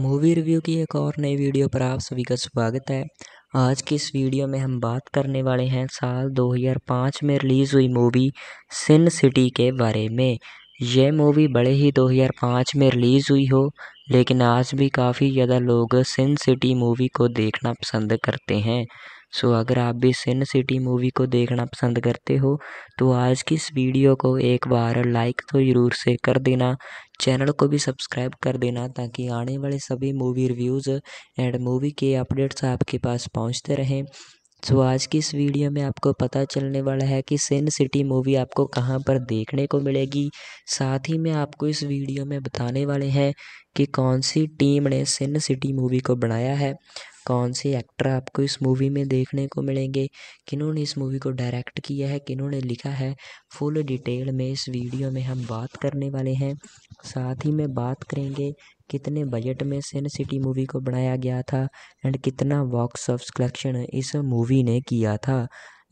movie review की एक और नई वीडियो पर आप सभी का स्वागत है आज की इस वीडियो में हम बात करने वाले हैं साल 2005 में रिलीज़ हुई मूवी सिन सिटी के बारे में यह मूवी बड़े ही 2005 में रिलीज़ हुई हो लेकिन आज भी काफ़ी ज़्यादा लोग सिन सिटी मूवी को देखना पसंद करते हैं सो अगर आप भी सिन सिटी मूवी को देखना पसंद करते हो तो आज की इस वीडियो को एक बार लाइक तो ज़रूर से कर देना चैनल को भी सब्सक्राइब कर देना ताकि आने वाले सभी मूवी रिव्यूज़ एंड मूवी के अपडेट्स आपके पास पहुँचते रहें सो so, आज की इस वीडियो में आपको पता चलने वाला है कि सिन सिटी मूवी आपको कहाँ पर देखने को मिलेगी साथ ही में आपको इस वीडियो में बताने वाले हैं कि कौन सी टीम ने सिन सिटी मूवी को बनाया है कौन से एक्टर आपको इस मूवी में देखने को मिलेंगे किन्होंने इस मूवी को डायरेक्ट किया है किन्होंने लिखा है फुल डिटेल में इस वीडियो में हम बात करने वाले हैं साथ ही में बात करेंगे कितने बजट में सिन सिटी मूवी को बनाया गया था एंड कितना बॉक्स ऑफ कलेक्शन इस मूवी ने किया था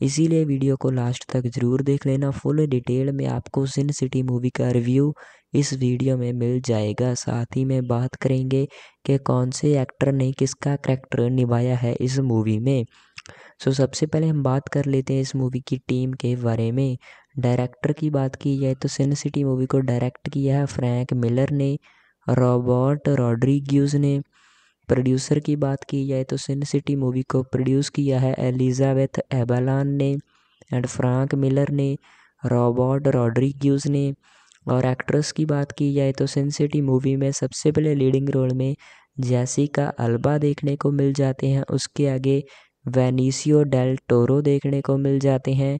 इसीलिए वीडियो को लास्ट तक ज़रूर देख लेना फुल डिटेल में आपको सिन सिटी मूवी का रिव्यू इस वीडियो में मिल जाएगा साथ ही में बात करेंगे कि कौन से एक्टर ने किसका करैक्टर निभाया है इस मूवी में सो so, सबसे पहले हम बात कर लेते हैं इस मूवी की टीम के बारे में डायरेक्टर की बात की जाए तो सिन सिटी मूवी को डायरेक्ट किया है फ्रैंक मिलर ने रॉबर्ट रॉड्रीग्यूज ने प्रोड्यूसर की बात की जाए तो सिन सिटी मूवी को प्रोड्यूस किया है एलिजाबेथ एबालान ने एंड फ्रैंक मिलर ने रॉबर्ट रॉड्रीग्यूज ने और एक्ट्रेस की बात की जाए तो सेंसिटी मूवी में सबसे पहले लीडिंग रोल में जैसिका अल्बा देखने को मिल जाते हैं उसके आगे वेनिसियो डेल टोरो देखने को मिल जाते हैं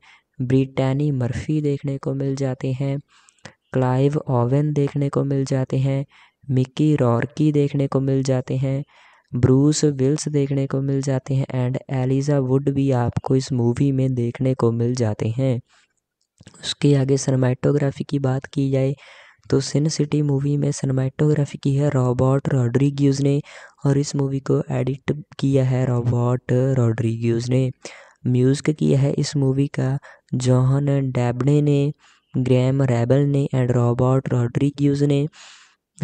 ब्रिटानी मर्फी देखने को मिल जाते हैं क्लाइव ओवन देखने को मिल जाते हैं मिकी रॉर्की देखने को मिल जाते हैं ब्रूस विल्स देखने को मिल जाते हैं एंड एलिज़ा वुड भी आपको इस मूवी में देखने को मिल जाते हैं उसके आगे सनमैटोग्राफी की बात की जाए तो सिन सिटी मूवी में सनमैटोग्राफी की है रॉबर्ट रॉड्रिग्यूज ने और इस मूवी को एडिट किया है रॉबर्ट रॉड्रिग्यूज ने म्यूज़िक किया है इस मूवी का जॉहन डैबने ने ग्रैम रैबल ने एंड रॉबर्ट रॉड्रिग्यूज ने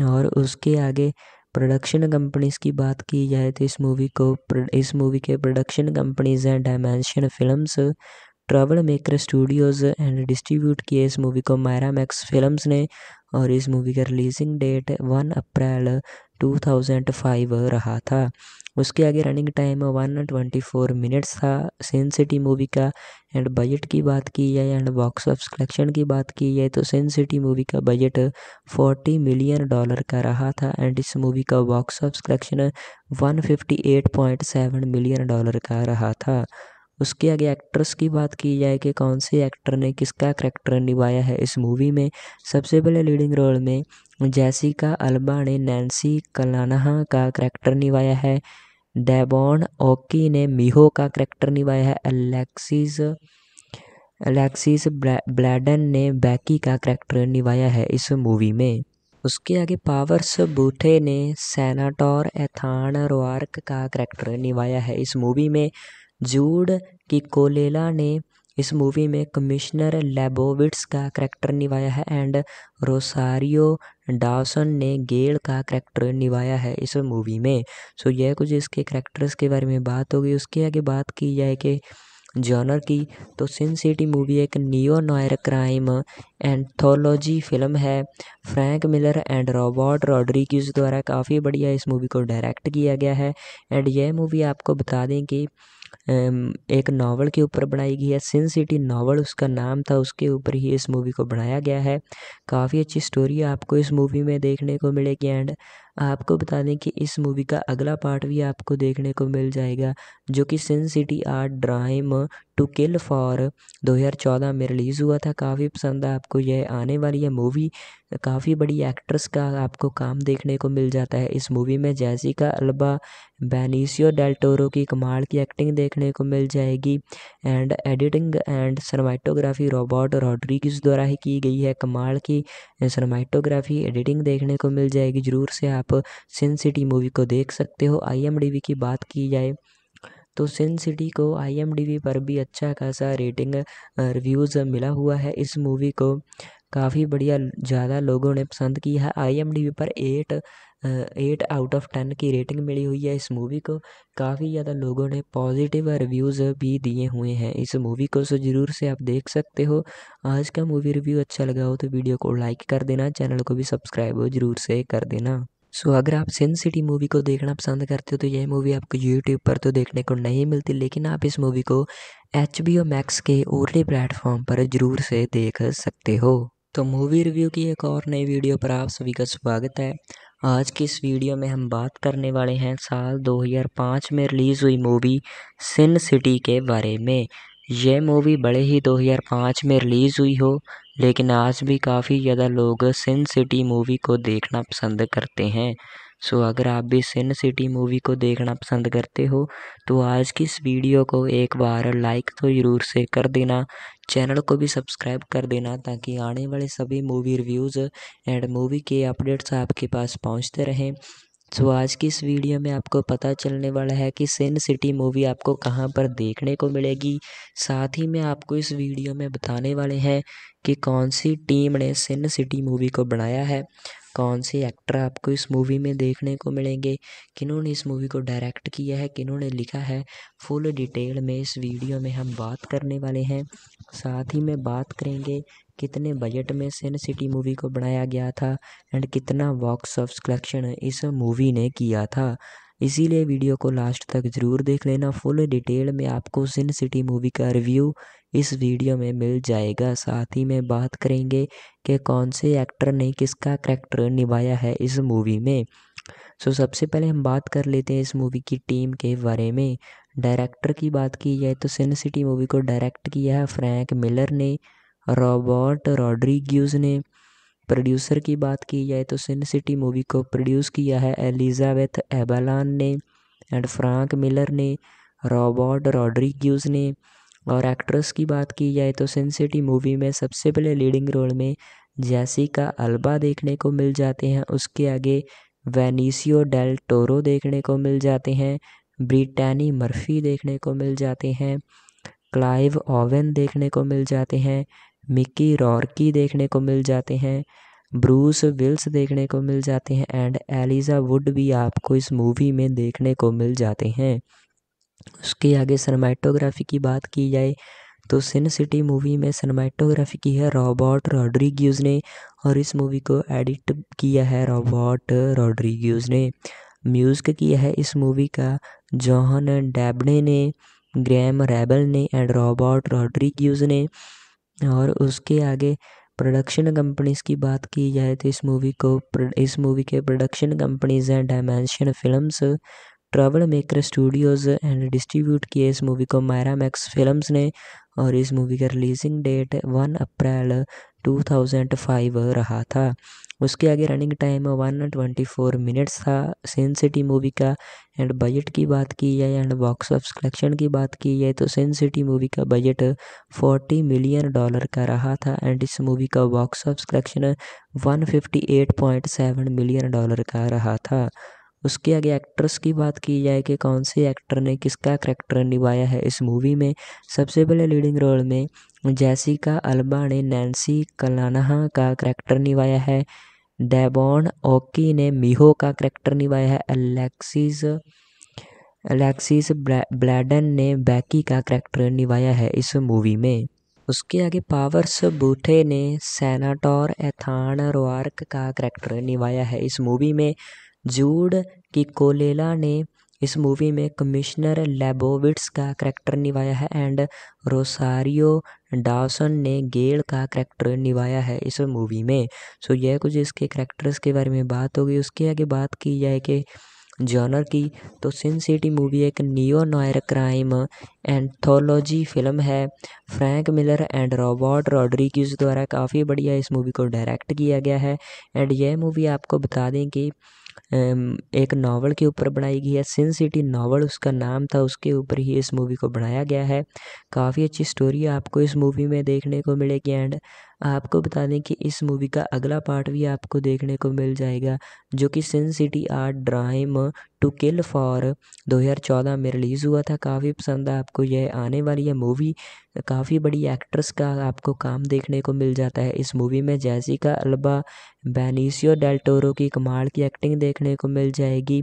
और उसके आगे प्रोडक्शन कंपनीज की बात की जाए तो इस मूवी को इस मूवी के प्रोडक्शन कंपनीज हैं Dimension Films Troublemaker studios and distribute किए इस मूवी को मायरा मैक्स फिल्म ने और इस मूवी का रिलीजिंग डेट वन अप्रैल 2005 रहा था उसके आगे running time one twenty four minutes था सेंसिटी सिटी मूवी का एंड बजट की बात की जाए एंड बॉक्स ऑफिस कलेक्शन की बात की जाए तो सेंसिटी सिटी मूवी का बजट फोर्टी मिलियन डॉलर का रहा था एंड इस मूवी का box office collection one fifty eight point seven million dollar का रहा था उसके आगे एक्ट्रेस की बात की जाए कि कौन से एक्टर ने किसका करैक्टर निभाया है इस मूवी में सबसे पहले लीडिंग रोल में जैसिका अल्बा ने नैन्सी कलानहा का करैक्टर निभाया है डेबॉन ओकी ने मिहो का करैक्टर निभाया है अलेक्सिस अलेक्सिस ब्लैडन ने बैकी का करैक्टर निभाया है इस मूवी में उसके आगे पावर्स बूथे ने सेनाटोर एथान रोआर्क का करैक्टर निभाया है इस मूवी में जूड की कोलेला ने इस मूवी में कमिश्नर लेबोविट्स का करैक्टर निभाया है एंड रोसारियो डासन ने गेल का करैक्टर निभाया है इस मूवी में सो so, यह कुछ इसके करैक्टर्स के बारे में बात होगी उसके आगे बात की जाए कि जॉनर की तो सिन सिटी मूवी एक neo noir crime anthology film है Frank Miller and Robert Rodriguez द्वारा काफ़ी बढ़िया इस मूवी को डायरेक्ट किया गया है एंड यह मूवी आपको बता दें कि एक नावल के ऊपर बनाई गई है सिन सिटी नावल उसका नाम था उसके ऊपर ही इस मूवी को बनाया गया है काफ़ी अच्छी स्टोरी आपको इस मूवी में देखने को मिलेगी एंड आपको बता दें कि इस मूवी का अगला पार्ट भी आपको देखने को मिल जाएगा जो कि सिन सिटी आर्ट ड्राइम टू किल फॉर 2014 में रिलीज़ हुआ था काफ़ी पसंद है आपको यह आने वाली है मूवी काफ़ी बड़ी एक्ट्रेस का आपको काम देखने को मिल जाता है इस मूवी में जैसिका अल्बा बैनिसियो डेल्टोरो की कमाल की एक्टिंग देखने को मिल जाएगी and editing and cinematography Robert Rodriguez द्वारा ही की गई है कमाल की सरमाइटोग्राफी एडिटिंग देखने को मिल जाएगी ज़रूर से आप आप सिन सिटी मूवी को देख सकते हो आई की बात की जाए तो सिन सिटी को आई पर भी अच्छा खासा रेटिंग रिव्यूज़ मिला हुआ है इस मूवी को काफ़ी बढ़िया ज़्यादा लोगों ने पसंद की है आई पर eight eight out of ten की रेटिंग मिली हुई है इस मूवी को काफ़ी ज़्यादा लोगों ने पॉजिटिव रिव्यूज़ भी दिए हुए हैं इस मूवी को सो ज़रूर से आप देख सकते हो आज का मूवी रिव्यू अच्छा लगा हो तो वीडियो को लाइक कर देना चैनल को भी सब्सक्राइब ज़रूर से कर देना सो so, अगर आप सिन सिटी मूवी को देखना पसंद करते हो तो यह मूवी आपको यूट्यूब पर तो देखने को नहीं मिलती लेकिन आप इस मूवी को एच बी ओ मैक्स के ओरली प्लेटफॉर्म पर जरूर से देख सकते हो तो मूवी रिव्यू की एक और नई वीडियो पर आप सभी का स्वागत है आज की इस वीडियो में हम बात करने वाले हैं साल 2005 में रिलीज़ हुई मूवी सिन सिटी के बारे में यह मूवी बड़े ही 2005 में रिलीज़ हुई हो लेकिन आज भी काफ़ी ज़्यादा लोग सिन सिटी मूवी को देखना पसंद करते हैं सो अगर आप भी सिन सिटी मूवी को देखना पसंद करते हो तो आज की इस वीडियो को एक बार लाइक तो ज़रूर से कर देना चैनल को भी सब्सक्राइब कर देना ताकि आने वाले सभी मूवी रिव्यूज़ एंड मूवी के अपडेट्स आपके पास पहुंचते रहें सो आज की इस वीडियो में आपको पता चलने वाला है कि सिन सिटी मूवी आपको कहाँ पर देखने को मिलेगी साथ ही में आपको इस वीडियो में बताने वाले हैं कि कौन सी टीम ने सिन सिटी मूवी को बनाया है कौन से एक्टर आपको इस मूवी में देखने को मिलेंगे किन्होंने इस मूवी को डायरेक्ट किया है किन्होंने लिखा है फुल डिटेल में इस वीडियो में हम बात करने वाले हैं साथ ही में बात करेंगे कितने बजट में सिन सिटी मूवी को बनाया गया था एंड कितना बॉक्स ऑफ कलेक्शन इस मूवी ने किया था इसीलिए वीडियो को लास्ट तक ज़रूर देख लेना फुल डिटेल में आपको सिन सिटी मूवी का रिव्यू इस वीडियो में मिल जाएगा साथ ही में बात करेंगे कि कौन से एक्टर ने किसका करैक्टर निभाया है इस मूवी में सो so, सबसे पहले हम बात कर लेते हैं इस मूवी की टीम के बारे में डायरेक्टर की बात की जाए तो सिन सिटी मूवी को डायरेक्ट किया है फ्रैंक मिलर ने रॉबर्ट रॉड्रिग्यूज ने प्रोड्यूसर की बात की जाए तो सिन सिटी मूवी को प्रोड्यूस किया है एलिजाबेथ एबालान ने एंड फ्रैंक मिलर ने रॉबर्ट रॉड्रिग्यूज ने और एक्ट्रेस की बात की जाए तो सिन सिटी मूवी में सबसे पहले लीडिंग रोल में का अल्बा देखने को मिल जाते हैं उसके आगे वेनिसियो डेल टोरो देखने को मिल जाते हैं ब्रिटैनी मर्फी देखने को मिल जाते हैं क्लाइव ओवन देखने को मिल जाते हैं मिक्की रॉर्की देखने को मिल जाते हैं ब्रूस विल्स देखने को मिल जाते हैं एंड एलिज़ा वुड भी आपको इस मूवी में देखने को मिल जाते हैं उसके आगे सनमैटोग्राफी की बात की जाए तो सिन सिटी मूवी में सनमैटोग्राफी की है रॉबर्ट रॉड्रिग्यूज ने और इस मूवी को एडिट किया है रॉबर्ट रॉड्रिग्यूज ने म्यूज़िक किया है इस मूवी का जॉहन डैबने ने ग्रैम रेबल ने एंड रॉबर्ट रॉड्रिग्यूज ने और उसके आगे प्रोडक्शन कंपनीज़ की बात की जाए तो इस मूवी को इस मूवी के प्रोडक्शन कंपनीज़ हैं Dimension Films Troublemaker Studios and distribute किए इस मूवी को मायरा मैक्स फिल्म्स ने और इस मूवी का रिलीजिंग डेट वन अप्रैल 2005 रहा था उसके आगे running time one twenty four minutes था सेंसिटी सिटी मूवी का एंड बजट की बात की जाए एंड बॉक्स ऑफ कलेक्शन की बात की जाए तो सेंसिटी सिटी मूवी का बजट फोर्टी मिलियन डॉलर का रहा था एंड इस मूवी का box of collection one fifty eight point seven million dollar का रहा था उसके आगे एक्ट्रेस की बात की जाए कि कौन से एक्टर ने किसका करैक्टर निभाया है इस मूवी में सबसे पहले लीडिंग रोल में जैसिका अल्बा ने नैन्सी कलानहा का करैक्टर निभाया है डेबॉन ओकी ने मीहो का करैक्टर निभाया है एलेक्सिस एलेक्सिस ब्लैडन ने बैकी का करैक्टर निभाया है इस मूवी में उसके आगे पावर्स बूथे ने सेनाटोर एथान रोआर्क का करैक्टर निभाया है इस मूवी में जूड की कोलेला ने इस मूवी में कमिश्नर लेबोविट्स का करैक्टर निभाया है एंड रोसारियो डासन ने गेल का करैक्टर निभाया है इस मूवी में सो यह कुछ इसके करैक्टर्स के बारे में बात होगी उसके आगे बात की जाए कि जॉनर की तो सिन सिटी मूवी एक neo noir crime anthology film है Frank Miller and Robert Rodriguez द्वारा काफ़ी बढ़िया इस मूवी को डायरेक्ट किया गया है एंड यह मूवी आपको बता दें कि एक नावल के ऊपर बनाई गई है सिन सिटी नावल उसका नाम था उसके ऊपर ही इस मूवी को बनाया गया है काफ़ी अच्छी स्टोरी आपको इस मूवी में देखने को मिलेगी एंड आपको बता दें कि इस मूवी का अगला पार्ट भी आपको देखने को मिल जाएगा जो कि सिन सिटी आर्ट ड्राइम टू किल फॉर 2014 में रिलीज़ हुआ था काफ़ी पसंद है आपको यह आने वाली है मूवी काफ़ी बड़ी एक्ट्रेस का आपको काम देखने को मिल जाता है इस मूवी में जैसिका अल्बा बैनिसियो डेल्टोरो की कमाल की एक्टिंग देखने को मिल जाएगी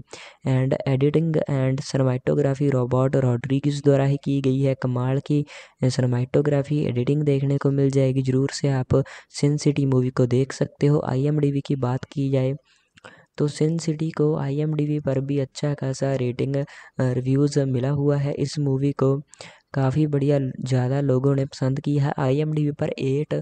and editing and cinematography Robert Rodriguez द्वारा ही की गई है कमाल की सरमाइटोग्राफी एडिटिंग देखने को मिल जाएगी ज़रूर से आप आप सिन सिटी मूवी को देख सकते हो आई की बात की जाए तो सिन सिटी को आई पर भी अच्छा खासा रेटिंग रिव्यूज़ मिला हुआ है इस मूवी को काफ़ी बढ़िया ज़्यादा लोगों ने पसंद की है आई पर eight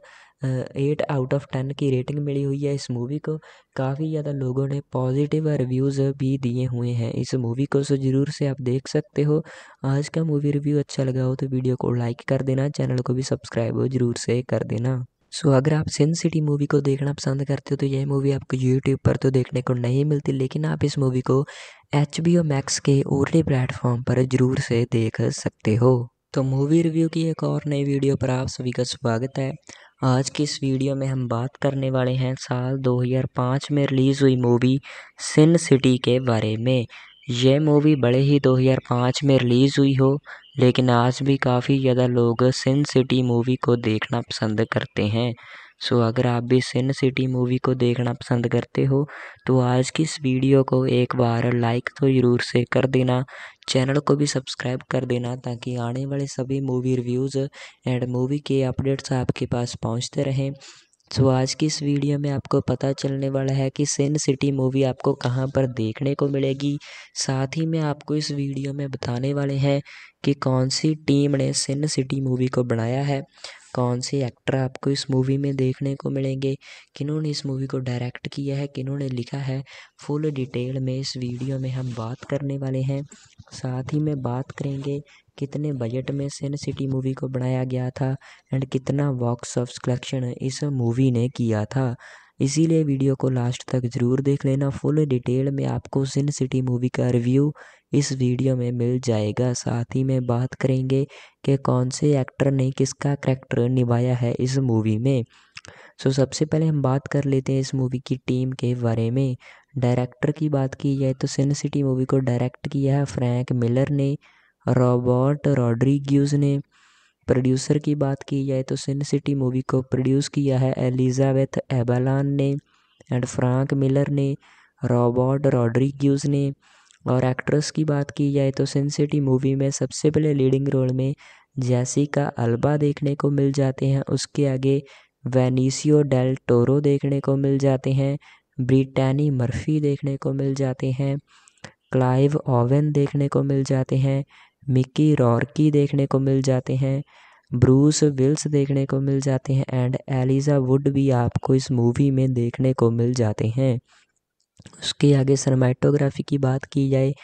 eight out of ten की रेटिंग मिली हुई है इस मूवी को काफ़ी ज़्यादा लोगों ने पॉजिटिव रिव्यूज़ भी दिए हुए हैं इस मूवी को सो ज़रूर से आप देख सकते हो आज का मूवी रिव्यू अच्छा लगा हो तो वीडियो को लाइक कर देना चैनल को भी सब्सक्राइब ज़रूर से कर देना सो so, अगर आप सिन सिटी मूवी को देखना पसंद करते हो तो यह मूवी आपको यूट्यूब पर तो देखने को नहीं मिलती लेकिन आप इस मूवी को एच बी ओ मैक्स के ओरली प्लेटफॉर्म पर जरूर से देख सकते हो तो मूवी रिव्यू की एक और नई वीडियो पर आप सभी का स्वागत है आज की इस वीडियो में हम बात करने वाले हैं साल 2005 में रिलीज़ हुई मूवी सिन सिटी के बारे में यह मूवी बड़े ही 2005 में रिलीज़ हुई हो लेकिन आज भी काफ़ी ज़्यादा लोग सिन सिटी मूवी को देखना पसंद करते हैं सो अगर आप भी सिन सिटी मूवी को देखना पसंद करते हो तो आज की इस वीडियो को एक बार लाइक तो ज़रूर से कर देना चैनल को भी सब्सक्राइब कर देना ताकि आने वाले सभी मूवी रिव्यूज़ एंड मूवी के अपडेट्स आपके पास पहुंचते रहें सो आज की इस वीडियो में आपको पता चलने वाला है कि सिन सिटी मूवी आपको कहाँ पर देखने को मिलेगी साथ ही में आपको इस वीडियो में बताने वाले हैं कि कौन सी टीम ने सिन सिटी मूवी को बनाया है कौन से एक्टर आपको इस मूवी में देखने को मिलेंगे किन्होंने इस मूवी को डायरेक्ट किया है किन्होंने लिखा है फुल डिटेल में इस वीडियो में हम बात करने वाले हैं साथ ही में बात करेंगे कितने बजट में सिन सिटी मूवी को बनाया गया था एंड कितना बॉक्स ऑफ कलेक्शन इस मूवी ने किया था इसीलिए वीडियो को लास्ट तक ज़रूर देख लेना फुल डिटेल में आपको सिन सिटी मूवी का रिव्यू इस वीडियो में मिल जाएगा साथ ही में बात करेंगे कि कौन से एक्टर ने किसका करैक्टर निभाया है इस मूवी में सो so, सबसे पहले हम बात कर लेते हैं इस मूवी की टीम के बारे में डायरेक्टर की बात की जाए तो सिन सिटी मूवी को डायरेक्ट किया है फ्रैंक मिलर ने रॉबर्ट रॉड्रीग्यूज ने प्रोड्यूसर की बात की जाए तो सिन सिटी मूवी को प्रोड्यूस किया है एलिजाबेथ एबालान ने एंड फ्रैंक मिलर ने रॉबर्ट रॉड्रीग्यूज ने और एक्ट्रेस की बात की जाए तो सिन सिटी मूवी में सबसे पहले लीडिंग रोल में का अल्बा देखने को मिल जाते हैं उसके आगे वेनिसियो डेल टोरो देखने को मिल जाते हैं ब्रिटानी मर्फी देखने को मिल जाते हैं क्लाइव ओवन देखने को मिल जाते हैं मिक्की रॉर्की देखने को मिल जाते हैं ब्रूस विल्स देखने को मिल जाते हैं एंड एलिज़ा वुड भी आपको इस मूवी में देखने को मिल जाते हैं उसके आगे सनमैटोग्राफी की बात की जाए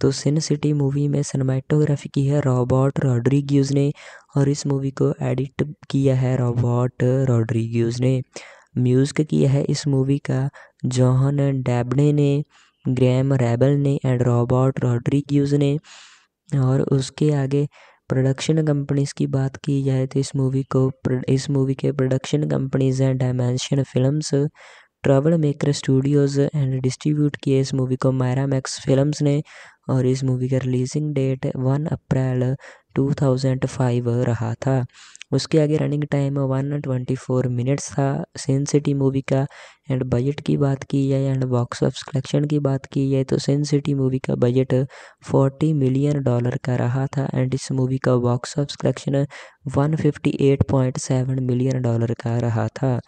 तो सिन सिटी मूवी में सनमैटोग्राफी की है रॉबर्ट रॉड्रीग्यूज ने और इस मूवी को एडिट किया है रॉबर्ट रॉड्रीग्यूज ने म्यूज़िक किया है इस मूवी का जॉहन डेबने ने ग्रैम रेबल ने एंड रॉबर्ट रॉड्रीग्यूज ने और उसके आगे प्रोडक्शन कंपनीज़ की बात की जाए तो इस मूवी को इस मूवी के प्रोडक्शन कंपनीज़ हैं Dimension Films Troublemaker Studios and distribute किए इस मूवी को मायरा मैक्स फिल्म्स ने और इस मूवी का रिलीजिंग डेट वन अप्रैल 2005 रहा था उसके आगे running time one twenty four minutes था सेंसिटी सिटी मूवी का एंड बजट की बात की जाए एंड बॉक्स ऑफ कलेक्शन की बात की जाए तो सेंसिटी सिटी मूवी का बजट फोर्टी मिलियन डॉलर का रहा था एंड इस मूवी का box of collection one fifty eight point seven million dollar का रहा था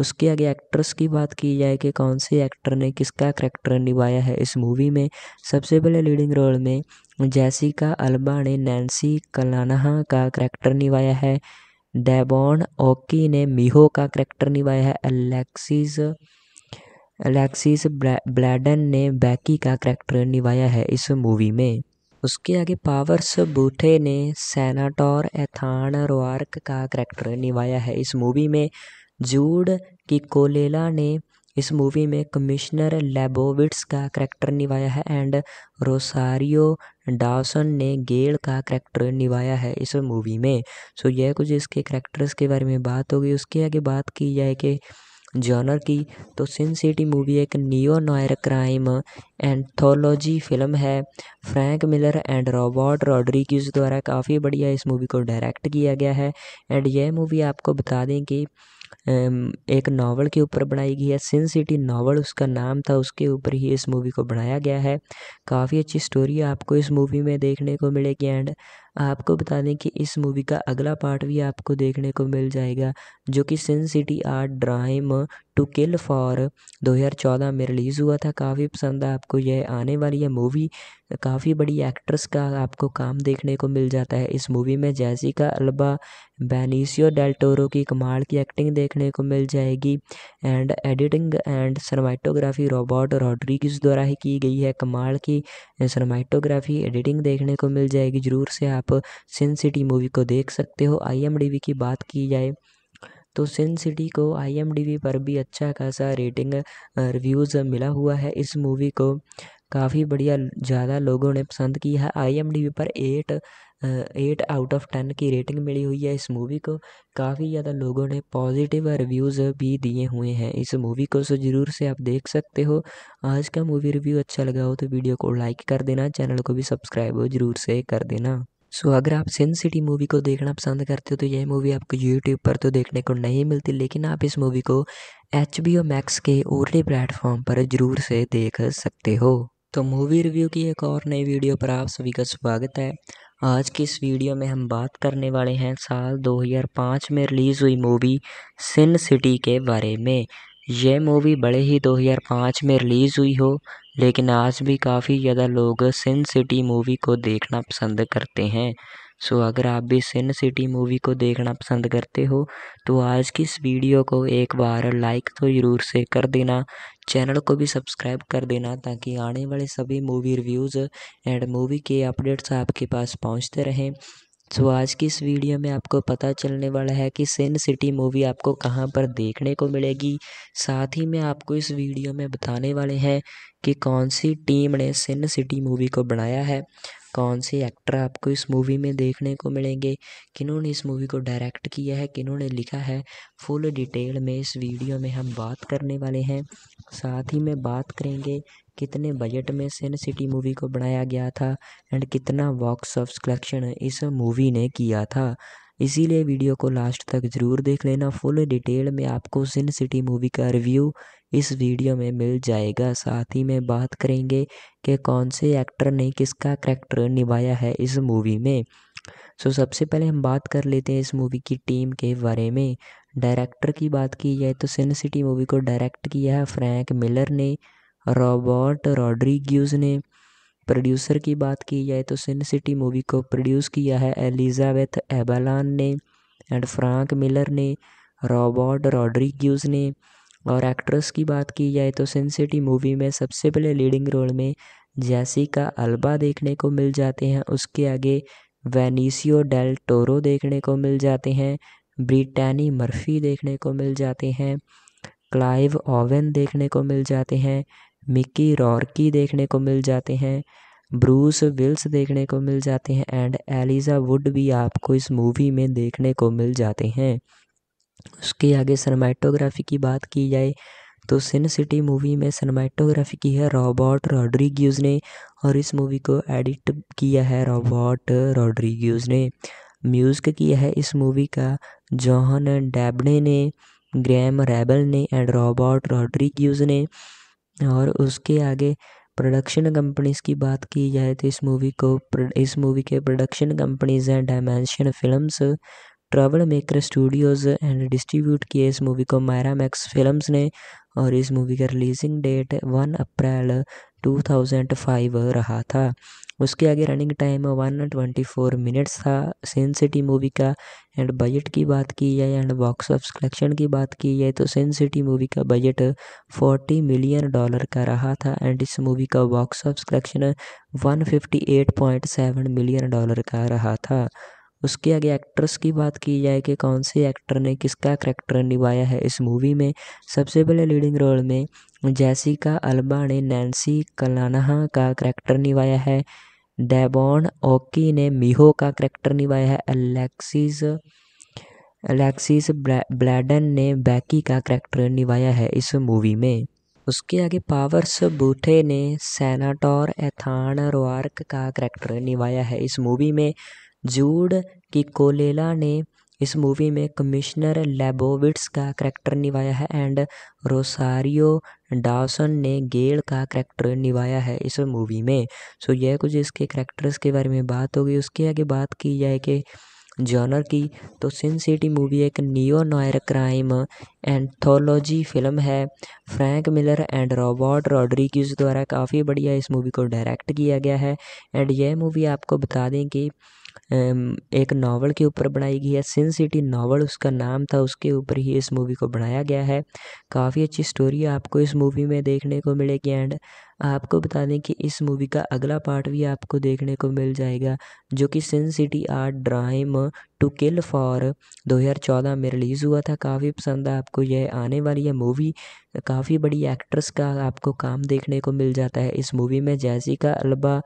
उसके आगे एक्ट्रेस की बात की जाए कि कौन सी एक्टर ने किसका करैक्टर निभाया है इस मूवी में सबसे पहले लीडिंग रोल में जैसिका अल्बा ने नैन्सी कलानहा का करैक्टर निभाया है डेबॉन ओकी ने मीहो का करैक्टर निभाया है अलेक्सिस अलेक्सिस ब्लैडन ने बैकी का करैक्टर निभाया है इस मूवी में उसके आगे पावर्स बूथे ने सेनाटोर एथान रोआर्क का करैक्टर निभाया है इस मूवी में जूड की कोलेला ने इस मूवी में कमिश्नर लेबोविट्स का करैक्टर निभाया है एंड रोसारियो डावसन ने गेल का करैक्टर निभाया है इस मूवी में सो यह कुछ इसके करैक्टर्स के बारे में बात होगी उसके आगे बात की जाए कि जॉनर की तो सिन सिटी मूवी एक neo noir crime anthology film है Frank Miller and Robert Rodriguez द्वारा काफ़ी बढ़िया इस मूवी को डायरेक्ट किया गया है एंड यह मूवी आपको बता दें कि एक नावल के ऊपर बनाई गई है सिन सिटी नावल उसका नाम था उसके ऊपर ही इस मूवी को बनाया गया है काफ़ी अच्छी स्टोरी आपको इस मूवी में देखने को मिलेगी एंड आपको बता दें कि इस मूवी का अगला पार्ट भी आपको देखने को मिल जाएगा जो कि सिन सिटी आर्ट ड्राइम टू किल फॉर 2014 में रिलीज़ हुआ था काफ़ी पसंद है आपको यह आने वाली यह मूवी काफ़ी बड़ी एक्ट्रेस का आपको काम देखने को मिल जाता है इस मूवी में जैसिका अल्बा बेनिसियो डेल्टोरो की कमाल की एक्टिंग देखने को मिल जाएगी and editing and cinematography Robert Rodriguez द्वारा ही की गई है कमाल की सरमाइटोग्राफी एडिटिंग देखने को मिल जाएगी जरूर से आप आप सिन सिटी मूवी को देख सकते हो आई की बात की जाए तो सिन सिटी को आई पर भी अच्छा खासा रेटिंग रिव्यूज़ मिला हुआ है इस मूवी को काफ़ी बढ़िया ज़्यादा लोगों ने पसंद की है आई पर eight eight out of ten की रेटिंग मिली हुई है इस मूवी को काफ़ी ज़्यादा लोगों ने पॉजिटिव रिव्यूज़ भी दिए हुए हैं इस मूवी को सो ज़रूर से आप देख सकते हो आज का मूवी रिव्यू अच्छा लगा हो तो वीडियो को लाइक कर देना चैनल को भी सब्सक्राइब ज़रूर से कर देना सो so, अगर आप सिन सिटी मूवी को देखना पसंद करते हो तो यह मूवी आपको यूट्यूब पर तो देखने को नहीं मिलती लेकिन आप इस मूवी को एच बी ओ मैक्स के ओरली प्लेटफॉर्म पर जरूर से देख सकते हो तो मूवी रिव्यू की एक और नई वीडियो पर आप सभी का स्वागत है आज की इस वीडियो में हम बात करने वाले हैं साल 2005 में रिलीज़ हुई मूवी सिन सिटी के बारे में यह मूवी बड़े ही 2005 में रिलीज़ हुई हो लेकिन आज भी काफ़ी ज़्यादा लोग सिन सिटी मूवी को देखना पसंद करते हैं सो अगर आप भी सिन सिटी मूवी को देखना पसंद करते हो तो आज की इस वीडियो को एक बार लाइक तो ज़रूर से कर देना चैनल को भी सब्सक्राइब कर देना ताकि आने वाले सभी मूवी रिव्यूज़ एंड मूवी के अपडेट्स आपके पास पहुंचते रहें सो आज की इस वीडियो में आपको पता चलने वाला है कि सिन सिटी मूवी आपको कहाँ पर देखने को मिलेगी साथ ही में आपको इस वीडियो में बताने वाले हैं कि कौन सी टीम ने सिन सिटी मूवी को बनाया है कौन से एक्टर आपको इस मूवी में देखने को मिलेंगे किन्होंने इस मूवी को डायरेक्ट किया है किन्होंने लिखा है फुल डिटेल में इस वीडियो में हम बात करने वाले हैं साथ ही में बात करेंगे कितने बजट में सिन सिटी मूवी को बनाया गया था एंड कितना बॉक्स ऑफ कलेक्शन इस मूवी ने किया था इसीलिए वीडियो को लास्ट तक ज़रूर देख लेना फुल डिटेल में आपको सिन सिटी मूवी का रिव्यू इस वीडियो में मिल जाएगा साथ ही में बात करेंगे कि कौन से एक्टर ने किसका करैक्टर निभाया है इस मूवी में सो so, सबसे पहले हम बात कर लेते हैं इस मूवी की टीम के बारे में डायरेक्टर की बात की जाए तो सिन सिटी मूवी को डायरेक्ट किया है फ्रैंक मिलर ने रॉबर्ट रॉड्रीग्यूज ने प्रोड्यूसर की बात की जाए तो सिन सिटी मूवी को प्रोड्यूस किया है एलिजाबेथ एबालान ने एंड फ्रैंक मिलर ने रॉबर्ट रॉड्रीग्यूज ने और एक्ट्रेस की बात की जाए तो सिन सिटी मूवी में सबसे पहले लीडिंग रोल में का अल्बा देखने को मिल जाते हैं उसके आगे वेनिसियो डेल टोरो देखने को मिल जाते हैं ब्रिटानी मर्फी देखने को मिल जाते हैं क्लाइव ओवन देखने को मिल जाते हैं मिक्की रॉर्की देखने को मिल जाते हैं ब्रूस विल्स देखने को मिल जाते हैं एंड एलिज़ा वुड भी आपको इस मूवी में देखने को मिल जाते हैं उसके आगे सनमैटोग्राफी की बात की जाए तो सिन सिटी मूवी में सनमैटोग्राफी की है रॉबर्ट रॉड्रिग्यूज ने और इस मूवी को एडिट किया है रॉबर्ट रॉड्रिग्यूज ने म्यूज़िक किया है इस मूवी का जॉहन डैबने ने ग्रैम रैबल ने एंड रॉबर्ट रॉड्रिग्यूज ने और उसके आगे प्रोडक्शन कंपनीज़ की बात की जाए तो इस मूवी को इस मूवी के प्रोडक्शन कंपनीज़ हैं Dimension Films Troublemaker Studios and distribute किए इस मूवी को मायरा मैक्स फिल्म्स ने और इस मूवी का रिलीजिंग डेट वन अप्रैल 2005 रहा था उसके आगे running time one twenty four minutes था सेन सिटी मूवी का एंड बजट की बात की जाए एंड बॉक्स ऑफ कलेक्शन की बात की जाए तो सेन सिटी मूवी का बजट फोर्टी मिलियन डॉलर का रहा था एंड इस मूवी का box of collection one fifty eight point seven million dollar का रहा था उसके आगे एक्ट्रेस की बात की जाए कि कौन से एक्टर ने किसका करैक्टर निभाया है इस मूवी में सबसे पहले लीडिंग रोल में जैसिका अल्बा ने नैन्सी कलानहा का करैक्टर निभाया है डेबॉन ओकी ने मिहो का करैक्टर निभाया है एलेक्सिस एलेक्सिस ब्लैडन ने बैकी का करैक्टर निभाया है इस मूवी में उसके आगे पावर्स बूथे ने सेनाटोर एथान रोआर्क का करैक्टर निभाया है इस मूवी में जूड की कोलेला ने इस मूवी में कमिश्नर लेबोविट्स का करैक्टर निभाया है एंड रोसारियो डासन ने गेल का करैक्टर निभाया है इस मूवी में सो so, यह कुछ इसके करैक्टर्स के बारे में बात होगी उसके आगे बात की जाए कि जॉनर की तो सिन सिटी मूवी एक neo noir crime anthology film है Frank Miller and Robert Rodriguez द्वारा काफ़ी बढ़िया इस मूवी को डायरेक्ट किया गया है एंड यह मूवी आपको बता दें कि एक नावल के ऊपर बनाई गई है सिन सिटी नावल उसका नाम था उसके ऊपर ही इस मूवी को बनाया गया है काफ़ी अच्छी स्टोरी आपको इस मूवी में देखने को मिलेगी एंड आपको बता दें कि इस मूवी का अगला पार्ट भी आपको देखने को मिल जाएगा जो कि सिन सिटी आर्ट ड्राइम टू किल फॉर 2014 में रिलीज़ हुआ था काफ़ी पसंद है आपको यह आने वाली यह मूवी काफ़ी बड़ी एक्ट्रेस का आपको काम देखने को मिल जाता है इस मूवी में जैसिका अल्बा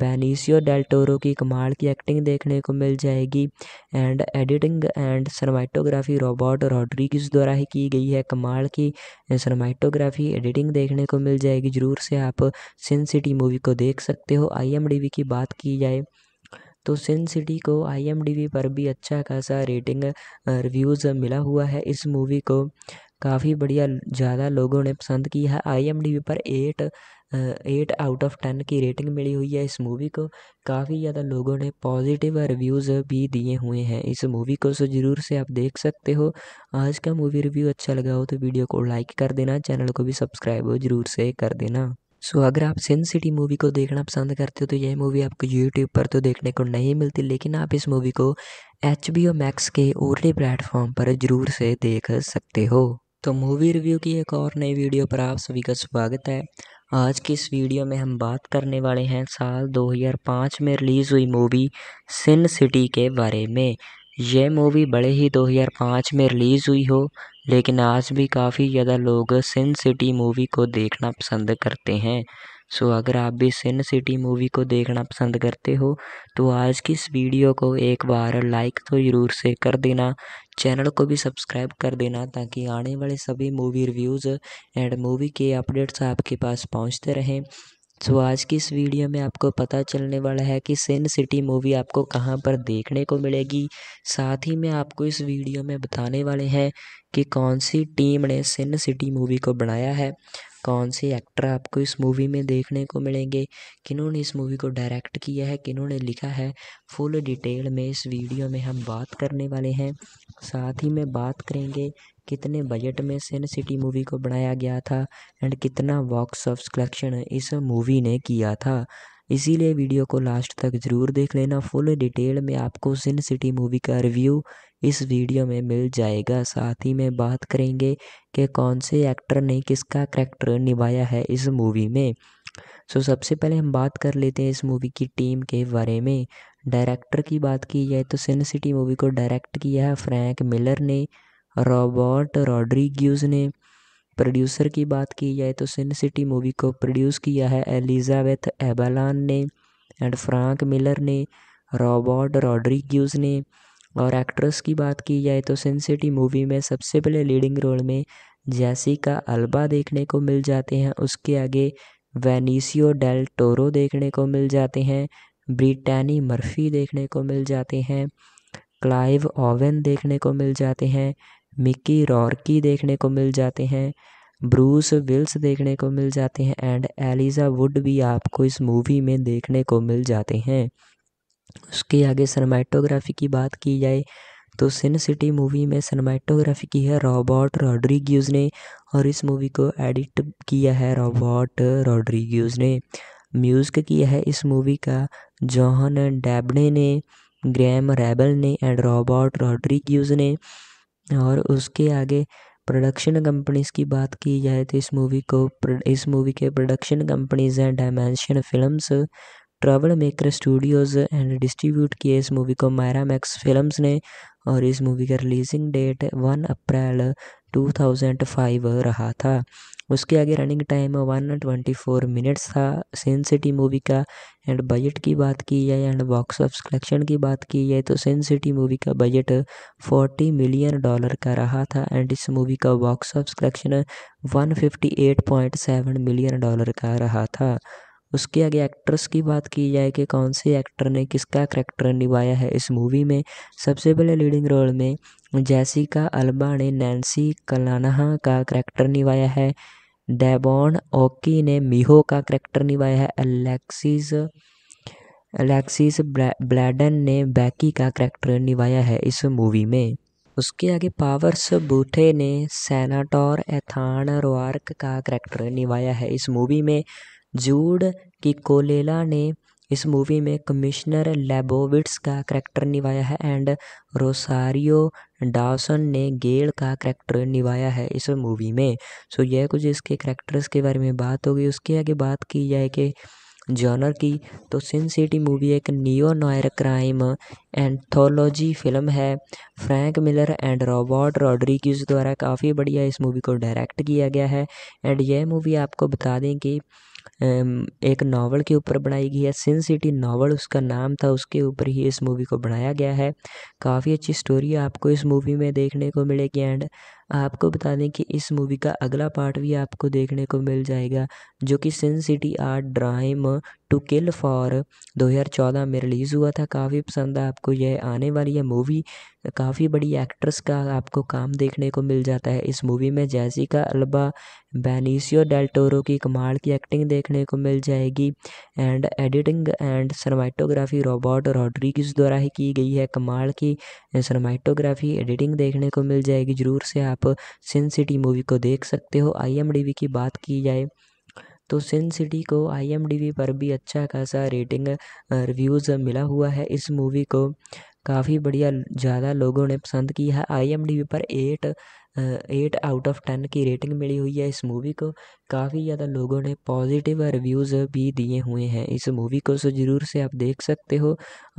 बेनिसियो डेल्टोरो की कमाल की एक्टिंग देखने को मिल जाएगी and editing and cinematography Robert Rodriguez द्वारा ही की गई है कमाल की सरमाइटोग्राफी एडिटिंग देखने को मिल जाएगी ज़रूर से आप सिन सिटी मूवी को देख सकते हो आई की बात की जाए तो सिन सिटी को आई पर भी अच्छा खासा रेटिंग रिव्यूज़ मिला हुआ है इस मूवी को काफ़ी बढ़िया ज़्यादा लोगों ने पसंद की है आई पर eight eight out of ten की रेटिंग मिली हुई है इस मूवी को काफ़ी ज़्यादा लोगों ने पॉजिटिव रिव्यूज़ भी दिए हुए हैं इस मूवी को सो ज़रूर से आप देख सकते हो आज का मूवी रिव्यू अच्छा लगा हो तो वीडियो को लाइक कर देना चैनल को भी सब्सक्राइब ज़रूर से कर देना सो so, अगर आप सिन सिटी मूवी को देखना पसंद करते हो तो यह मूवी आपको यूट्यूब पर तो देखने को नहीं मिलती लेकिन आप इस मूवी को एच बी ओ मैक्स के ओरली प्लेटफॉर्म पर जरूर से देख सकते हो तो मूवी रिव्यू की एक और नई वीडियो पर आप सभी का स्वागत है आज की इस वीडियो में हम बात करने वाले हैं साल 2005 में रिलीज़ हुई मूवी सिन सिटी के बारे में यह मूवी बड़े ही 2005 में रिलीज़ हुई हो लेकिन आज भी काफ़ी ज़्यादा लोग सिन सिटी मूवी को देखना पसंद करते हैं सो अगर आप भी सिन सिटी मूवी को देखना पसंद करते हो तो आज की इस वीडियो को एक बार लाइक तो ज़रूर से कर देना चैनल को भी सब्सक्राइब कर देना ताकि आने वाले सभी मूवी रिव्यूज़ एंड मूवी के अपडेट्स आपके पास पहुंचते रहें सो आज की इस वीडियो में आपको पता चलने वाला है कि सिन सिटी मूवी आपको कहाँ पर देखने को मिलेगी साथ ही में आपको इस वीडियो में बताने वाले हैं कि कौन सी टीम ने सिन सिटी मूवी को बनाया है कौन से एक्टर आपको इस मूवी में देखने को मिलेंगे किन्होंने इस मूवी को डायरेक्ट किया है किन्होंने लिखा है फुल डिटेल में इस वीडियो में हम बात करने वाले हैं साथ ही में बात करेंगे कितने बजट में सिन सिटी मूवी को बनाया गया था एंड कितना बॉक्स ऑफ कलेक्शन इस मूवी ने किया था इसीलिए वीडियो को लास्ट तक ज़रूर देख लेना फुल डिटेल में आपको सिन सिटी मूवी का रिव्यू इस वीडियो में मिल जाएगा साथ ही में बात करेंगे कि कौन से एक्टर ने किसका करैक्टर निभाया है इस मूवी में सो so, सबसे पहले हम बात कर लेते हैं इस मूवी की टीम के बारे में डायरेक्टर की बात की जाए तो सिन सिटी मूवी को डायरेक्ट किया है फ्रैंक मिलर ने रॉबर्ट रॉड्रिग्यूज ने प्रोड्यूसर की बात की जाए तो सिन सिटी मूवी को प्रोड्यूस किया है एलिजाबेथ एबलान ने एंड फ्रैंक मिलर ने रॉबर्ट रॉड्रिग्यूज ने और एक्ट्रेस की बात की जाए तो सिन सिटी मूवी में सबसे पहले लीडिंग रोल में का अल्बा देखने को मिल जाते हैं उसके आगे वेनिसियो डेल टोरो देखने को मिल जाते हैं ब्रिटानी मर्फी देखने को मिल जाते हैं क्लाइव ओवन देखने को मिल जाते हैं मिक्की रॉर्की देखने को मिल जाते हैं ब्रूस विल्स देखने को मिल जाते हैं एंड एलिज़ा वुड भी आपको इस मूवी में देखने को मिल जाते हैं उसके आगे सनमैटोग्राफी की बात की जाए तो सिन सिटी मूवी में सनमैटोग्राफी की है रॉबर्ट रॉड्रीग्यूज ने और इस मूवी को एडिट किया है रॉबर्ट रॉड्रीग्यूज ने म्यूज़िक किया है इस मूवी का जॉहन डैबने ने ग्रैम रेबल ने एंड रॉबर्ट रॉड्रीग्यूज ने और उसके आगे प्रोडक्शन कंपनीज़ की बात की जाए तो इस मूवी को इस मूवी के प्रोडक्शन कंपनीज़ हैं Dimension Films Troublemaker Studios and distribute किए इस मूवी को मायरा मैक्स फिल्म्स ने और इस मूवी का रिलीजिंग डेट वन अप्रैल 2005 रहा था उसके आगे running time one twenty four minutes था सेंसिटी सिटी मूवी का एंड बजट की बात की जाए एंड बॉक्स ऑफ कलेक्शन की बात की जाए तो सेंसिटी सिटी मूवी का बजट फोर्टी मिलियन डॉलर का रहा था एंड इस मूवी का box of collection one fifty eight point seven million dollar का रहा था उसके आगे एक्ट्रेस की बात की जाए कि कौन से एक्टर ने किसका करैक्टर निभाया है इस मूवी में सबसे पहले लीडिंग रोल में जैसिका अल्बा ने नैन्सी कलानहा का करैक्टर निभाया है डेबॉन ओकी ने मीहो का करैक्टर निभाया है अलेक्सिस अलेक्सिस ब्लैडन ने बैकी का करैक्टर निभाया है इस मूवी में उसके आगे पावर्स बूथे ने सेनाटोर एथान रोआर्क का करैक्टर निभाया है इस मूवी में जूड की कोलेला ने इस मूवी में कमिश्नर लेबोविट्स का करैक्टर निभाया है एंड रोसारियो डावसन ने गेल का करैक्टर निभाया है इस मूवी में सो यह कुछ इसके करैक्टर्स के बारे में बात हो गई उसके आगे बात की जाए कि जॉनर की तो सिन सिटी मूवी एक neo noir crime anthology film है Frank Miller and Robert Rodriguez द्वारा काफ़ी बढ़िया इस मूवी को डायरेक्ट किया गया है एंड यह मूवी आपको बता दें कि एक नावल के ऊपर बनाई गई है सिन सिटी नावल उसका नाम था उसके ऊपर ही इस मूवी को बनाया गया है काफ़ी अच्छी स्टोरी आपको इस मूवी में देखने को मिलेगी एंड आपको बता दें कि इस मूवी का अगला पार्ट भी आपको देखने को मिल जाएगा जो कि सिन सिटी आर्ट ड्राइम टू किल फॉर 2014 में रिलीज़ हुआ था काफ़ी पसंद है आपको यह आने वाली यह मूवी काफ़ी बड़ी एक्ट्रेस का आपको काम देखने को मिल जाता है इस मूवी में जैसिका अल्बा बेनिसियो डेल्टोरो की कमाल की एक्टिंग देखने को मिल जाएगी and editing and cinematography Robert Rodriguez द्वारा ही की गई है कमाल की सरमाइटोग्राफी एडिटिंग देखने को मिल जाएगी ज़रूर से आप आप सिन सिटी मूवी को देख सकते हो आई की बात की जाए तो सिन सिटी को आई पर भी अच्छा खासा रेटिंग रिव्यूज़ मिला हुआ है इस मूवी को काफ़ी बढ़िया ज़्यादा लोगों ने पसंद की है आई पर eight eight out of ten की रेटिंग मिली हुई है इस मूवी को काफ़ी ज़्यादा लोगों ने पॉजिटिव रिव्यूज़ भी दिए हुए हैं इस मूवी को सो ज़रूर से आप देख सकते हो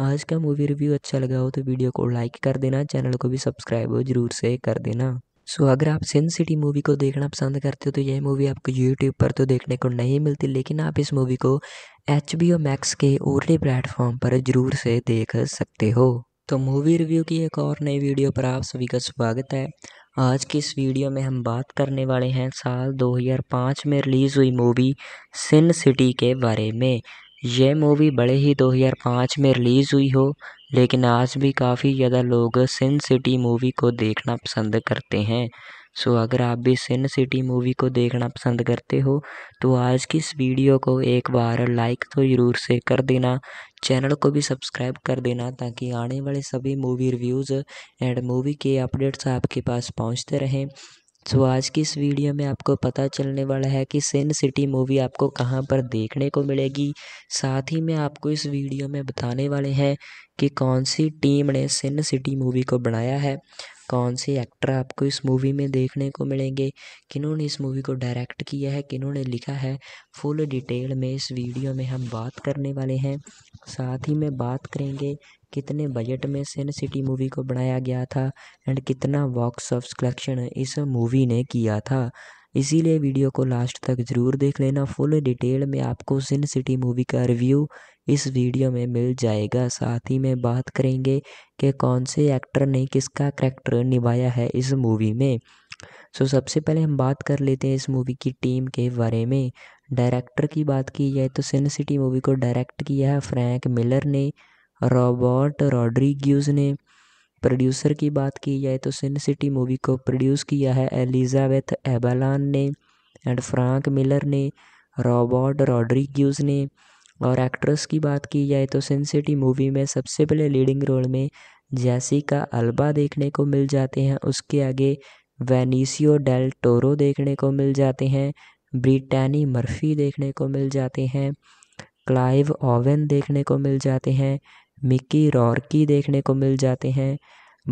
आज का मूवी रिव्यू अच्छा लगा हो तो वीडियो को लाइक कर देना चैनल को भी सब्सक्राइब ज़रूर से कर देना सो अगर आप सिन सिटी मूवी को देखना पसंद करते हो तो यह मूवी आपको यूट्यूब पर तो देखने को नहीं मिलती लेकिन आप इस मूवी को एच बी ओ मैक्स के ओरली प्लेटफॉर्म पर जरूर से देख सकते हो तो मूवी रिव्यू की एक और नई वीडियो पर आप सभी का स्वागत है आज की इस वीडियो में हम बात करने वाले हैं साल 2005 में रिलीज़ हुई मूवी सिन सिटी के बारे में यह मूवी बड़े ही 2005 में रिलीज़ हुई हो लेकिन आज भी काफ़ी ज़्यादा लोग सिन सिटी मूवी को देखना पसंद करते हैं सो अगर आप भी सिन सिटी मूवी को देखना पसंद करते हो तो आज की इस वीडियो को एक बार लाइक तो ज़रूर से कर देना चैनल को भी सब्सक्राइब कर देना ताकि आने वाले सभी मूवी रिव्यूज़ एंड मूवी के अपडेट्स आपके पास पहुंचते रहें सो आज की इस वीडियो में आपको पता चलने वाला है कि सिन सिटी मूवी आपको कहाँ पर देखने को मिलेगी साथ ही में आपको इस वीडियो में बताने वाले हैं कि कौन सी टीम ने सिन सिटी मूवी को बनाया है कौन से एक्टर आपको इस मूवी में देखने को मिलेंगे किन्होंने इस मूवी को डायरेक्ट किया है किन्होंने लिखा है फुल डिटेल में इस वीडियो में हम बात करने वाले हैं साथ ही में बात करेंगे कितने बजट में सेन सिटी मूवी को बनाया गया था एंड कितना बॉक्स ऑफ कलेक्शन इस मूवी ने किया था इसीलिए वीडियो को लास्ट तक ज़रूर देख लेना फुल डिटेल में आपको सिन सिटी मूवी का रिव्यू इस वीडियो में मिल जाएगा साथ ही में बात करेंगे कि कौन से एक्टर ने किसका करैक्टर निभाया है इस मूवी में सो so, सबसे पहले हम बात कर लेते हैं इस मूवी की टीम के बारे में डायरेक्टर की बात की जाए तो सिन सिटी मूवी को डायरेक्ट किया है फ्रैंक मिलर ने रॉबर्ट रॉड्रीग्यूज ने प्रोड्यूसर की बात की जाए तो सिन सिटी मूवी को प्रोड्यूस किया है एलिजाबेथ एबालान ने एंड फ्रांक मिलर ने रॉबर्ट रॉड्रीग्यूज ने और एक्ट्रेस की बात की जाए तो सिन सिटी मूवी में सबसे पहले लीडिंग रोल में का अल्बा देखने को मिल जाते हैं उसके आगे वेनिसियो डेल टोरो देखने को मिल जाते हैं ब्रिटानी मर्फी देखने को मिल जाते हैं क्लाइव ओवन देखने को मिल जाते हैं मिक्की रॉर्की देखने को मिल जाते हैं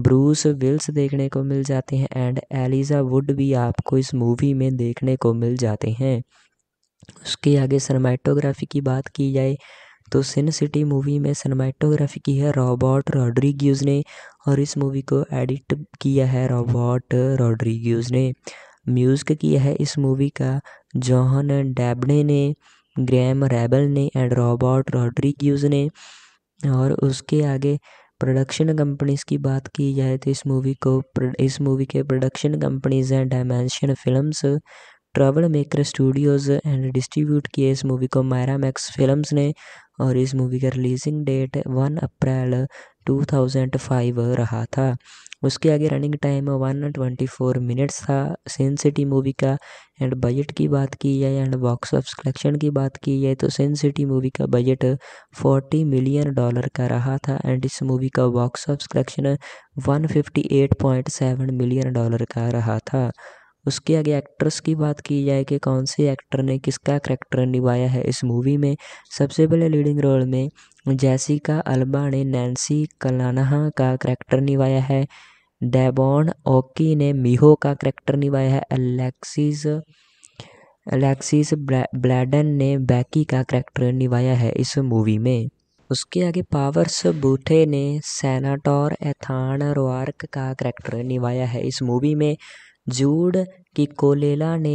ब्रूस विल्स देखने को मिल जाते हैं एंड एलिजा वुड भी आपको इस मूवी में देखने को मिल जाते हैं उसके आगे सनमैटोग्राफी की बात की जाए तो सिन सिटी मूवी में सनमैटोग्राफी की है रॉबर्ट रॉड्रिग्यूज ने और इस मूवी को एडिट किया है रॉबर्ट रॉड्रिग्यूज ने म्यूज़िक किया है इस मूवी का जॉहन डेबडे ने ग्रैम रेबल ने एंड रॉबर्ट रॉड्रिग्यूज ने और उसके आगे प्रोडक्शन कंपनीज़ की बात की जाए तो इस मूवी को इस मूवी के प्रोडक्शन कंपनीज़ हैं Dimension Films Troublemaker studios and distribute किए इस मूवी को मायरा मैक्स फिल्म ने और इस मूवी का रिलीजिंग डेट वन अप्रैल 2005 रहा था उसके आगे running time one twenty four minutes था सेंसिटी सिटी मूवी का एंड बजट की बात की जाए एंड बॉक्स ऑफिस कलेक्शन की बात की जाए तो सेंसिटी सिटी मूवी का बजट फोर्टी मिलियन डॉलर का रहा था एंड इस मूवी का box office collection one fifty eight point seven million dollar का रहा था उसके आगे एक्ट्रेस की बात की जाए कि कौन से एक्टर ने किसका करैक्टर निभाया है इस मूवी में सबसे पहले लीडिंग रोल में जैसिका अल्बा ने नैन्सी कलानहा का करैक्टर निभाया है डेबॉन ओकी ने मिहो का करैक्टर निभाया है अलेक्सिस अलेक्सिस ब्लैडन ने बैकी का करैक्टर निभाया है इस मूवी में उसके आगे पावर्स बूथे ने सेनाटोर एथान रोआर्क का करैक्टर निभाया है इस मूवी में जूड की कोलेला ने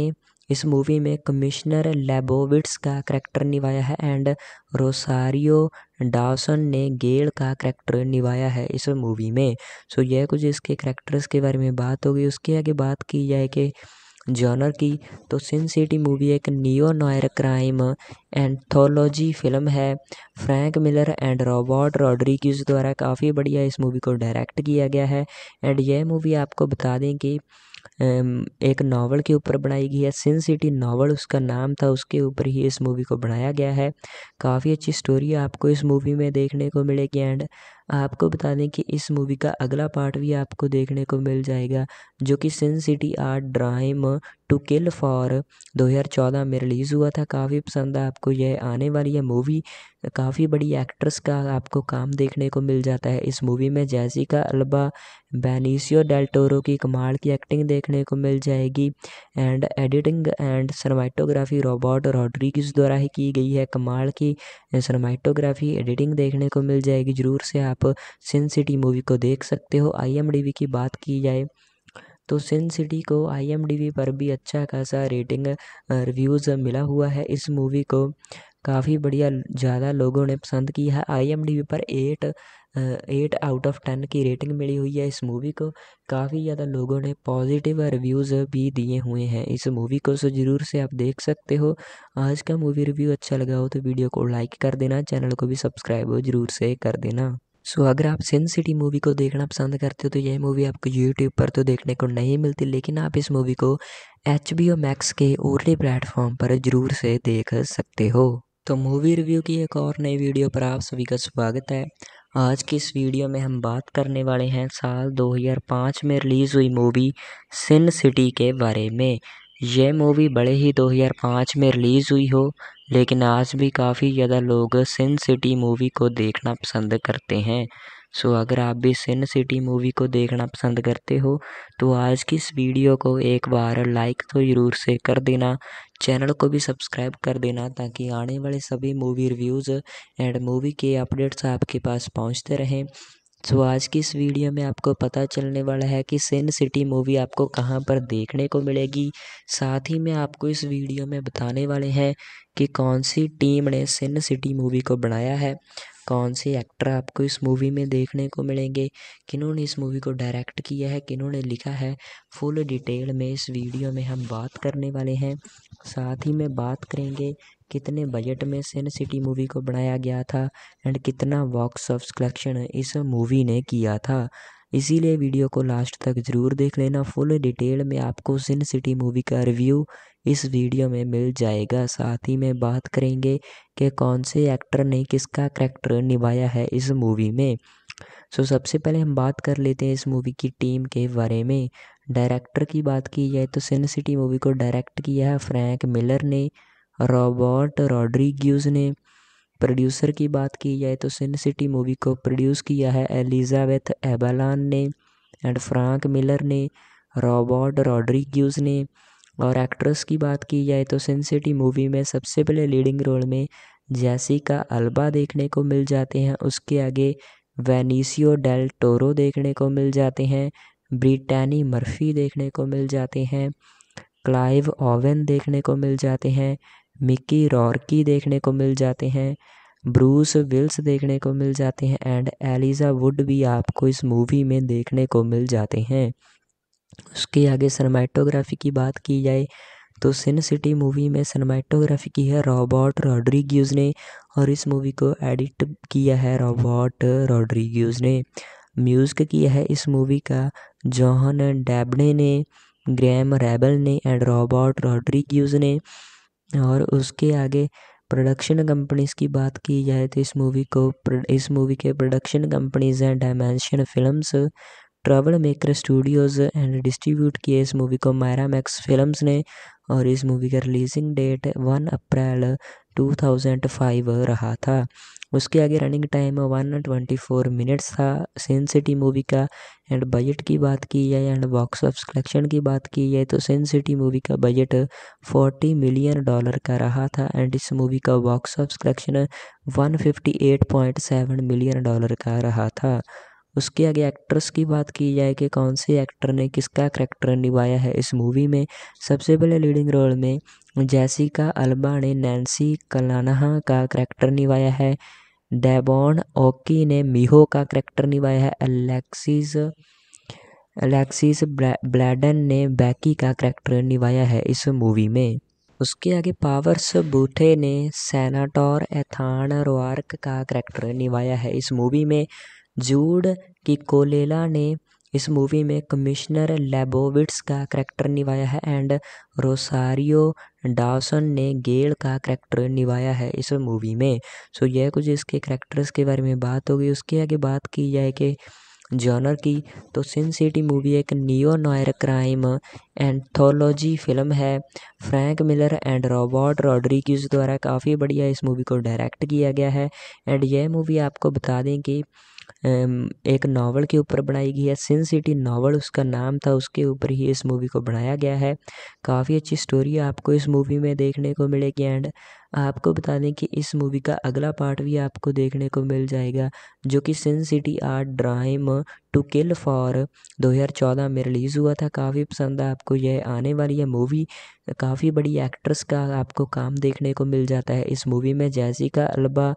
इस मूवी में कमिश्नर लेबोविट्स का करैक्टर निभाया है एंड रोसारियो डासन ने गेल का करैक्टर निभाया है इस मूवी में सो so, यह कुछ इसके करैक्टर्स के बारे में बात होगी उसके आगे बात की जाए कि जॉनर की तो सिन सिटी मूवी एक neo noir crime anthology film है Frank Miller and Robert Rodriguez द्वारा काफ़ी बढ़िया इस मूवी को डायरेक्ट किया गया है एंड यह मूवी आपको बता दें कि एक नावल के ऊपर बनाई गई है सिन सिटी नावल उसका नाम था उसके ऊपर ही इस मूवी को बनाया गया है काफ़ी अच्छी स्टोरी आपको इस मूवी में देखने को मिलेगी एंड आपको बता दें कि इस मूवी का अगला पार्ट भी आपको देखने को मिल जाएगा जो कि सिन सिटी आर्ट ड्राइम टू किल फॉर 2014 में रिलीज़ हुआ था काफ़ी पसंद है आपको यह आने वाली है मूवी काफ़ी बड़ी एक्ट्रेस का आपको काम देखने को मिल जाता है इस मूवी में जैसिका अल्बा बैनिसियो डेल्टोरो की कमाल की एक्टिंग देखने को मिल जाएगी and editing and cinematography Robert Rodriguez द्वारा ही की गई है कमाल की सरमाइटोग्राफी एडिटिंग देखने को मिल जाएगी ज़रूर से आप आप सिन सिटी मूवी को देख सकते हो आई की बात की जाए तो सिन सिटी को आई पर भी अच्छा खासा रेटिंग रिव्यूज़ मिला हुआ है इस मूवी को काफ़ी बढ़िया ज़्यादा लोगों ने पसंद की है आई पर eight eight out of ten की रेटिंग मिली हुई है इस मूवी को काफ़ी ज़्यादा लोगों ने पॉजिटिव रिव्यूज़ भी दिए हुए हैं इस मूवी को सो ज़रूर से आप देख सकते हो आज का मूवी रिव्यू अच्छा लगा हो तो वीडियो को लाइक कर देना चैनल को भी सब्सक्राइब ज़रूर से कर देना सो so, अगर आप सिन सिटी मूवी को देखना पसंद करते हो तो यह मूवी आपको यूट्यूब पर तो देखने को नहीं मिलती लेकिन आप इस मूवी को एच बी ओ मैक्स के ओरली प्लेटफॉर्म पर जरूर से देख सकते हो तो मूवी रिव्यू की एक और नई वीडियो पर आप सभी का स्वागत है आज की इस वीडियो में हम बात करने वाले हैं साल 2005 में रिलीज़ हुई मूवी सिन सिटी के बारे में यह मूवी बड़े ही 2005 में रिलीज़ हुई हो लेकिन आज भी काफ़ी ज़्यादा लोग सिन सिटी मूवी को देखना पसंद करते हैं सो अगर आप भी सिन सिटी मूवी को देखना पसंद करते हो तो आज की इस वीडियो को एक बार लाइक तो ज़रूर से कर देना चैनल को भी सब्सक्राइब कर देना ताकि आने वाले सभी मूवी रिव्यूज़ एंड मूवी के अपडेट्स आपके पास पहुंचते रहें सो आज की इस वीडियो में आपको पता चलने वाला है कि सिन सिटी मूवी आपको कहाँ पर देखने को मिलेगी साथ ही में आपको इस वीडियो में बताने वाले हैं कि कौन सी टीम ने सिन सिटी मूवी को बनाया है कौन से एक्टर आपको इस मूवी में देखने को मिलेंगे किन्होंने इस मूवी को डायरेक्ट किया है किन्होंने लिखा है फुल डिटेल में इस वीडियो में हम बात करने वाले हैं साथ ही में बात करेंगे कितने बजट में सिन सिटी मूवी को बनाया गया था एंड कितना बॉक्स ऑफ कलेक्शन इस मूवी ने किया था इसीलिए वीडियो को लास्ट तक ज़रूर देख लेना फुल डिटेल में आपको सिन सिटी मूवी का रिव्यू इस वीडियो में मिल जाएगा साथ ही में बात करेंगे कि कौन से एक्टर ने किसका करैक्टर निभाया है इस मूवी में सो so, सबसे पहले हम बात कर लेते हैं इस मूवी की टीम के बारे में डायरेक्टर की बात की जाए तो सिन सिटी मूवी को डायरेक्ट किया है फ्रैंक मिलर ने रॉबर्ट रॉड्रिग्यूज ने प्रोड्यूसर की बात की जाए तो सिन सिटी मूवी को प्रोड्यूस किया है एलिजाबेथ एबालान ने एंड फ्रांक मिलर ने रॉबर्ट रॉड्रिग्यूज ने और एक्ट्रेस की बात की जाए तो सिन सिटी मूवी में सबसे पहले लीडिंग रोल में का अल्बा देखने को मिल जाते हैं उसके आगे वेनिसियो डेल टोरो देखने को मिल जाते हैं ब्रिटैनी मर्फी देखने को मिल जाते हैं क्लाइव ओवन देखने को मिल जाते हैं मिक्की रॉर्की देखने को मिल जाते हैं ब्रूस विल्स देखने को मिल जाते हैं एंड एलिज़ा वुड भी आपको इस मूवी में देखने को मिल जाते हैं उसके आगे सनमैटोग्राफी की बात की जाए तो सिन सिटी मूवी में सनमैटोग्राफी की है रॉबर्ट रॉड्रिग्यूज ने और इस मूवी को एडिट किया है रॉबर्ट रॉड्रिग्यूज ने म्यूज़िक किया है इस मूवी का जॉहन डैबने ने ग्रैम रैबल ने एंड रॉबर्ट रॉड्रिग्यूज ने और उसके आगे प्रोडक्शन कंपनीज़ की बात की जाए तो इस मूवी को इस मूवी के प्रोडक्शन कंपनीज़ हैं Dimension Films Troublemaker Studios and distribute किए इस मूवी को मायरा मैक्स फिल्म्स ने और इस मूवी का रिलीजिंग डेट वन अप्रैल 2005 रहा था उसके आगे running time one twenty four minutes था सेंसिटी सिटी मूवी का एंड बजट की बात की जाए एंड बॉक्स ऑफ कलेक्शन की बात की जाए तो सेंसिटी सिटी मूवी का बजट फोर्टी मिलियन डॉलर का रहा था एंड इस मूवी का box of collection one fifty eight point seven million dollar का रहा था उसके आगे एक्ट्रेस की बात की जाए कि कौन से एक्टर ने किसका करैक्टर निभाया है इस मूवी में सबसे पहले लीडिंग रोल में जैसिका अल्बा ने नैन्सी कलानहा का करैक्टर निभाया है डेबॉन ओकी ने मीहो का करैक्टर निभाया है अलेक्सिस अलेक्सिस ब्लैडन ने बैकी का करैक्टर निभाया है इस मूवी में उसके आगे पावर्स बूथे ने सेनाटोर एथान रोआर्क का करैक्टर निभाया है इस मूवी में जूड की कोलेला ने इस मूवी में कमिश्नर लेबोविट्स का करैक्टर निभाया है एंड रोसारियो डासन ने गेल का करैक्टर निभाया है इस मूवी में सो यह कुछ इसके करैक्टर्स के बारे में बात होगी उसके आगे बात की जाए कि जॉनर की तो सिन सिटी मूवी एक neo noir crime anthology film है Frank Miller and Robert Rodriguez द्वारा काफ़ी बढ़िया इस मूवी को डायरेक्ट किया गया है एंड यह मूवी आपको बता दें कि एक नावल के ऊपर बनाई गई है सिन सिटी नावल उसका नाम था उसके ऊपर ही इस मूवी को बनाया गया है काफ़ी अच्छी स्टोरी आपको इस मूवी में देखने को मिलेगी एंड आपको बता दें कि इस मूवी का अगला पार्ट भी आपको देखने को मिल जाएगा जो कि सिन सिटी आर्ट ड्राइम टू किल फॉर 2014 में रिलीज़ हुआ था काफ़ी पसंद है आपको यह आने वाली है मूवी काफ़ी बड़ी एक्ट्रेस का आपको काम देखने को मिल जाता है इस मूवी में जैसिका अल्बा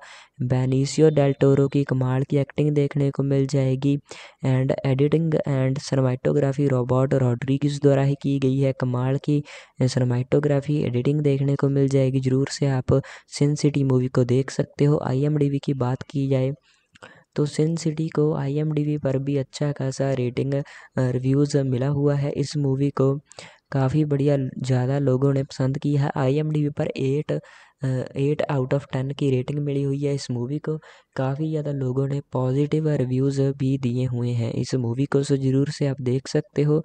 बेनिसियो डेल्टोरो की कमाल की एक्टिंग देखने को मिल जाएगी and editing and cinematography Robert Rodriguez द्वारा ही की गई है कमाल की सरमाइटोग्राफी एडिटिंग देखने को मिल जाएगी ज़रूर से आप आप सिन सिटी मूवी को देख सकते हो आई की बात की जाए तो सिन सिटी को आई पर भी अच्छा खासा रेटिंग रिव्यूज़ मिला हुआ है इस मूवी को काफ़ी बढ़िया ज़्यादा लोगों ने पसंद की है आई पर eight eight out of ten की रेटिंग मिली हुई है इस मूवी को काफ़ी ज़्यादा लोगों ने पॉजिटिव रिव्यूज़ भी दिए हुए हैं इस मूवी को सो ज़रूर से आप देख सकते हो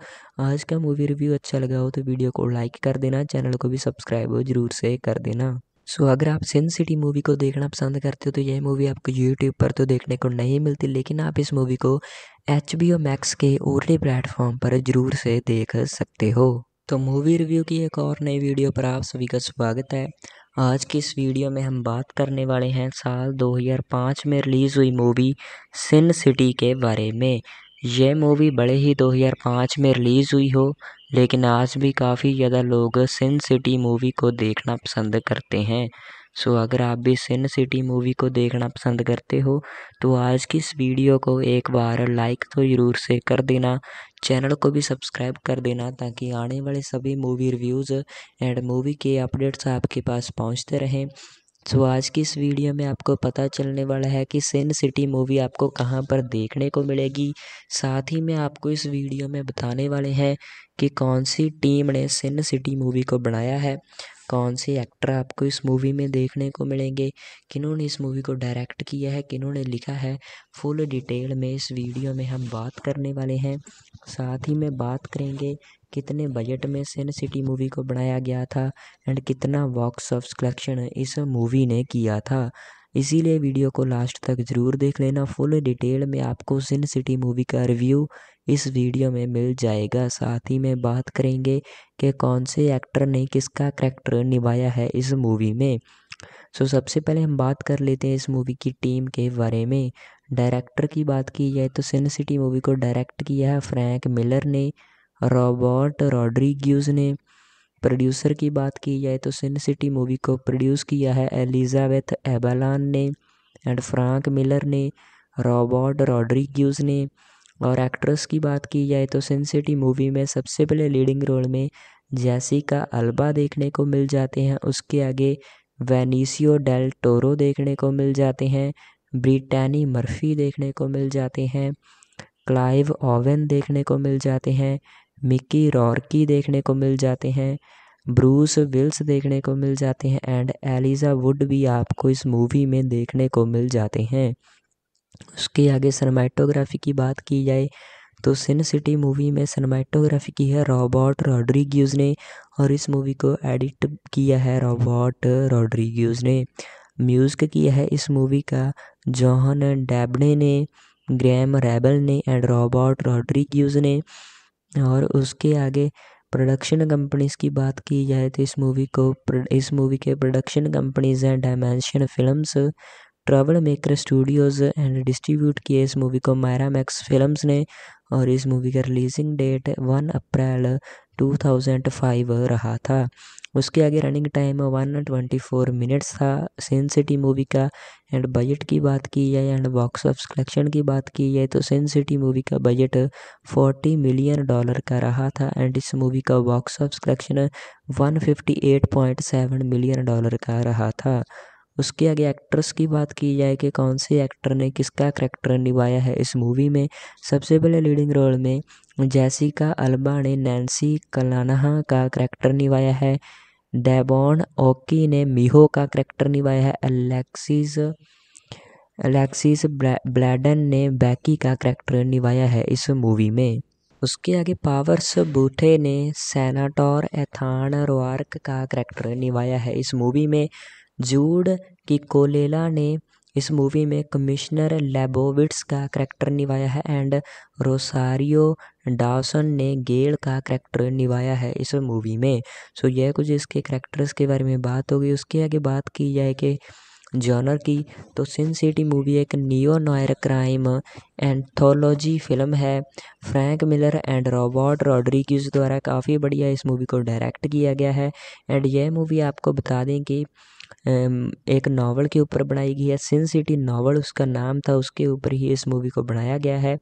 आज का मूवी रिव्यू अच्छा लगा हो तो वीडियो को लाइक कर देना चैनल को भी सब्सक्राइब ज़रूर से कर देना सो so, अगर आप सिन सिटी मूवी को देखना पसंद करते हो तो यह मूवी आपको यूट्यूब पर तो देखने को नहीं मिलती लेकिन आप इस मूवी को एच बी ओ मैक्स के ओरली प्लेटफॉर्म पर जरूर से देख सकते हो तो मूवी रिव्यू की एक और नई वीडियो पर आप सभी का स्वागत है आज की इस वीडियो में हम बात करने वाले हैं साल 2005 में रिलीज़ हुई मूवी सिन सिटी के बारे में यह मूवी बड़े ही 2005 में रिलीज़ हुई हो लेकिन आज भी काफ़ी ज़्यादा लोग सिन सिटी मूवी को देखना पसंद करते हैं सो अगर आप भी सिन सिटी मूवी को देखना पसंद करते हो तो आज की इस वीडियो को एक बार लाइक तो ज़रूर से कर देना चैनल को भी सब्सक्राइब कर देना ताकि आने वाले सभी मूवी रिव्यूज़ एंड मूवी के अपडेट्स आपके पास पहुंचते रहें सो आज की इस वीडियो में आपको पता चलने वाला है कि सिन सिटी मूवी आपको कहाँ पर देखने को मिलेगी साथ ही में आपको इस वीडियो में बताने वाले हैं कि कौन सी टीम ने सिन सिटी मूवी को बनाया है कौन से एक्टर आपको इस मूवी में देखने को मिलेंगे किन्होंने इस मूवी को डायरेक्ट किया है किन्होंने लिखा है फुल डिटेल में इस वीडियो में हम बात करने वाले हैं साथ ही में बात करेंगे कितने बजट में सिन सिटी मूवी को बनाया गया था एंड कितना बॉक्स ऑफ कलेक्शन इस मूवी ने किया था इसीलिए वीडियो को लास्ट तक ज़रूर देख लेना फुल डिटेल में आपको सिन सिटी मूवी का रिव्यू इस वीडियो में मिल जाएगा साथ ही में बात करेंगे कि कौन से एक्टर ने किसका करैक्टर निभाया है इस मूवी में सो so, सबसे पहले हम बात कर लेते हैं इस मूवी की टीम के बारे में डायरेक्टर की बात की जाए तो सिन सिटी मूवी को डायरेक्ट किया है फ्रैंक मिलर ने रॉबर्ट रॉड्रीग्यूज ने प्रोड्यूसर की बात की जाए तो सिन सिटी मूवी को प्रोड्यूस किया है एलिजाबेथ एबालान ने एंड फ्रांक मिलर ने रॉबर्ट रॉड्रीग्यूज ने और एक्ट्रेस की बात की जाए तो सिन सिटी मूवी में सबसे पहले लीडिंग रोल में का अल्बा देखने को मिल जाते हैं उसके आगे वेनिसियो डेल टोरो देखने को मिल जाते हैं ब्रिटानी मर्फी देखने को मिल जाते हैं क्लाइव ओवन देखने को मिल जाते हैं मिक्की रॉर्की देखने को मिल जाते हैं ब्रूस विल्स देखने को मिल जाते हैं एंड एलिज़ा वुड भी आपको इस मूवी में देखने को मिल जाते हैं उसके आगे सनमैटोग्राफी की बात की जाए तो सिन सिटी मूवी में सनमैटोग्राफी की है रॉबर्ट रॉड्रीग्यूज ने और इस मूवी को एडिट किया है रॉबर्ट रॉड्रीग्यूज ने म्यूज़िक किया है इस मूवी का जॉहन डेबने ने ग्रैम रेबल ने एंड रॉबर्ट रॉड्रीग्यूज ने और उसके आगे प्रोडक्शन कंपनीज़ की बात की जाए तो इस मूवी को इस मूवी के प्रोडक्शन कंपनीज़ हैं Dimension Films Troublemaker Studios and distribute किए इस मूवी को मायरा मैक्स फिल्म्स ने और इस मूवी का रिलीजिंग डेट वन अप्रैल 2005 रहा था उसके आगे running time one twenty four minutes था सेंसिटी सिटी मूवी का एंड बजट की बात की जाए एंड बॉक्स ऑफिस कलेक्शन की बात की जाए तो सेंसिटी सिटी मूवी का बजट फोर्टी मिलियन डॉलर का रहा था एंड इस मूवी का box office collection one fifty eight point seven million dollar का रहा था उसके आगे एक्ट्रेस की बात की जाए कि कौन सी एक्टर ने किसका करैक्टर निभाया है इस मूवी में सबसे पहले लीडिंग रोल में जैसिका अल्बा ने नैन्सी कलानहा का करैक्टर निभाया है डेबॉन ओकी ने मीहो का करैक्टर निभाया है अलेक्सिस अलेक्सिस ब्लैडन ने बैकी का करैक्टर निभाया है इस मूवी में उसके आगे पावर्स बूथे ने सेनाटोर एथान रोआर्क का करैक्टर निभाया है इस मूवी में जूड की कोलेला ने इस मूवी में कमिश्नर लेबोविट्स का करैक्टर निभाया है एंड रोसारियो डावसन ने गेल का करैक्टर निभाया है इस मूवी में सो यह कुछ इसके करैक्टर्स के बारे में बात होगी उसके आगे बात की जाए कि जॉनर की तो सिन सिटी मूवी एक neo noir crime anthology film है Frank Miller and Robert Rodriguez द्वारा काफ़ी बढ़िया इस मूवी को डायरेक्ट किया गया है एंड यह मूवी आपको बता दें कि एक नावल के ऊपर बनाई गई है सिन सिटी नावल उसका नाम था उसके ऊपर ही इस मूवी को बनाया गया है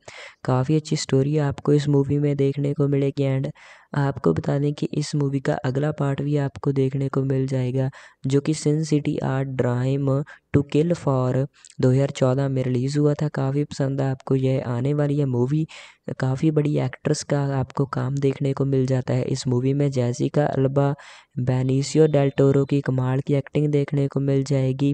काफ़ी अच्छी स्टोरी आपको इस मूवी में देखने को मिलेगी एंड आपको बता दें कि इस मूवी का अगला पार्ट भी आपको देखने को मिल जाएगा जो कि सिन सिटी आर्ट ड्राइम टू किल फॉर 2014 में रिलीज़ हुआ था काफ़ी पसंद है आपको यह आने वाली यह मूवी काफ़ी बड़ी एक्ट्रेस का आपको काम देखने को मिल जाता है इस मूवी में जैसिका अल्बा बेनिसियो डेल्टोरो की कमाल की एक्टिंग देखने को मिल जाएगी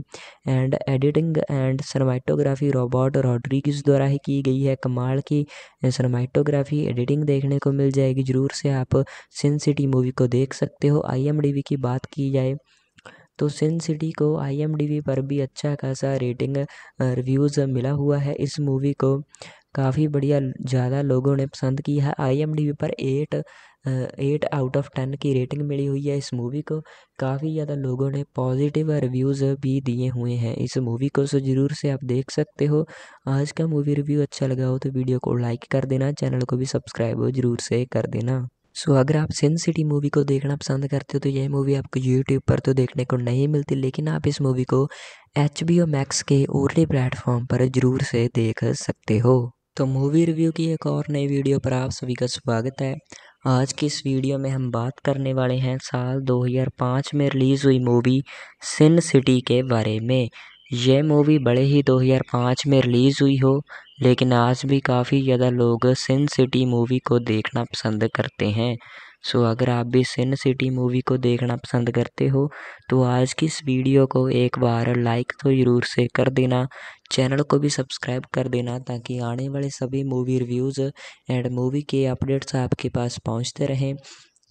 and editing and cinematography Robert Rodriguez द्वारा ही की गई है कमाल की सरमाइटोग्राफी एडिटिंग देखने को मिल जाएगी जरूर से आप आप सिन सिटी मूवी को देख सकते हो आई की बात की जाए तो सिन सिटी को आई पर भी अच्छा खासा रेटिंग रिव्यूज़ मिला हुआ है इस मूवी को काफ़ी बढ़िया ज़्यादा लोगों ने पसंद की है आई पर eight eight out of ten की रेटिंग मिली हुई है इस मूवी को काफ़ी ज़्यादा लोगों ने पॉजिटिव रिव्यूज़ भी दिए हुए हैं इस मूवी को सो ज़रूर से आप देख सकते हो आज का मूवी रिव्यू अच्छा लगा हो तो वीडियो को लाइक कर देना चैनल को भी सब्सक्राइब ज़रूर से कर देना सो so, अगर आप सिन सिटी मूवी को देखना पसंद करते हो तो यह मूवी आपको यूट्यूब पर तो देखने को नहीं मिलती लेकिन आप इस मूवी को एच बी ओ मैक्स के ओरली प्लेटफॉर्म पर जरूर से देख सकते हो तो मूवी रिव्यू की एक और नई वीडियो पर आप सभी का स्वागत है आज की इस वीडियो में हम बात करने वाले हैं साल 2005 में रिलीज़ हुई मूवी सिन सिटी के बारे में यह मूवी बड़े ही 2005 में रिलीज़ हुई हो लेकिन आज भी काफ़ी ज़्यादा लोग सिन सिटी मूवी को देखना पसंद करते हैं सो अगर आप भी सिन सिटी मूवी को देखना पसंद करते हो तो आज की इस वीडियो को एक बार लाइक तो ज़रूर से कर देना चैनल को भी सब्सक्राइब कर देना ताकि आने वाले सभी मूवी रिव्यूज़ एंड मूवी के अपडेट्स आपके पास पहुंचते रहें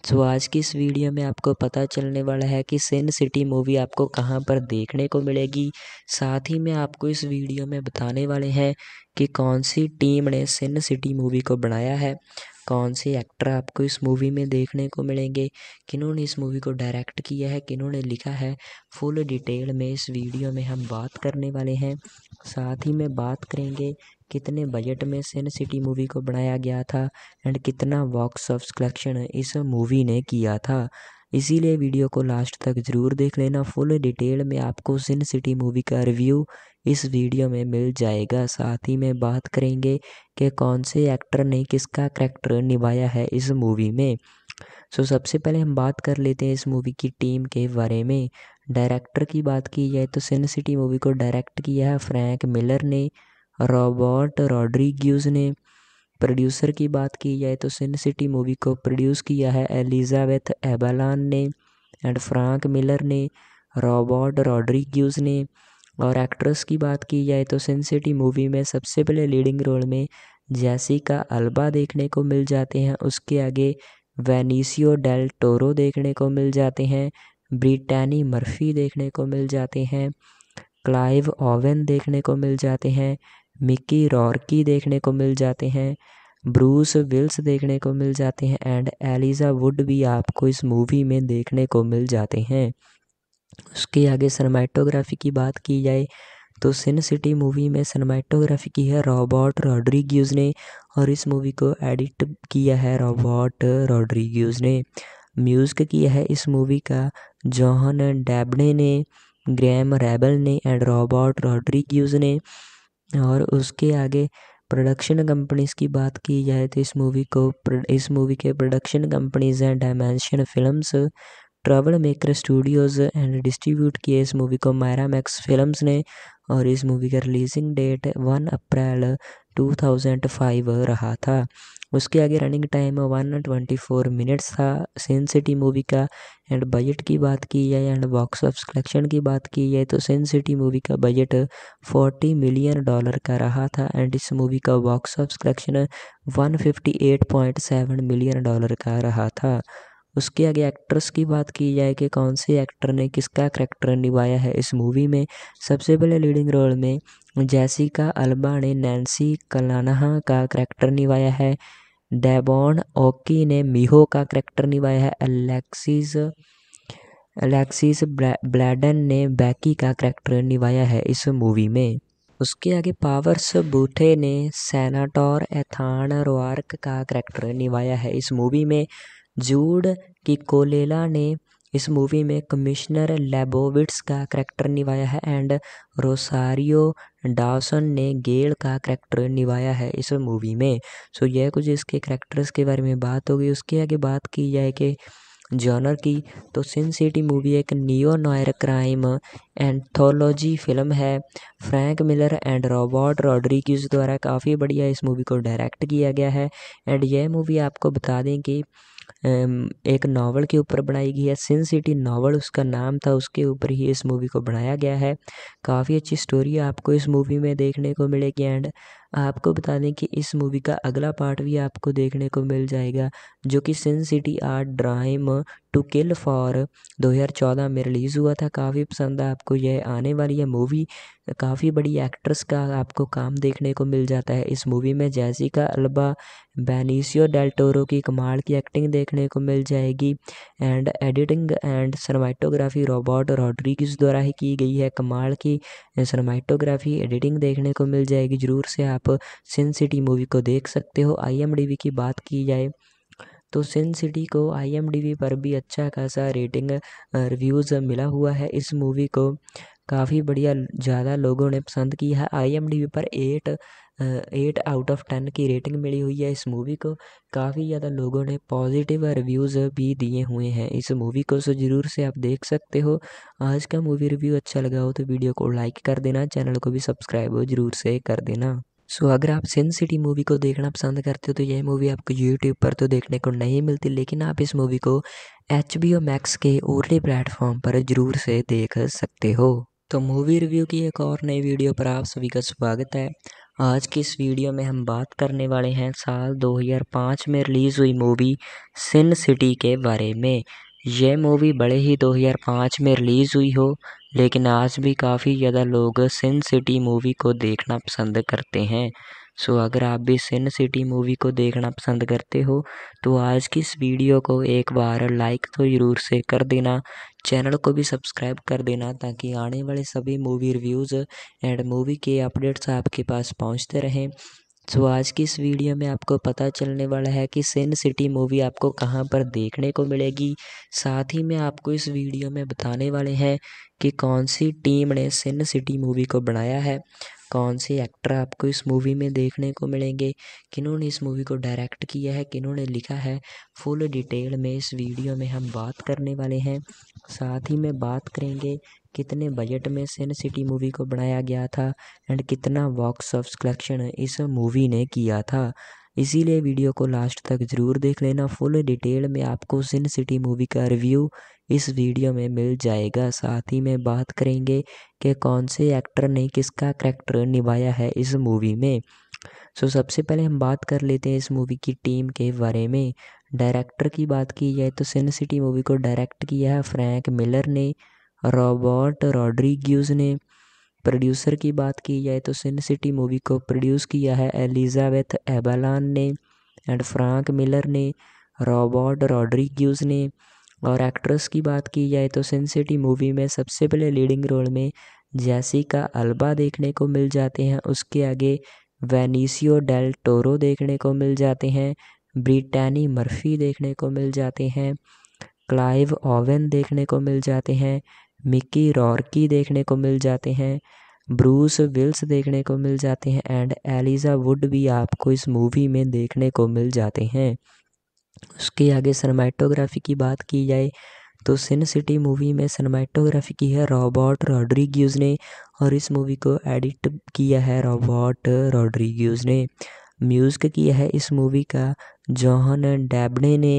सो आज की इस वीडियो में आपको पता चलने वाला है कि सिन सिटी मूवी आपको कहाँ पर देखने को मिलेगी साथ ही में आपको इस वीडियो में बताने वाले हैं कि कौन सी टीम ने सिन सिटी मूवी को बनाया है कौन से एक्टर आपको इस मूवी में देखने को मिलेंगे किन्होंने इस मूवी को डायरेक्ट किया है किन्होंने लिखा है फुल डिटेल में इस वीडियो में हम बात करने वाले हैं साथ ही में बात करेंगे कितने बजट में सिन सिटी मूवी को बनाया गया था एंड कितना बॉक्स ऑफ कलेक्शन इस मूवी ने किया था इसीलिए वीडियो को लास्ट तक ज़रूर देख लेना फुल डिटेल में आपको सिन सिटी मूवी का रिव्यू इस वीडियो में मिल जाएगा साथ ही में बात करेंगे कि कौन से एक्टर ने किसका करैक्टर निभाया है इस मूवी में सो so, सबसे पहले हम बात कर लेते हैं इस मूवी की टीम के बारे में डायरेक्टर की बात की जाए तो सिन सिटी मूवी को डायरेक्ट किया है फ्रैंक मिलर ने रॉबर्ट रॉड्रीग्यूज ने प्रोड्यूसर की बात की जाए तो सिन सिटी मूवी को प्रोड्यूस किया है एलिजाबेथ एबालान ने एंड फ्रैंक मिलर ने रॉबर्ट रॉड्रीग्यूज ने और एक्ट्रेस की बात की जाए तो सिन सिटी मूवी में सबसे पहले लीडिंग रोल में का अल्बा देखने को मिल जाते हैं उसके आगे वेनिसियो डेल टोरो देखने को मिल जाते हैं ब्रिटानी मर्फी देखने को मिल जाते हैं क्लाइव ओवन देखने को मिल जाते हैं मिक्की रॉर्की देखने को मिल जाते हैं ब्रूस विल्स देखने को मिल जाते हैं एंड एलिज़ा वुड भी आपको इस मूवी में देखने को मिल जाते हैं उसके आगे सनमैटोग्राफी की बात की जाए तो सिन सिटी मूवी में सनमैटोग्राफी की है रॉबर्ट रॉड्रिग्यूज ने और इस मूवी को एडिट किया है रॉबर्ट रॉड्रिग्यूज ने म्यूज़िक किया है इस मूवी का जॉहन डैबने ने ग्रैम रैबल ने एंड रॉबर्ट रॉड्रिग्यूज ने और उसके आगे प्रोडक्शन कंपनीज़ की बात की जाए तो इस मूवी को इस मूवी के प्रोडक्शन कंपनीज़ हैं Dimension Films Troublemaker Studios and distribute किए इस मूवी को मायरा मैक्स फिल्म्स ने और इस मूवी का रिलीजिंग डेट वन अप्रैल 2005 रहा था उसके आगे running time one twenty four minutes था सेन सिटी मूवी का एंड बजट की बात की जाए एंड बॉक्स ऑफिस कलेक्शन की बात की जाए तो सेन सिटी मूवी का बजट फोर्टी मिलियन डॉलर का रहा था एंड इस मूवी का box office collection one fifty eight point seven million dollar का रहा था उसके आगे एक्ट्रेस की बात की जाए कि कौन से एक्टर ने किसका करैक्टर निभाया है इस मूवी में सबसे पहले लीडिंग रोल में जैसिका अल्बा ने नैन्सी कलानहा का करैक्टर निभाया है डेबॉन ओकी ने मिहो का करैक्टर निभाया है एलेक्सिस एलेक्सिस ब्लैडन ने बैकी का करैक्टर निभाया है इस मूवी में उसके आगे पावर्स बूथे ने सेनाटोर एथान रोआर्क का करैक्टर निभाया है इस मूवी में जूड की कोलेला ने इस मूवी में कमिश्नर लेबोविट्स का करैक्टर निभाया है एंड रोसारियो डासन ने गेल का करैक्टर निभाया है इस मूवी में सो so, यह कुछ इसके करैक्टर्स के बारे में बात होगी उसके आगे बात की जाए कि जॉनर की तो सिन सिटी मूवी एक neo noir crime anthology film है Frank Miller and Robert Rodriguez द्वारा काफ़ी बढ़िया इस मूवी को डायरेक्ट किया गया है एंड यह मूवी आपको बता दें कि एक नावल के ऊपर बनाई गई है सिन सिटी नावल उसका नाम था उसके ऊपर ही इस मूवी को बनाया गया है काफ़ी अच्छी स्टोरी आपको इस मूवी में देखने को मिलेगी एंड आपको बता दें कि इस मूवी का अगला पार्ट भी आपको देखने को मिल जाएगा जो कि सिन सिटी आर्ट ड्राइम टू किल फॉर 2014 में रिलीज़ हुआ था काफ़ी पसंद है आपको यह आने वाली यह मूवी काफ़ी बड़ी एक्ट्रेस का आपको काम देखने को मिल जाता है इस मूवी में जैसिका अल्बा बैनिसियो डेल्टोरो की कमाल की एक्टिंग देखने को मिल जाएगी and editing and cinematography Robert Rodriguez द्वारा ही की गई है कमाल की सरमाइटोग्राफी एडिटिंग देखने को मिल जाएगी ज़रूर से आप सिन सिटी मूवी को देख सकते हो आई की बात की जाए तो सिन सिटी को आई पर भी अच्छा खासा रेटिंग रिव्यूज़ मिला हुआ है इस मूवी को काफ़ी बढ़िया ज़्यादा लोगों ने पसंद की है आई पर eight eight out of ten की रेटिंग मिली हुई है इस मूवी को काफ़ी ज़्यादा लोगों ने पॉजिटिव रिव्यूज़ भी दिए हुए हैं इस मूवी को सो ज़रूर से आप देख सकते हो आज का मूवी रिव्यू अच्छा लगा हो तो वीडियो को लाइक कर देना चैनल को भी सब्सक्राइब ज़रूर से कर देना सो अगर आप सिन सिटी मूवी को देखना पसंद करते हो तो यह मूवी आपको यूट्यूब पर तो देखने को नहीं मिलती लेकिन आप इस मूवी को एच बी ओ मैक्स के ओरली प्लेटफॉर्म पर जरूर से देख सकते हो तो मूवी रिव्यू की एक और नई वीडियो पर आप सभी का स्वागत है आज की इस वीडियो में हम बात करने वाले हैं साल 2005 में रिलीज़ हुई मूवी सिन सिटी के बारे में यह मूवी बड़े ही 2005 में रिलीज़ हुई हो लेकिन आज भी काफ़ी ज़्यादा लोग सिन सिटी मूवी को देखना पसंद करते हैं सो अगर आप भी सिन सिटी मूवी को देखना पसंद करते हो तो आज की इस वीडियो को एक बार लाइक तो ज़रूर से कर देना चैनल को भी सब्सक्राइब कर देना ताकि आने वाले सभी मूवी रिव्यूज़ एंड मूवी के अपडेट्स आपके पास पहुंचते रहें सो आज की इस वीडियो में आपको पता चलने वाला है कि सिन सिटी मूवी आपको कहाँ पर देखने को मिलेगी साथ ही में आपको इस वीडियो में बताने वाले हैं कि कौन सी टीम ने सिन सिटी मूवी को बनाया है कौन से एक्टर आपको इस मूवी में देखने को मिलेंगे किन्होंने इस मूवी को डायरेक्ट किया है किन्होंने लिखा है फुल डिटेल में इस वीडियो में हम बात करने वाले हैं साथ ही में बात करेंगे कितने बजट में सिन सिटी मूवी को बनाया गया था एंड कितना बॉक्स ऑफ कलेक्शन इस मूवी ने किया था इसीलिए वीडियो को लास्ट तक ज़रूर देख लेना फुल डिटेल में आपको सिन सिटी मूवी का रिव्यू इस वीडियो में मिल जाएगा साथ ही में बात करेंगे कि कौन से एक्टर ने किसका करैक्टर निभाया है इस मूवी में सो so, सबसे पहले हम बात कर लेते हैं इस मूवी की टीम के बारे में डायरेक्टर की बात की जाए तो सिन सिटी मूवी को डायरेक्ट किया है फ्रैंक मिलर ने रॉबर्ट रॉड्रिग्यूज ने प्रोड्यूसर की बात की जाए तो सिन सिटी मूवी को प्रोड्यूस किया है एलिजाबेथ एबलान ने एंड फ्रैंक मिलर ने रॉबर्ट रॉड्रिग्यूज ने और एक्ट्रेस की बात की जाए तो सिन सिटी मूवी में सबसे पहले लीडिंग रोल में जैसिका अल्बा देखने को मिल जाते हैं उसके आगे वेनिसियो डेल टोरो देखने को मिल जाते हैं ब्रिटानी मर्फी देखने को मिल जाते हैं क्लाइव ओवन देखने को मिल जाते हैं मिक्की रॉर्की देखने को मिल जाते हैं ब्रूस विल्स देखने को मिल जाते हैं एंड एलिज़ा वुड भी आपको इस मूवी में देखने को मिल जाते हैं उसके आगे सनमैटोग्राफी की बात की जाए तो सिन सिटी मूवी में सनमैटोग्राफी की है रॉबर्ट रॉड्रीग्यूज ने और इस मूवी को एडिट किया है रॉबर्ट रॉड्रीग्यूज ने म्यूज़िक किया है इस मूवी का जॉहन डैबने ने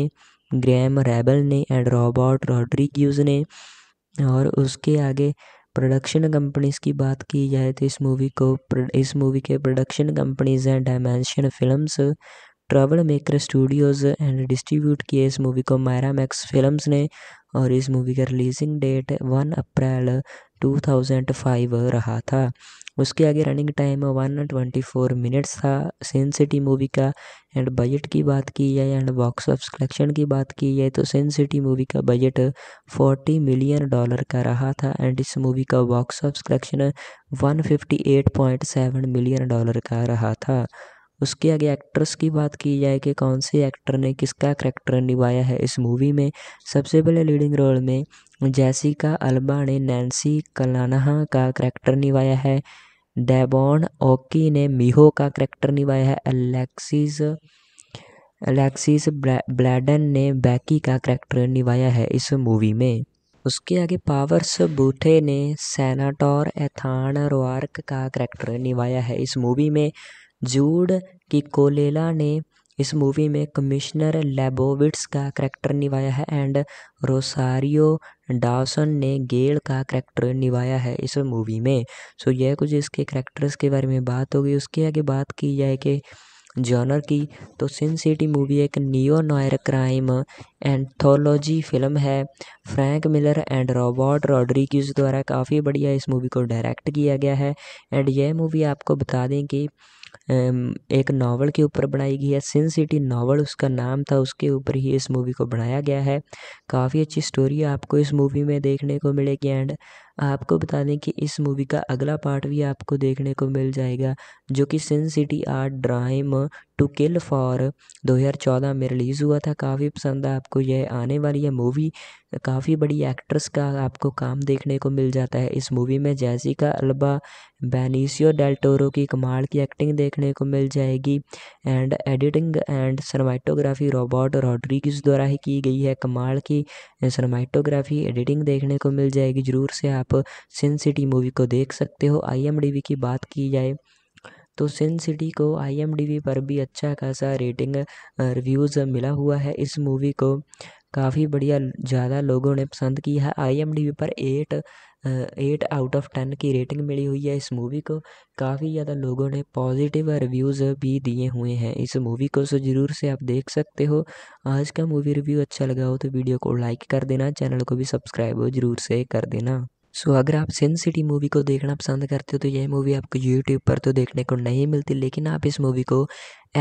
ग्रैम रेबल ने एंड रॉबर्ट रॉड्रीग्यूज ने और उसके आगे प्रोडक्शन कंपनीज़ की बात की जाए तो इस मूवी को इस मूवी के प्रोडक्शन कंपनीज़ हैं Dimension Films Troublemaker Studios and distribute किए इस मूवी को मायरा मैक्स फिल्म्स ने और इस मूवी का रिलीजिंग डेट वन अप्रैल 2005 रहा था उसके आगे running time one twenty four minutes था सेंसिटी सिटी मूवी का एंड बजट की बात की जाए एंड बॉक्स ऑफ कलेक्शन की बात की जाए तो सेंसिटी सिटी मूवी का बजट फोर्टी मिलियन डॉलर का रहा था एंड इस मूवी का box of collection one fifty eight point seven million dollar का रहा था उसके आगे एक्ट्रेस की बात की जाए कि कौन से एक्टर ने किसका करैक्टर निभाया है इस मूवी में सबसे पहले लीडिंग रोल में जैसिका अल्बा ने नैन्सी कलानहा का करैक्टर निभाया है डेबॉन ओकी ने मीहो का करैक्टर निभाया है अलेक्सिस अलेक्सिस ब्लैडन ने बैकी का करैक्टर निभाया है इस मूवी में उसके आगे पावर्स बूथे ने सेनाटोर एथान रोआर्क का करैक्टर निभाया है इस मूवी में जूड की कोलेला ने इस मूवी में कमिश्नर लेबोविट्स का करैक्टर निभाया है एंड रोसारियो डावसन ने गेल का करैक्टर निभाया है इस मूवी में सो यह कुछ इसके करैक्टर्स के बारे में बात हो गई उसके आगे बात की जाए कि जॉनर की तो सिन सिटी मूवी एक neo noir crime anthology film है Frank Miller and Robert Rodriguez द्वारा काफ़ी बढ़िया इस मूवी को डायरेक्ट किया गया है एंड यह मूवी आपको बता दें कि एक नावल के ऊपर बनाई गई है सिन सिटी नावल उसका नाम था उसके ऊपर ही इस मूवी को बनाया गया है काफ़ी अच्छी स्टोरी आपको इस मूवी में देखने को मिलेगी एंड आपको बता दें कि इस मूवी का अगला पार्ट भी आपको देखने को मिल जाएगा जो कि सिन सिटी आर्ट ड्राइम टू किल फॉर 2014 में रिलीज़ हुआ था काफ़ी पसंद है आपको यह आने वाली यह मूवी काफ़ी बड़ी एक्ट्रेस का आपको काम देखने को मिल जाता है इस मूवी में जैसिका अल्बा बेनिसियो डेल्टोरो की कमाल की एक्टिंग देखने को मिल जाएगी and editing and cinematography Robert Rodriguez द्वारा ही की गई है कमाल की सरमाइटोग्राफी एडिटिंग देखने को मिल जाएगी ज़रूर से आप आप सिन सिटी मूवी को देख सकते हो आई की बात की जाए तो सिन सिटी को आई पर भी अच्छा खासा रेटिंग रिव्यूज़ मिला हुआ है इस मूवी को काफ़ी बढ़िया ज़्यादा लोगों ने पसंद की है आई पर eight eight out of ten की रेटिंग मिली हुई है इस मूवी को काफ़ी ज़्यादा लोगों ने पॉजिटिव रिव्यूज़ भी दिए हुए हैं इस मूवी को सो ज़रूर से आप देख सकते हो आज का मूवी रिव्यू अच्छा लगा हो तो वीडियो को लाइक कर देना चैनल को भी सब्सक्राइब ज़रूर से कर देना सो अगर आप सिन सिटी मूवी को देखना पसंद करते हो तो यह मूवी आपको यूट्यूब पर तो देखने को नहीं मिलती लेकिन आप इस मूवी को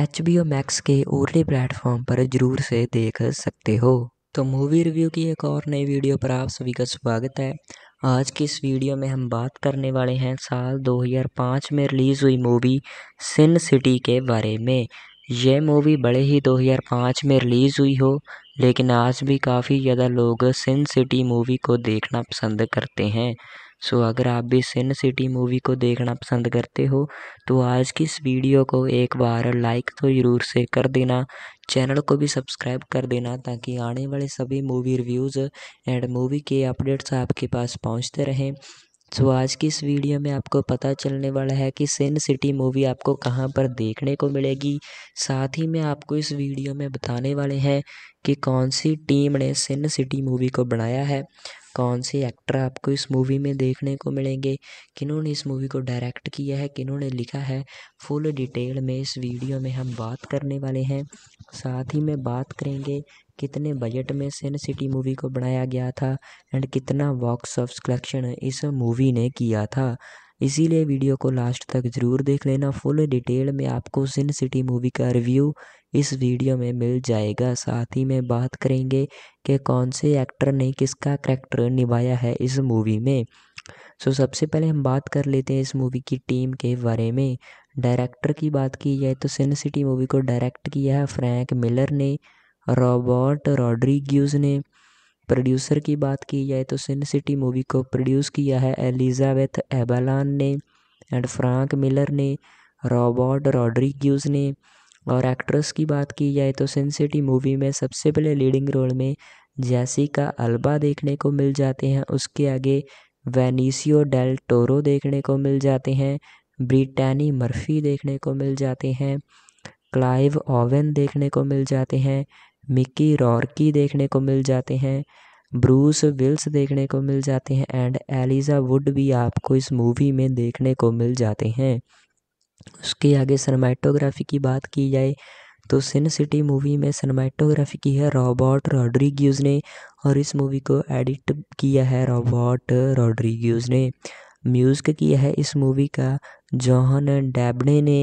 एच बी ओ मैक्स के ओरली प्लेटफॉर्म पर जरूर से देख सकते हो तो मूवी रिव्यू की एक और नई वीडियो पर आप सभी का स्वागत है आज की इस वीडियो में हम बात करने वाले हैं साल 2005 में रिलीज़ हुई मूवी सिन सिटी के बारे में यह मूवी बड़े ही 2005 में रिलीज़ हुई हो लेकिन आज भी काफ़ी ज़्यादा लोग सिन सिटी मूवी को देखना पसंद करते हैं सो अगर आप भी सिन सिटी मूवी को देखना पसंद करते हो तो आज की इस वीडियो को एक बार लाइक तो ज़रूर से कर देना चैनल को भी सब्सक्राइब कर देना ताकि आने वाले सभी मूवी रिव्यूज़ एंड मूवी के अपडेट्स आपके पास पहुंचते रहें सो आज की इस वीडियो में आपको पता चलने वाला है कि सिन सिटी मूवी आपको कहाँ पर देखने को मिलेगी साथ ही में आपको इस वीडियो में बताने वाले हैं कि कौन सी टीम ने सिन सिटी मूवी को बनाया है कौन से एक्टर आपको इस मूवी में देखने को मिलेंगे किन्होंने इस मूवी को डायरेक्ट किया है किन्होंने लिखा है फुल डिटेल में इस वीडियो में हम बात करने वाले हैं साथ ही में बात करेंगे कितने बजट में सिन सिटी मूवी को बनाया गया था एंड कितना बॉक्स ऑफ कलेक्शन इस मूवी ने किया था इसीलिए वीडियो को लास्ट तक ज़रूर देख लेना फुल डिटेल में आपको सिन सिटी मूवी का रिव्यू इस वीडियो में मिल जाएगा साथ ही में बात करेंगे कि कौन से एक्टर ने किसका करैक्टर निभाया है इस मूवी में सो so, सबसे पहले हम बात कर लेते हैं इस मूवी की टीम के बारे में डायरेक्टर की बात की जाए तो सिन सिटी मूवी को डायरेक्ट किया है फ्रैंक मिलर ने रॉबर्ट रॉड्रीग्यूज ने प्रोड्यूसर की बात की जाए तो सिन सिटी मूवी को प्रोड्यूस किया है एलिजाबेथ एबालान ने एंड फ्रांक मिलर ने रॉबर्ट रॉड्रीग्यूज ने और एक्ट्रेस की बात की जाए तो सिन सिटी मूवी में सबसे पहले लीडिंग रोल में का अल्बा देखने को मिल जाते हैं उसके आगे वेनिसियो डेल टोरो देखने को मिल जाते हैं ब्रिटानी मर्फी देखने को मिल जाते हैं क्लाइव ओवन देखने को मिल जाते हैं मिक्की रॉर्की देखने को मिल जाते हैं ब्रूस विल्स देखने को मिल जाते हैं एंड एलिजा वुड भी आपको इस मूवी में देखने को मिल जाते हैं उसके आगे सनमैटोग्राफी की बात की जाए तो सिन सिटी मूवी में सनमैटोग्राफी की है रॉबर्ट रॉड्रिग्यूज ने और इस मूवी को एडिट किया है रॉबर्ट रॉड्रिग्यूज ने म्यूज़िक किया है इस मूवी का जॉहन डेबडे ने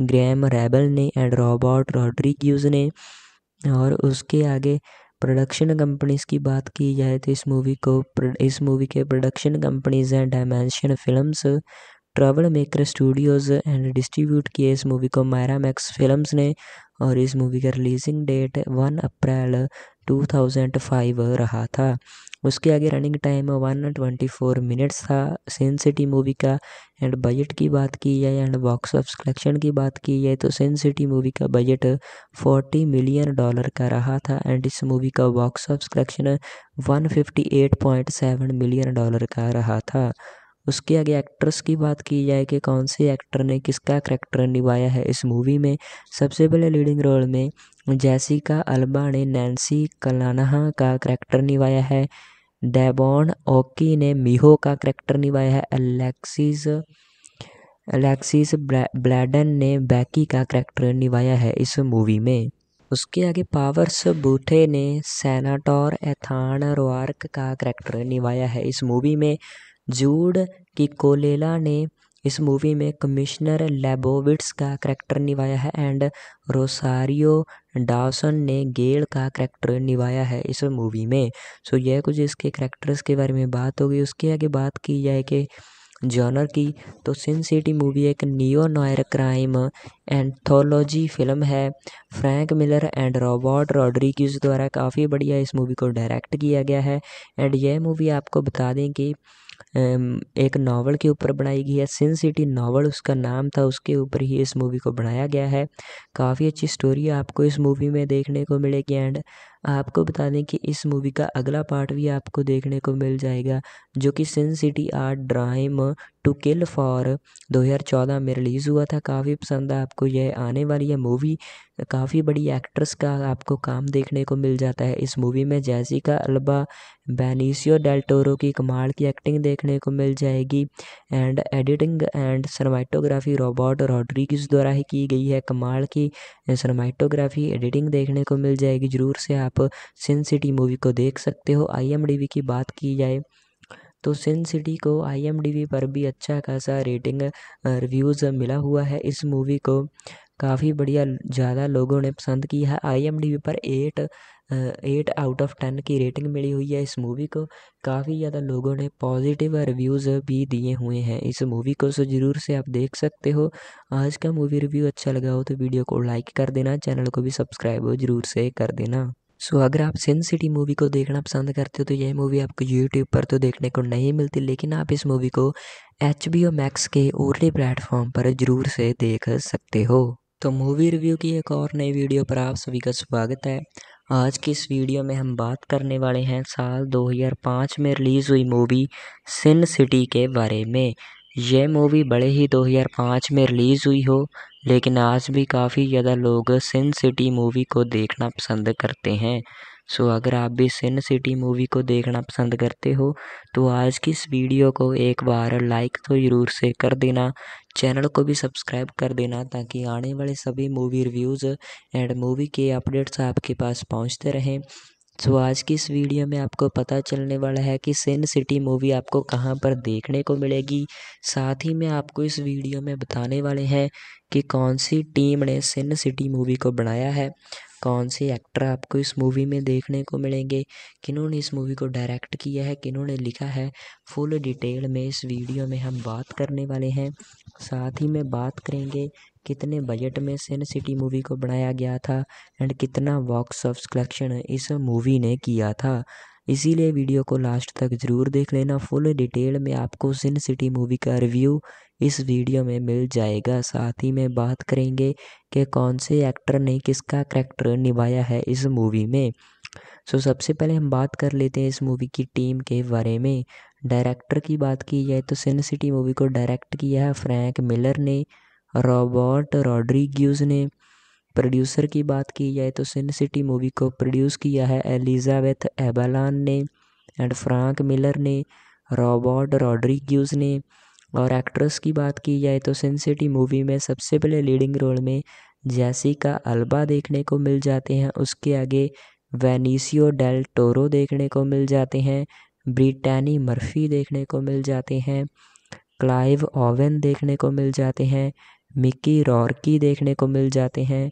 ग्रैम रेबल ने एंड रॉबर्ट रॉड्रिग्यूज ने और उसके आगे प्रोडक्शन कंपनीज़ की बात की जाए तो इस मूवी को इस मूवी के प्रोडक्शन कंपनीज़ हैं Dimension Films Troublemaker Studios and distribute किए इस मूवी को मायरा मैक्स फिल्म्स ने और इस मूवी का रिलीजिंग डेट वन अप्रैल 2005 रहा था उसके आगे running time one twenty four minutes था सेंसिटी सिटी मूवी का एंड बजट की बात की जाए एंड बॉक्स ऑफिस कलेक्शन की बात की जाए तो सेंसिटी सिटी मूवी का बजट फोर्टी मिलियन डॉलर का रहा था एंड इस मूवी का box office collection one fifty eight point seven million dollar का रहा था उसके आगे एक्ट्रेस की बात की जाए कि कौन से एक्टर ने किसका करैक्टर निभाया है इस मूवी में सबसे पहले लीडिंग रोल में जैसिका अल्बा ने नैन्सी कलानहा का करैक्टर निभाया है डेबॉन ओकी ने मिहो का करैक्टर निभाया है अलेक्सिस अलेक्सिस ब्लैडन ने बैकी का करैक्टर निभाया है इस मूवी में उसके आगे पावर्स बूथे ने सेनाटोर एथान रोआर्क का करैक्टर निभाया है इस मूवी में जूड की कोलेला ने इस मूवी में कमिश्नर लेबोविट्स का करैक्टर निभाया है एंड रोसारियो डासन ने गेल का करैक्टर निभाया है इस मूवी में सो so, यह कुछ इसके करैक्टर्स के बारे में बात होगी उसके आगे बात की जाए कि जॉनर की तो सिन सिटी मूवी एक neo noir crime anthology film है Frank Miller and Robert Rodriguez द्वारा काफ़ी बढ़िया इस मूवी को डायरेक्ट किया गया है एंड यह मूवी आपको बता दें कि एक नावल के ऊपर बनाई गई है सिन सिटी नावल उसका नाम था उसके ऊपर ही इस मूवी को बनाया गया है काफ़ी अच्छी स्टोरी आपको इस मूवी में देखने को मिलेगी एंड आपको बता दें कि इस मूवी का अगला पार्ट भी आपको देखने को मिल जाएगा जो कि सिन सिटी आर्ट ड्राइम टू किल फॉर 2014 में रिलीज़ हुआ था काफ़ी पसंद है आपको यह आने वाली है मूवी काफ़ी बड़ी एक्ट्रेस का आपको काम देखने को मिल जाता है इस मूवी में जैसिका अल्बा बैनिसियो डेल्टोरो की कमाल की एक्टिंग देखने को मिल जाएगी and editing and cinematography Robert Rodriguez द्वारा ही की गई है कमाल की सरमाइटोग्राफी एडिटिंग देखने को मिल जाएगी ज़रूर से आप आप सिन सिटी मूवी को देख सकते हो आई की बात की जाए तो सिन सिटी को आई पर भी अच्छा खासा रेटिंग रिव्यूज़ मिला हुआ है इस मूवी को काफ़ी बढ़िया ज़्यादा लोगों ने पसंद की है आई पर eight eight out of ten की रेटिंग मिली हुई है इस मूवी को काफ़ी ज़्यादा लोगों ने पॉजिटिव रिव्यूज़ भी दिए हुए हैं इस मूवी को सो ज़रूर से आप देख सकते हो आज का मूवी रिव्यू अच्छा लगा हो तो वीडियो को लाइक कर देना चैनल को भी सब्सक्राइब ज़रूर से कर देना सो so, अगर आप सिन सिटी मूवी को देखना पसंद करते हो तो यह मूवी आपको यूट्यूब पर तो देखने को नहीं मिलती लेकिन आप इस मूवी को एच बी ओ मैक्स के ओरली प्लेटफॉर्म पर जरूर से देख सकते हो तो मूवी रिव्यू की एक और नई वीडियो पर आप सभी का स्वागत है आज की इस वीडियो में हम बात करने वाले हैं साल 2005 में रिलीज़ हुई मूवी सिन सिटी के बारे में यह मूवी बड़े ही 2005 में रिलीज़ हुई हो लेकिन आज भी काफ़ी ज़्यादा लोग सिन सिटी मूवी को देखना पसंद करते हैं सो अगर आप भी सिन सिटी मूवी को देखना पसंद करते हो तो आज की इस वीडियो को एक बार लाइक तो ज़रूर से कर देना चैनल को भी सब्सक्राइब कर देना ताकि आने वाले सभी मूवी रिव्यूज़ एंड मूवी के अपडेट्स आपके पास पहुंचते रहें सो आज की इस वीडियो में आपको पता चलने वाला है कि सिन सिटी मूवी आपको कहाँ पर देखने को मिलेगी साथ ही में आपको इस वीडियो में बताने वाले हैं कि कौन सी टीम ने सिन सिटी मूवी को बनाया है कौन से एक्टर आपको इस मूवी में देखने को मिलेंगे किन्होंने इस मूवी को डायरेक्ट किया है किन्होंने लिखा है फुल डिटेल में इस वीडियो में हम बात करने वाले हैं साथ ही में बात करेंगे कितने बजट में सिन सिटी मूवी को बनाया गया था एंड कितना बॉक्स ऑफ कलेक्शन इस मूवी ने किया था इसीलिए वीडियो को लास्ट तक ज़रूर देख लेना फुल डिटेल में आपको सिन सिटी मूवी का रिव्यू इस वीडियो में मिल जाएगा साथ ही में बात करेंगे कि कौन से एक्टर ने किसका करैक्टर निभाया है इस मूवी में सो so, सबसे पहले हम बात कर लेते हैं इस मूवी की टीम के बारे में डायरेक्टर की बात की जाए तो सिन सिटी मूवी को डायरेक्ट किया है फ्रैंक मिलर ने रॉबर्ट रॉड्रिग्यूज ने प्रोड्यूसर की बात की जाए तो सिन सिटी मूवी को प्रोड्यूस किया है एलिजाबेथ एबालान ने एंड फ्रैंक मिलर ने रॉबर्ट रॉड्रिग्यूज ने और एक्ट्रेस की बात की जाए तो सिन सिटी मूवी में सबसे पहले लीडिंग रोल में का अल्बा देखने को मिल जाते हैं उसके आगे वेनिसियो डेल टोरो देखने को मिल जाते हैं ब्रिटैनी मर्फी देखने को मिल जाते हैं क्लाइव ओवन देखने को मिल जाते हैं मिक्की रॉर्की देखने को मिल जाते हैं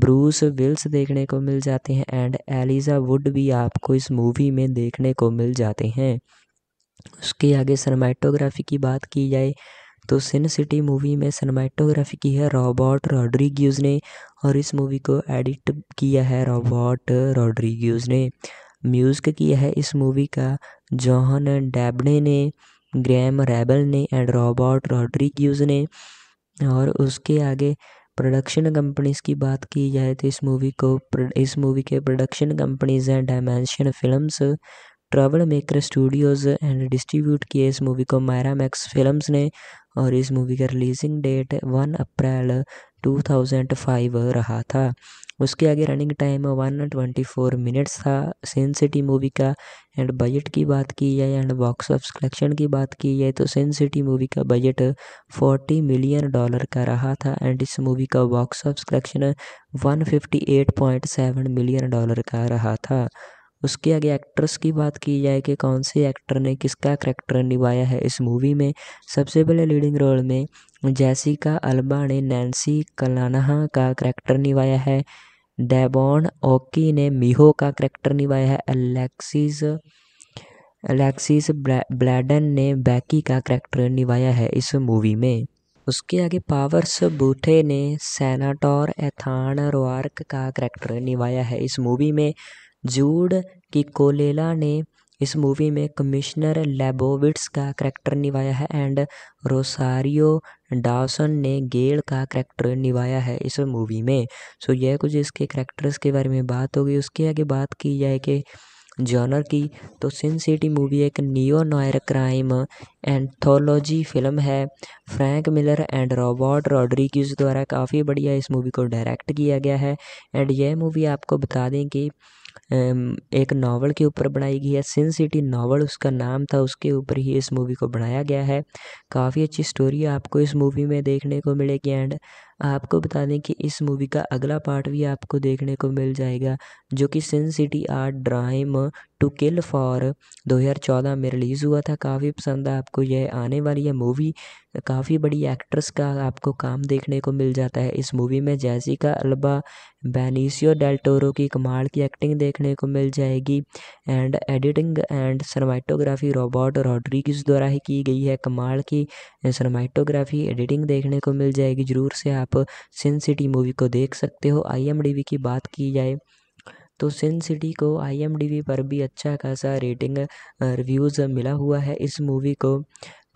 ब्रूस विल्स देखने को मिल जाते हैं एंड एलिज़ा वुड भी आपको इस मूवी में देखने को मिल जाते हैं उसके आगे सनमैटोग्राफी की बात की जाए तो सिन सिटी मूवी में सनमैटोग्राफी की है रॉबर्ट रॉड्रिग्यूज ने और इस मूवी को एडिट किया है रॉबर्ट रॉड्रिग्यूज ने म्यूज़िक किया है इस मूवी का जॉहन डैबने ने ग्रैम रेबल ने एंड रॉबर्ट रॉड्रिग्यूज ने और उसके आगे प्रोडक्शन कंपनीज़ की बात की जाए तो इस मूवी को इस मूवी के प्रोडक्शन कंपनीज़ हैं Dimension Films Troublemaker Studios and distribute किए इस मूवी को मायरा मैक्स फिल्म्स ने और इस मूवी का रिलीजिंग डेट वन अप्रैल 2005 रहा था उसके आगे running time one twenty four minutes था सेंसिटी सिटी मूवी का एंड बजट की बात की जाए एंड बॉक्स ऑफ कलेक्शन की बात की जाए तो सेंसिटी सिटी मूवी का बजट फोर्टी मिलियन डॉलर का रहा था एंड इस मूवी का box of collection one fifty eight point seven million dollar का रहा था उसके आगे एक्ट्रेस की बात की जाए कि कौन से एक्टर ने किसका करैक्टर निभाया है इस मूवी में सबसे पहले लीडिंग रोल में जैसिका अल्बा ने नैन्सी कलानहा का करैक्टर निभाया है डेबॉन ओकी ने मीहो का करैक्टर निभाया है एलेक्सिस एलेक्सिस ब्लैडन ने बैकी का करैक्टर निभाया है इस मूवी में उसके आगे पावर्स बूथे ने सेनाटोर एथान रोआर्क का करैक्टर निभाया है इस मूवी में जूड की कोलेला ने इस मूवी में कमिश्नर लेबोविट्स का करैक्टर निभाया है एंड रोसारियो डासन ने गेल का करैक्टर निभाया है इस मूवी में सो यह कुछ इसके करैक्टर्स के बारे में बात होगी उसके आगे बात की जाए कि जॉनर की तो सिन सिटी मूवी एक neo noir crime anthology film है Frank Miller and Robert Rodriguez द्वारा काफ़ी बढ़िया इस मूवी को डायरेक्ट किया गया है एंड यह मूवी आपको बता दें कि एक नावल के ऊपर बनाई गई है सिन सिटी नावल उसका नाम था उसके ऊपर ही इस मूवी को बनाया गया है काफ़ी अच्छी स्टोरी आपको इस मूवी में देखने को मिलेगी एंड आपको बता दें कि इस मूवी का अगला पार्ट भी आपको देखने को मिल जाएगा जो कि सिन सिटी आर्ट ड्राइम टू किल फॉर 2014 में रिलीज़ हुआ था काफ़ी पसंद है आपको यह आने वाली है मूवी काफ़ी बड़ी एक्ट्रेस का आपको काम देखने को मिल जाता है इस मूवी में जैसिका अल्बा बेनिसियो डेल्टोरो की कमाल की एक्टिंग देखने को मिल जाएगी and editing and cinematography Robert Rodriguez द्वारा ही की गई है कमाल की सरमाइटोग्राफी एडिटिंग देखने को मिल जाएगी ज़रूर से आप आप सिन सिटी मूवी को देख सकते हो आई की बात की जाए तो सिन सिटी को आई पर भी अच्छा खासा रेटिंग रिव्यूज़ मिला हुआ है इस मूवी को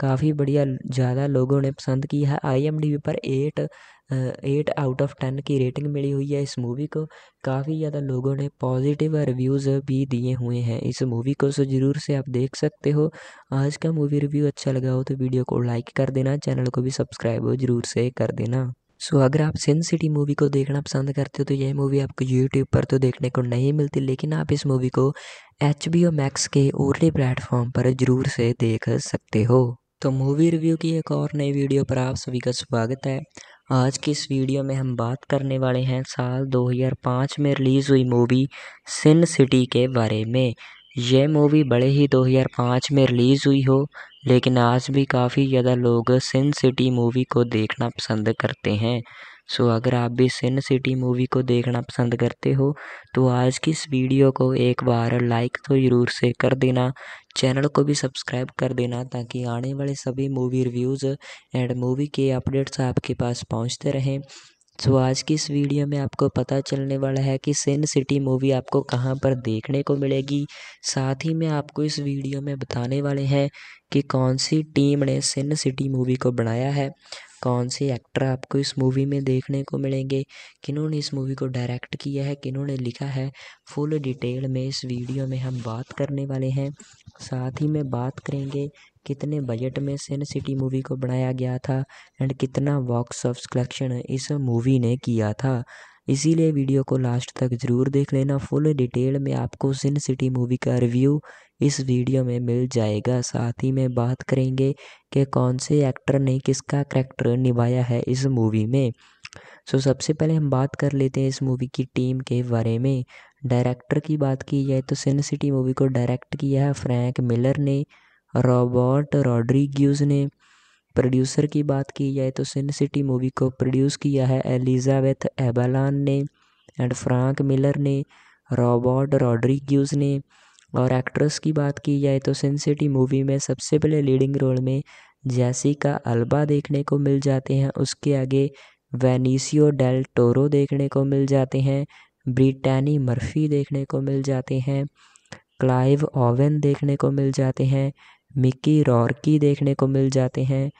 काफ़ी बढ़िया ज़्यादा लोगों ने पसंद की है आई पर eight eight out of ten की रेटिंग मिली हुई है इस मूवी को काफ़ी ज़्यादा लोगों ने पॉजिटिव रिव्यूज़ भी दिए हुए हैं इस मूवी को सो ज़रूर से आप देख सकते हो आज का मूवी रिव्यू अच्छा लगा हो तो वीडियो को लाइक कर देना चैनल को भी सब्सक्राइब ज़रूर से कर देना सो so, अगर आप सिन सिटी मूवी को देखना पसंद करते हो तो यह मूवी आपको यूट्यूब पर तो देखने को नहीं मिलती लेकिन आप इस मूवी को एच बी ओ मैक्स के ओरली प्लेटफॉर्म पर जरूर से देख सकते हो तो मूवी रिव्यू की एक और नई वीडियो पर आप सभी का स्वागत है आज की इस वीडियो में हम बात करने वाले हैं साल 2005 में रिलीज़ हुई मूवी सिन सिटी के बारे में यह मूवी बड़े ही 2005 में रिलीज़ हुई हो लेकिन आज भी काफ़ी ज़्यादा लोग सिन सिटी मूवी को देखना पसंद करते हैं सो अगर आप भी सिन सिटी मूवी को देखना पसंद करते हो तो आज की इस वीडियो को एक बार लाइक तो ज़रूर से कर देना चैनल को भी सब्सक्राइब कर देना ताकि आने वाले सभी मूवी रिव्यूज़ एंड मूवी के अपडेट्स आपके पास पहुंचते रहें सो आज की इस वीडियो में आपको पता चलने वाला है कि सिन सिटी मूवी आपको कहाँ पर देखने को मिलेगी साथ ही में आपको इस वीडियो में बताने वाले हैं कि कौन सी टीम ने सिन सिटी मूवी को बनाया है कौन से एक्टर आपको इस मूवी में देखने को मिलेंगे किन्होंने इस मूवी को डायरेक्ट किया है किन्होंने लिखा है फुल डिटेल में इस वीडियो में हम बात करने वाले हैं साथ ही में बात करेंगे कितने बजट में सिन सिटी मूवी को बनाया गया था एंड कितना बॉक्स ऑफ कलेक्शन इस मूवी ने किया था इसीलिए वीडियो को लास्ट तक ज़रूर देख लेना फुल डिटेल में आपको सिन सिटी मूवी का रिव्यू इस वीडियो में मिल जाएगा साथ ही में बात करेंगे कि कौन से एक्टर ने किसका करैक्टर निभाया है इस मूवी में सो so, सबसे पहले हम बात कर लेते हैं इस मूवी की टीम के बारे में डायरेक्टर की बात की जाए तो सिन सिटी मूवी को डायरेक्ट किया है फ्रैंक मिलर ने रॉबर्ट रॉड्रीग्यूज ने प्रोड्यूसर की बात की जाए तो सिन सिटी मूवी को प्रोड्यूस किया है एलिजाबेथ एबालान ने एंड फ्रांक मिलर ने रॉबर्ट रॉड्रीग्यूज ने और एक्ट्रेस की बात की जाए तो सिन सिटी मूवी में सबसे पहले लीडिंग रोल में का अल्बा देखने को मिल जाते हैं उसके आगे वेनिसियो डेल टोरो देखने को मिल जाते हैं ब्रिटानी मर्फी देखने को मिल जाते हैं क्लाइव ओवन देखने को मिल जाते हैं मिक्की रॉर्की देखने को मिल जाते हैं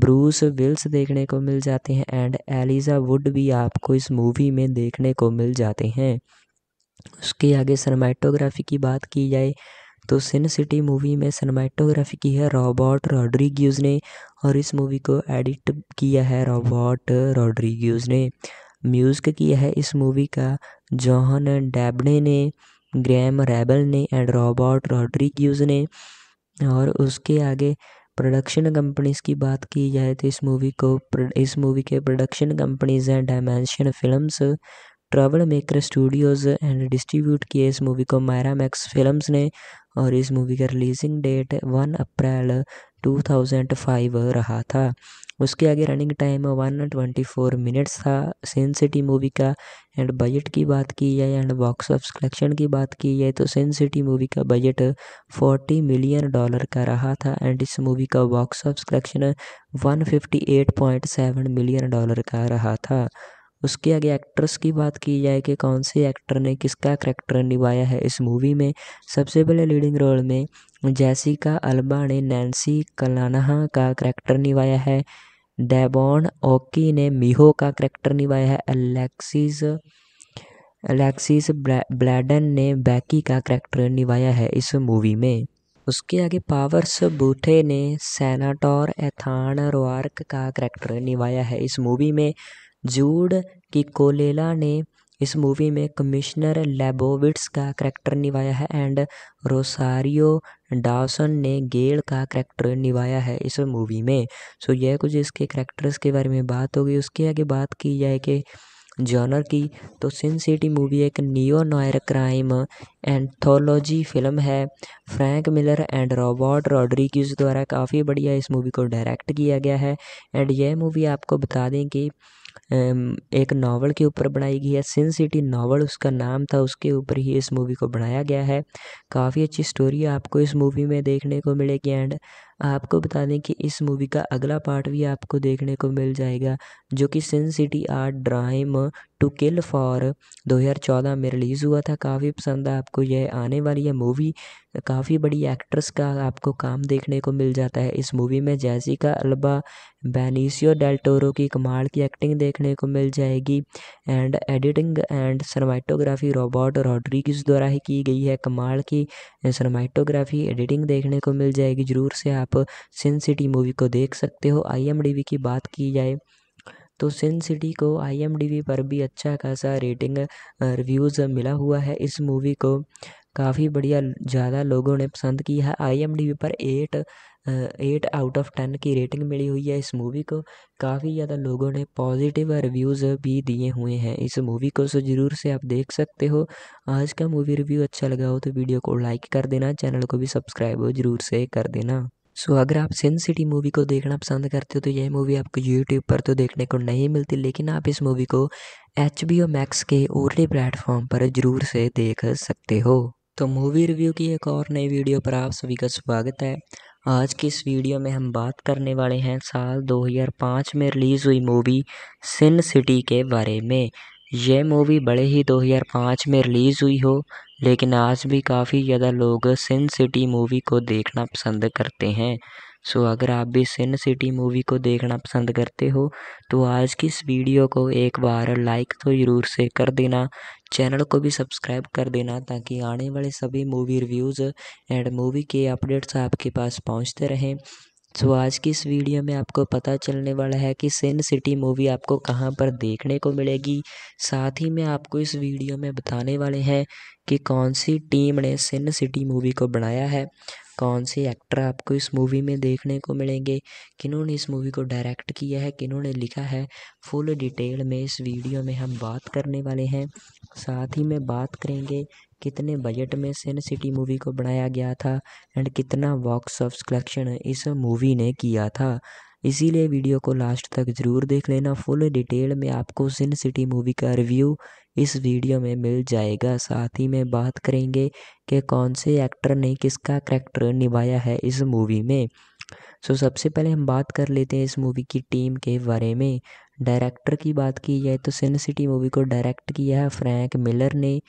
ब्रूस विल्स देखने को मिल जाते हैं एंड एलिज़ा वुड भी आपको इस मूवी में देखने को मिल जाते हैं उसके आगे सनमैटोग्राफी की बात की जाए तो सिन सिटी मूवी में सनमैटोग्राफी की है रॉबर्ट रॉड्रीग्यूज ने और इस मूवी को एडिट किया है रॉबर्ट रॉड्रीग्यूज ने म्यूज़िक किया है इस मूवी का जॉहन डेबने ने ग्रैम रेबल ने एंड रॉबर्ट रॉड्रीग्यूज ने और उसके आगे प्रोडक्शन कंपनीज़ की बात की जाए तो इस मूवी को इस मूवी के प्रोडक्शन कंपनीज़ हैं Dimension Films Troublemaker Studios and distribute किए इस मूवी को मायरा मैक्स फिल्म्स ने और इस मूवी का रिलीजिंग डेट वन अप्रैल 2005 रहा था उसके आगे running time one twenty four minutes था सेंसिटी सिटी मूवी का एंड बजट की बात की जाए एंड बॉक्स ऑफिस कलेक्शन की बात की जाए तो सेंसिटी सिटी मूवी का बजट फोर्टी मिलियन डॉलर का रहा था एंड इस मूवी का box office collection one fifty eight point seven million dollar का रहा था उसके आगे एक्ट्रेस की बात की जाए कि कौन से एक्टर ने किसका करैक्टर निभाया है इस मूवी में सबसे पहले लीडिंग रोल में जैसिका अल्बा ने नैन्सी कलानहा का करैक्टर निभाया है डेबॉन ओकी ने मीहो का करैक्टर निभाया है अलेक्सिस अलेक्सिस ब्लैडन ने बैकी का करैक्टर निभाया है इस मूवी में उसके आगे पावर्स बूथे ने सेनाटोर एथान रोआर्क का करैक्टर निभाया है इस मूवी में जूड की कोलेला ने इस मूवी में कमिश्नर लेबोविट्स का करैक्टर निभाया है एंड रोसारियो डावसन ने गेल का करैक्टर निभाया है इस मूवी में सो यह कुछ इसके करैक्टर्स के बारे में बात होगी उसके आगे बात की जाए कि जॉनर की तो सिन सिटी मूवी एक neo noir crime anthology film है Frank Miller and Robert Rodriguez द्वारा काफ़ी बढ़िया इस मूवी को डायरेक्ट किया गया है एंड यह मूवी आपको बता दें कि एक नावल के ऊपर बनाई गई है सिन सिटी नावल उसका नाम था उसके ऊपर ही इस मूवी को बनाया गया है काफ़ी अच्छी स्टोरी आपको इस मूवी में देखने को मिलेगी एंड आपको बता दें कि इस मूवी का अगला पार्ट भी आपको देखने को मिल जाएगा जो कि सिन सिटी आर्ट ड्राइम टू किल फॉर 2014 में रिलीज़ हुआ था काफ़ी पसंद है आपको यह आने वाली यह मूवी काफ़ी बड़ी एक्ट्रेस का आपको काम देखने को मिल जाता है इस मूवी में जैसिका अल्बा बेनिसियो डेल्टोरो की कमाल की एक्टिंग देखने को मिल जाएगी and editing and cinematography Robert Rodriguez द्वारा ही की गई है कमाल की सरमाइटोग्राफी एडिटिंग देखने को मिल जाएगी जरूर से आप आप सिन सिटी मूवी को देख सकते हो आई की बात की जाए तो सिन सिटी को आई पर भी अच्छा खासा रेटिंग रिव्यूज़ मिला हुआ है इस मूवी को काफ़ी बढ़िया ज़्यादा लोगों ने पसंद की है आई पर eight eight out of ten की रेटिंग मिली हुई है इस मूवी को काफ़ी ज़्यादा लोगों ने पॉजिटिव रिव्यूज़ भी दिए हुए हैं इस मूवी को सो ज़रूर से आप देख सकते हो आज का मूवी रिव्यू अच्छा लगा हो तो वीडियो को लाइक कर देना चैनल को भी सब्सक्राइब ज़रूर से कर देना सो so, अगर आप सिन सिटी मूवी को देखना पसंद करते हो तो यह मूवी आपको यूट्यूब पर तो देखने को नहीं मिलती लेकिन आप इस मूवी को एच बी ओ मैक्स के ओरली प्लेटफॉर्म पर जरूर से देख सकते हो तो मूवी रिव्यू की एक और नई वीडियो पर आप सभी का स्वागत है आज की इस वीडियो में हम बात करने वाले हैं साल 2005 में रिलीज़ हुई मूवी सिन सिटी के बारे में यह मूवी बड़े ही 2005 में रिलीज़ हुई हो लेकिन आज भी काफ़ी ज़्यादा लोग सिन सिटी मूवी को देखना पसंद करते हैं सो अगर आप भी सिन सिटी मूवी को देखना पसंद करते हो तो आज की इस वीडियो को एक बार लाइक तो ज़रूर से कर देना चैनल को भी सब्सक्राइब कर देना ताकि आने वाले सभी मूवी रिव्यूज़ एंड मूवी के अपडेट्स आपके पास पहुंचते रहें सो आज की इस वीडियो में आपको पता चलने वाला है कि सिन सिटी मूवी आपको कहाँ पर देखने को मिलेगी साथ ही में आपको इस वीडियो में बताने वाले हैं कि कौन सी टीम ने सिन सिटी मूवी को बनाया है कौन से एक्टर आपको इस मूवी में देखने को मिलेंगे किन्होंने इस मूवी को डायरेक्ट किया है किन्होंने लिखा है फुल डिटेल में इस वीडियो में हम बात करने वाले हैं साथ ही में बात करेंगे कितने बजट में सेन सिटी मूवी को बनाया गया था एंड कितना बॉक्स ऑफ कलेक्शन इस मूवी ने किया था इसीलिए वीडियो को लास्ट तक ज़रूर देख लेना फुल डिटेल में आपको सिन सिटी मूवी का रिव्यू इस वीडियो में मिल जाएगा साथ ही में बात करेंगे कि कौन से एक्टर ने किसका करैक्टर निभाया है इस मूवी में सो so, सबसे पहले हम बात कर लेते हैं इस मूवी की टीम के बारे में डायरेक्टर की बात की जाए तो सिन सिटी मूवी को डायरेक्ट किया है फ्रैंक मिलर ने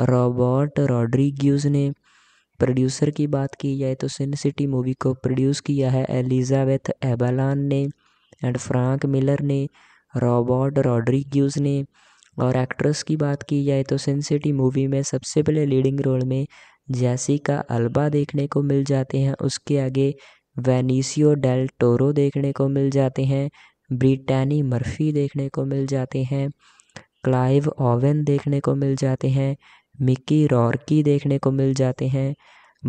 रॉबर्ट रॉड्रीग्यूज ने प्रोड्यूसर की बात की जाए तो सिन सिटी मूवी को प्रोड्यूस किया है एलिजाबेथ एबालान ने एंड फ्रैंक मिलर ने रॉबर्ट रॉड्रीग्यूज ने और एक्ट्रेस की बात की जाए तो सिन सिटी मूवी में सबसे पहले लीडिंग रोल में का अल्बा देखने को मिल जाते हैं उसके आगे वेनिसियो डेल टोरो देखने को मिल जाते हैं ब्रिटानी मर्फी देखने को मिल जाते हैं क्लाइव ओवन देखने को मिल जाते हैं मिक्की रॉर्की देखने को मिल जाते हैं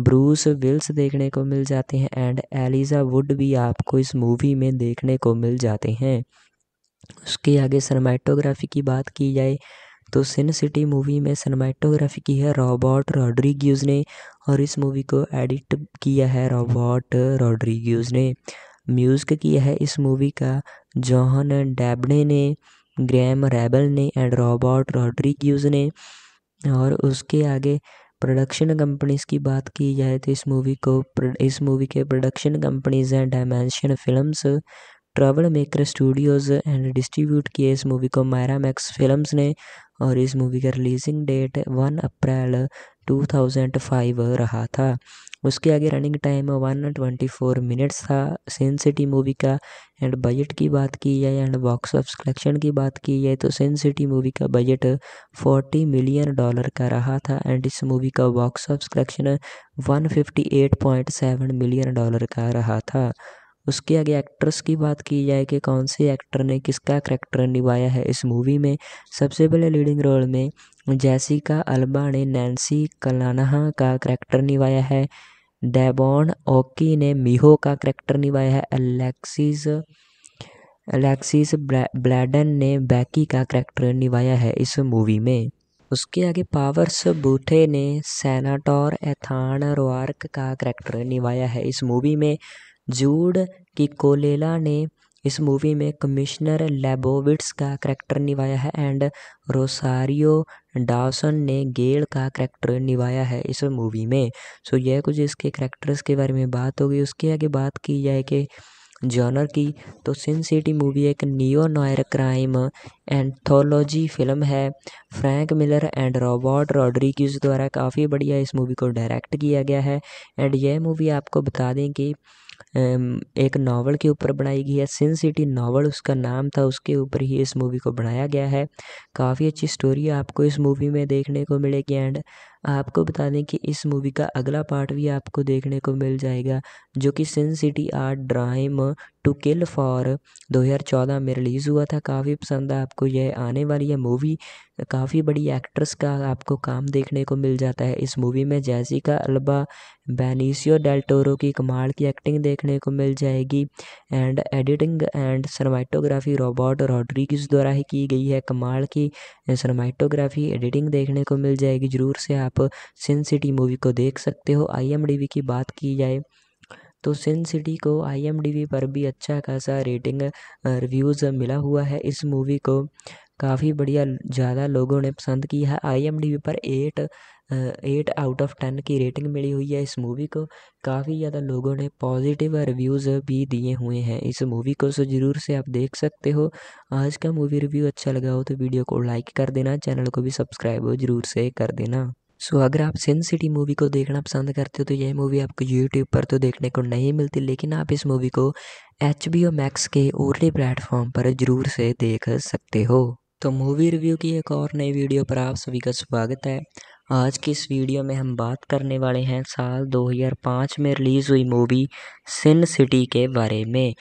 ब्रूस विल्स देखने को मिल जाते हैं एंड एलिज़ा वुड भी आपको इस मूवी में देखने को मिल जाते हैं उसके आगे सनमैटोग्राफी की बात की जाए तो सिन सिटी मूवी में सनमैटोग्राफी की है रॉबर्ट रॉड्रिग्यूज ने और इस मूवी को एडिट किया है रॉबर्ट रॉड्रिग्यूज ने म्यूज़िक किया है इस मूवी का जॉहन डैबने ने ग्रैम रैबल ने एंड रॉबर्ट रॉड्रिग्यूज ने और उसके आगे प्रोडक्शन कंपनीज़ की बात की जाए तो इस मूवी को इस मूवी के प्रोडक्शन कंपनीज़ हैं Dimension Films Troublemaker Studios and distribute किए इस मूवी को मायरा मैक्स फिल्म्स ने और इस मूवी का रिलीजिंग डेट वन अप्रैल 2005 रहा था उसके आगे running time one twenty four minutes था सेन सिटी मूवी का एंड बजट की बात की जाए एंड बॉक्स ऑफिस कलेक्शन की बात की जाए तो सेन सिटी मूवी का बजट फोर्टी मिलियन डॉलर का रहा था एंड इस मूवी का box office collection one fifty eight point seven million dollar का रहा था उसके आगे एक्ट्रेस की बात की जाए कि कौन से एक्टर ने किसका करैक्टर निभाया है इस मूवी में सबसे पहले लीडिंग रोल में जैसिका अल्बा ने नैन्सी कलानहा का करैक्टर निभाया है डेबॉन ओकी ने मिहो का करैक्टर निभाया है एलेक्सिस एलेक्सिस ब्लैडन ने बैकी का करैक्टर निभाया है इस मूवी में उसके आगे पावर्स बूथे ने सेनाटोर एथान रोआर्क का करैक्टर निभाया है इस मूवी में जूड की कोलेला ने इस मूवी में कमिश्नर लेबोविट्स का करैक्टर निभाया है एंड रोसारियो डासन ने गेल का करैक्टर निभाया है इस मूवी में सो यह कुछ इसके करैक्टर्स के बारे में बात होगी उसके आगे बात की जाए कि जॉनर की तो सिन सिटी मूवी एक neo noir crime anthology film है Frank Miller and Robert Rodriguez द्वारा काफ़ी बढ़िया इस मूवी को डायरेक्ट किया गया है एंड यह मूवी आपको बता दें कि एक नावल के ऊपर बनाई गई है सिन सिटी नावल उसका नाम था उसके ऊपर ही इस मूवी को बनाया गया है काफ़ी अच्छी स्टोरी आपको इस मूवी में देखने को मिलेगी एंड आपको बता दें कि इस मूवी का अगला पार्ट भी आपको देखने को मिल जाएगा जो कि सिन सिटी आर्ट ड्राइम टू किल फॉर 2014 में रिलीज़ हुआ था काफ़ी पसंद है आपको यह आने वाली यह मूवी काफ़ी बड़ी एक्ट्रेस का आपको काम देखने को मिल जाता है इस मूवी में जैसिका अल्बा बेनिसियो डेल्टोरो की कमाल की एक्टिंग देखने को मिल जाएगी and editing and cinematography Robert Rodriguez द्वारा ही की गई है कमाल की सरमाइटोग्राफी एडिटिंग देखने को मिल जाएगी ज़रूर से आप सिन सिटी मूवी को देख सकते हो आई की बात की जाए तो सिन सिटी को आई पर भी अच्छा खासा रेटिंग रिव्यूज़ मिला हुआ है इस मूवी को काफ़ी बढ़िया ज़्यादा लोगों ने पसंद की है आई पर eight eight out of ten की रेटिंग मिली हुई है इस मूवी को काफ़ी ज़्यादा लोगों ने पॉजिटिव रिव्यूज़ भी दिए हुए हैं इस मूवी को सो ज़रूर से आप देख सकते हो आज का मूवी रिव्यू अच्छा लगा हो तो वीडियो को लाइक कर देना चैनल को भी सब्सक्राइब ज़रूर से कर देना सो so, अगर आप सिन सिटी मूवी को देखना पसंद करते हो तो यह मूवी आपको यूट्यूब पर तो देखने को नहीं मिलती लेकिन आप इस मूवी को एच बी ओ मैक्स के ओरली प्लेटफॉर्म पर जरूर से देख सकते हो तो मूवी रिव्यू की एक और नई वीडियो पर आप सभी का स्वागत है आज की इस वीडियो में हम बात करने वाले हैं साल 2005 में रिलीज़ हुई मूवी सिन सिटी के बारे में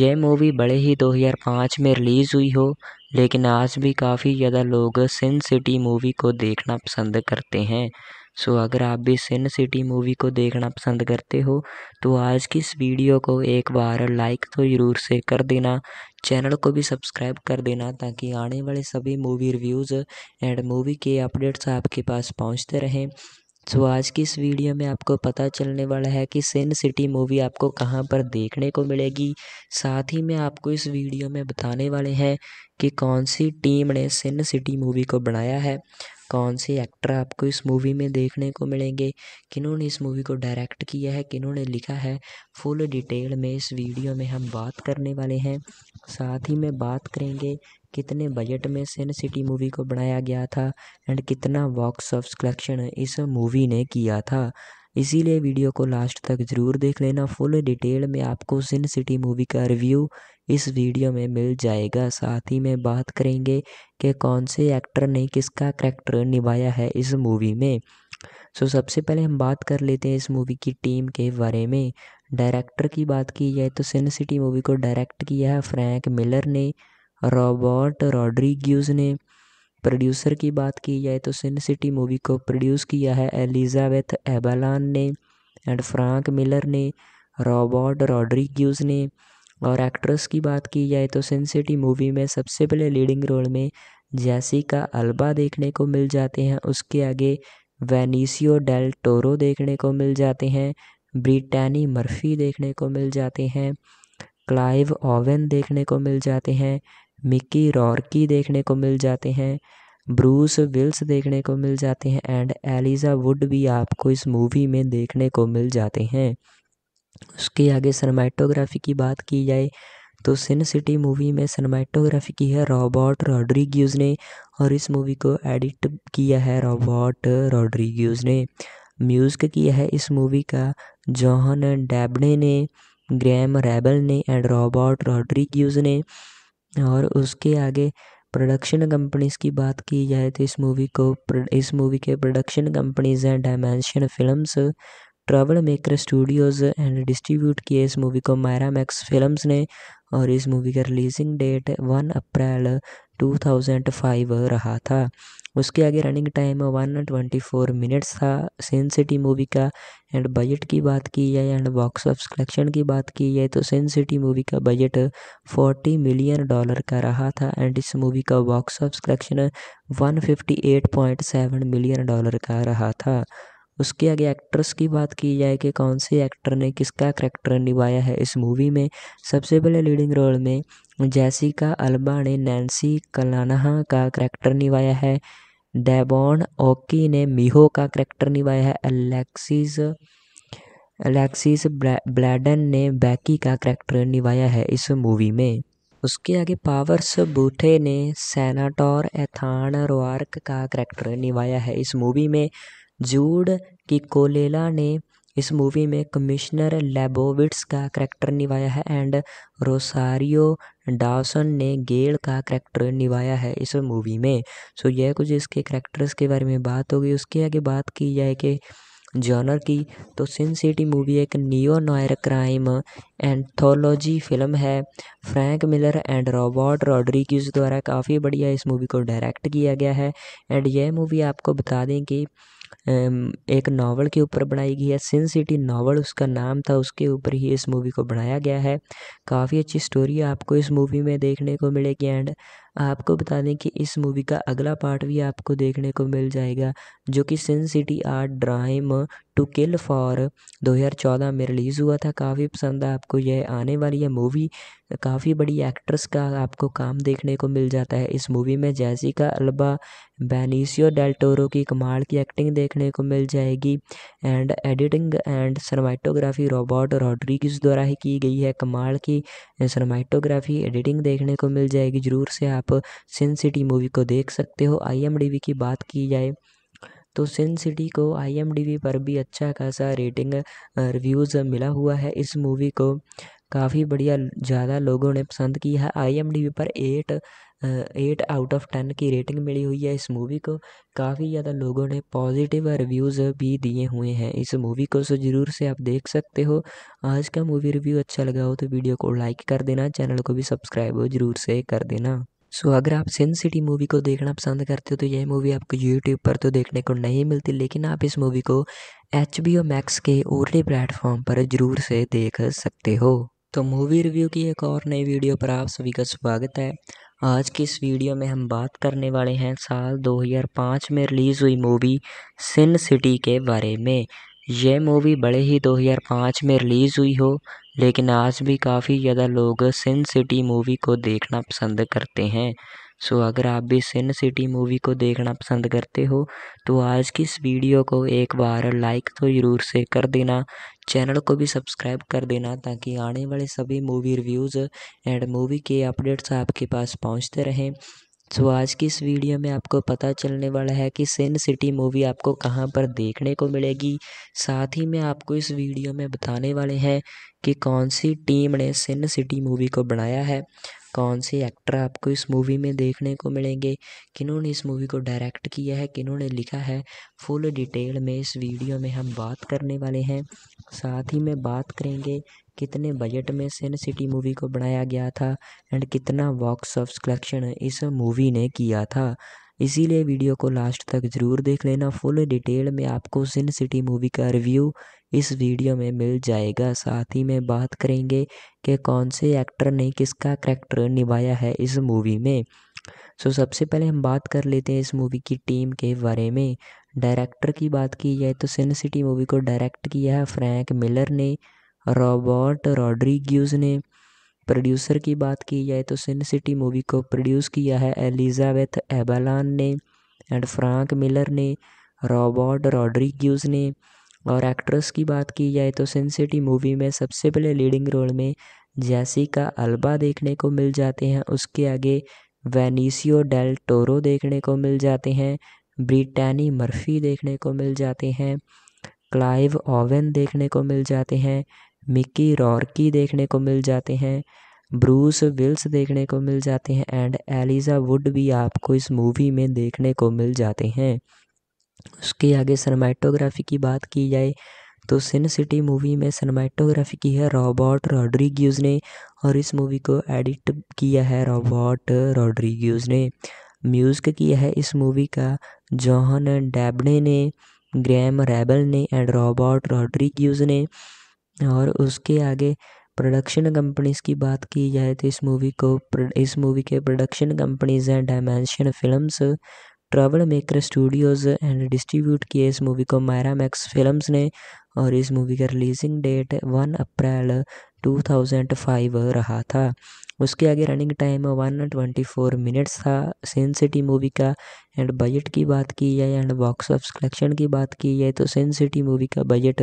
यह मूवी बड़े ही 2005 में रिलीज़ हुई हो लेकिन आज भी काफ़ी ज़्यादा लोग सिन सिटी मूवी को देखना पसंद करते हैं सो अगर आप भी सिन सिटी मूवी को देखना पसंद करते हो तो आज की इस वीडियो को एक बार लाइक तो ज़रूर से कर देना चैनल को भी सब्सक्राइब कर देना ताकि आने वाले सभी मूवी रिव्यूज़ एंड मूवी के अपडेट्स आपके पास पहुंचते रहें सो आज की इस वीडियो में आपको पता चलने वाला है कि सिन सिटी मूवी आपको कहाँ पर देखने को मिलेगी साथ ही में आपको इस वीडियो में बताने वाले हैं कि कौन सी टीम ने सिन सिटी मूवी को बनाया है कौन से एक्टर आपको इस मूवी में देखने को मिलेंगे किन्होंने इस मूवी को डायरेक्ट किया है किन्होंने लिखा है फुल डिटेल में इस वीडियो में हम बात करने वाले हैं साथ ही में बात करेंगे कितने बजट में सिन सिटी मूवी को बनाया गया था एंड कितना बॉक्स ऑफ कलेक्शन इस मूवी ने किया था इसीलिए वीडियो को लास्ट तक ज़रूर देख लेना फुल डिटेल में आपको सिन सिटी मूवी का रिव्यू इस वीडियो में मिल जाएगा साथ ही में बात करेंगे कि कौन से एक्टर ने किसका करैक्टर निभाया है इस मूवी में सो so, सबसे पहले हम बात कर लेते हैं इस मूवी की टीम के बारे में डायरेक्टर की बात की जाए तो सिन सिटी मूवी को डायरेक्ट किया है फ्रैंक मिलर ने रॉबर्ट रॉड्रिग्यूज ने प्रोड्यूसर की बात की जाए तो सिन सिटी मूवी को प्रोड्यूस किया है एलिजाबेथ एबलान ने एंड फ्रैंक मिलर ने रॉबर्ट रॉड्रिग्यूज ने और एक्ट्रेस की बात की जाए तो सिन सिटी मूवी में सबसे पहले लीडिंग रोल में का अल्बा देखने को मिल जाते हैं उसके आगे वेनिसियो डेल टोरो देखने को मिल जाते हैं ब्रिटानी मर्फी देखने को मिल जाते हैं क्लाइव ओवन देखने को मिल जाते हैं मिक्की रॉर्की देखने को मिल जाते हैं ब्रूस विल्स देखने को मिल जाते हैं एंड एलिज़ा वुड भी आपको इस मूवी में देखने को मिल जाते हैं उसके आगे सनमैटोग्राफी की बात की जाए तो सिन सिटी मूवी में सनमैटोग्राफी की है रॉबर्ट रॉड्रीग्यूज ने और इस मूवी को एडिट किया है रॉबर्ट रॉड्रीग्यूज ने म्यूज़िक किया है इस मूवी का जॉहन डैबने ने ग्रैम रेबल ने एंड रॉबर्ट रॉड्रीग्यूज ने और उसके आगे प्रोडक्शन कंपनीज़ की बात की जाए तो इस मूवी को इस मूवी के प्रोडक्शन कंपनीज़ हैं Dimension Films Troublemaker Studios and distribute किए इस मूवी को मायरा मैक्स फिल्म्स ने और इस मूवी का रिलीजिंग डेट वन अप्रैल 2005 रहा था उसके आगे running time one twenty four minutes था सेंसिटी सिटी मूवी का एंड बजट की बात की जाए एंड बॉक्स ऑफ कलेक्शन की बात की जाए तो सेंसिटी सिटी मूवी का बजट फोर्टी मिलियन डॉलर का रहा था एंड इस मूवी का box of collection one fifty eight point seven million dollar का रहा था उसके आगे एक्ट्रेस की बात की जाए कि कौन से एक्टर ने किसका करैक्टर निभाया है इस मूवी में सबसे पहले लीडिंग रोल में जैसिका अल्बा ने नैन्सी कलानहा का करैक्टर निभाया है डेबॉन ओकी ने मीहो का करैक्टर निभाया है अलेक्सिस अलेक्सिस ब्लैडन ने बैकी का करैक्टर निभाया है इस मूवी में उसके आगे पावर्स बूथे ने सेनाटोर एथान रोआर्क का करैक्टर निभाया है इस मूवी में जूड की कोलेला ने इस मूवी में कमिश्नर लेबोविट्स का करैक्टर निभाया है एंड रोसारियो डावसन ने गेल का करैक्टर निभाया है इस मूवी में सो यह कुछ इसके करैक्टर्स के बारे में बात हो गई उसके आगे बात की जाए कि जॉनर की तो सिन सिटी मूवी एक neo noir crime anthology film है Frank Miller and Robert Rodriguez द्वारा काफ़ी बढ़िया इस मूवी को डायरेक्ट किया गया है एंड यह मूवी आपको बता दें कि एक नावल के ऊपर बनाई गई है सिन सिटी नावल उसका नाम था उसके ऊपर ही इस मूवी को बनाया गया है काफ़ी अच्छी स्टोरी आपको इस मूवी में देखने को मिलेगी एंड आपको बता दें कि इस मूवी का अगला पार्ट भी आपको देखने को मिल जाएगा जो कि सिन सिटी आर्ट ड्राइम टू किल फॉर 2014 में रिलीज़ हुआ था काफ़ी पसंद है आपको यह आने वाली यह मूवी काफ़ी बड़ी एक्ट्रेस का आपको काम देखने को मिल जाता है इस मूवी में जैसिका अल्बा बेनिसियो डेल्टोरो की कमाल की एक्टिंग देखने को मिल जाएगी and editing and cinematography Robert Rodriguez द्वारा ही की गई है कमाल की सरमाइटोग्राफी एडिटिंग देखने को मिल जाएगी ज़रूर से आप आप सिन सिटी मूवी को देख सकते हो आई की बात की जाए तो सिन सिटी को आई पर भी अच्छा खासा रेटिंग रिव्यूज़ मिला हुआ है इस मूवी को काफ़ी बढ़िया ज़्यादा लोगों ने पसंद की है आई पर eight eight out of ten की रेटिंग मिली हुई है इस मूवी को काफ़ी ज़्यादा लोगों ने पॉजिटिव रिव्यूज़ भी दिए हुए हैं इस मूवी को सो ज़रूर से आप देख सकते हो आज का मूवी रिव्यू अच्छा लगा हो तो वीडियो को लाइक कर देना चैनल को भी सब्सक्राइब ज़रूर से कर देना सो अगर आप सिन सिटी मूवी को देखना पसंद करते हो तो यह मूवी आपको यूट्यूब पर तो देखने को नहीं मिलती लेकिन आप इस मूवी को एच बी ओ मैक्स के ओरली प्लेटफॉर्म पर जरूर से देख सकते हो तो मूवी रिव्यू की एक और नई वीडियो पर आप सभी का स्वागत है आज की इस वीडियो में हम बात करने वाले हैं साल 2005 में रिलीज़ हुई मूवी सिन सिटी के बारे में यह मूवी बड़े ही 2005 में रिलीज़ हुई हो लेकिन आज भी काफ़ी ज़्यादा लोग सिन सिटी मूवी को देखना पसंद करते हैं सो अगर आप भी सिन सिटी मूवी को देखना पसंद करते हो तो आज की इस वीडियो को एक बार लाइक तो ज़रूर से कर देना चैनल को भी सब्सक्राइब कर देना ताकि आने वाले सभी मूवी रिव्यूज़ एंड मूवी के अपडेट्स आपके पास पहुंचते रहें सो आज की इस वीडियो में आपको पता चलने वाला है कि सिन सिटी मूवी आपको कहाँ पर देखने को मिलेगी साथ ही में आपको इस वीडियो में बताने वाले हैं कि कौन सी टीम ने सिन सिटी मूवी को बनाया है कौन से एक्टर आपको इस मूवी में देखने को मिलेंगे किन्होंने इस मूवी को डायरेक्ट किया है किन्होंने लिखा है फुल डिटेल में इस वीडियो में हम बात करने वाले हैं साथ ही में बात करेंगे कितने बजट में सेन सिटी मूवी को बनाया गया था एंड कितना बॉक्स ऑफ कलेक्शन इस मूवी ने किया था इसीलिए वीडियो को लास्ट तक ज़रूर देख लेना फुल डिटेल में आपको सिन सिटी मूवी का रिव्यू इस वीडियो में मिल जाएगा साथ ही में बात करेंगे कि कौन से एक्टर ने किसका करैक्टर निभाया है इस मूवी में सो so, सबसे पहले हम बात कर लेते हैं इस मूवी की टीम के बारे में डायरेक्टर की बात की जाए तो सिन सिटी मूवी को डायरेक्ट किया है फ्रैंक मिलर ने रॉबर्ट रॉड्रीग्यूज ने प्रोड्यूसर की बात की जाए तो सिन सिटी मूवी को प्रोड्यूस किया है एलिजाबेथ एबालान ने एंड फ्रांक मिलर ने रॉबर्ट रॉड्रीग्यूज ने और एक्ट्रेस की बात की जाए तो सिन सिटी मूवी में सबसे पहले लीडिंग रोल में का अल्बा देखने को मिल जाते हैं उसके आगे वेनिसियो डेल टोरो देखने को मिल जाते हैं ब्रिटानी मर्फी देखने को मिल जाते हैं क्लाइव ओवन देखने को मिल जाते हैं मिक्की रॉर्की देखने को मिल जाते हैं ब्रूस विल्स देखने को मिल जाते हैं एंड एलिजा वुड भी आपको इस मूवी में देखने को मिल जाते हैं उसके आगे सनमैटोग्राफी की बात की जाए तो सिन सिटी मूवी में सनमैटोग्राफी की है रॉबर्ट रॉड्रिग्यूज ने और इस मूवी को एडिट किया है रॉबर्ट रॉड्रिग्यूज ने म्यूज़िक किया है इस मूवी का जॉहन डेबडे ने ग्रैम रेबल ने एंड रॉबर्ट रॉड्रिग्यूज ने और उसके आगे प्रोडक्शन कंपनीज़ की बात की जाए तो इस मूवी को इस मूवी के प्रोडक्शन कंपनीज़ हैं Dimension Films Troublemaker Studios and distribute किए इस मूवी को मायरा मैक्स फिल्म्स ने और इस मूवी का रिलीजिंग डेट वन अप्रैल 2005 रहा था उसके आगे running time one twenty four minutes था सेंसिटी सिटी मूवी का एंड बजट की बात की जाए एंड बॉक्स ऑफिस कलेक्शन की बात की जाए तो सेंसिटी सिटी मूवी का बजट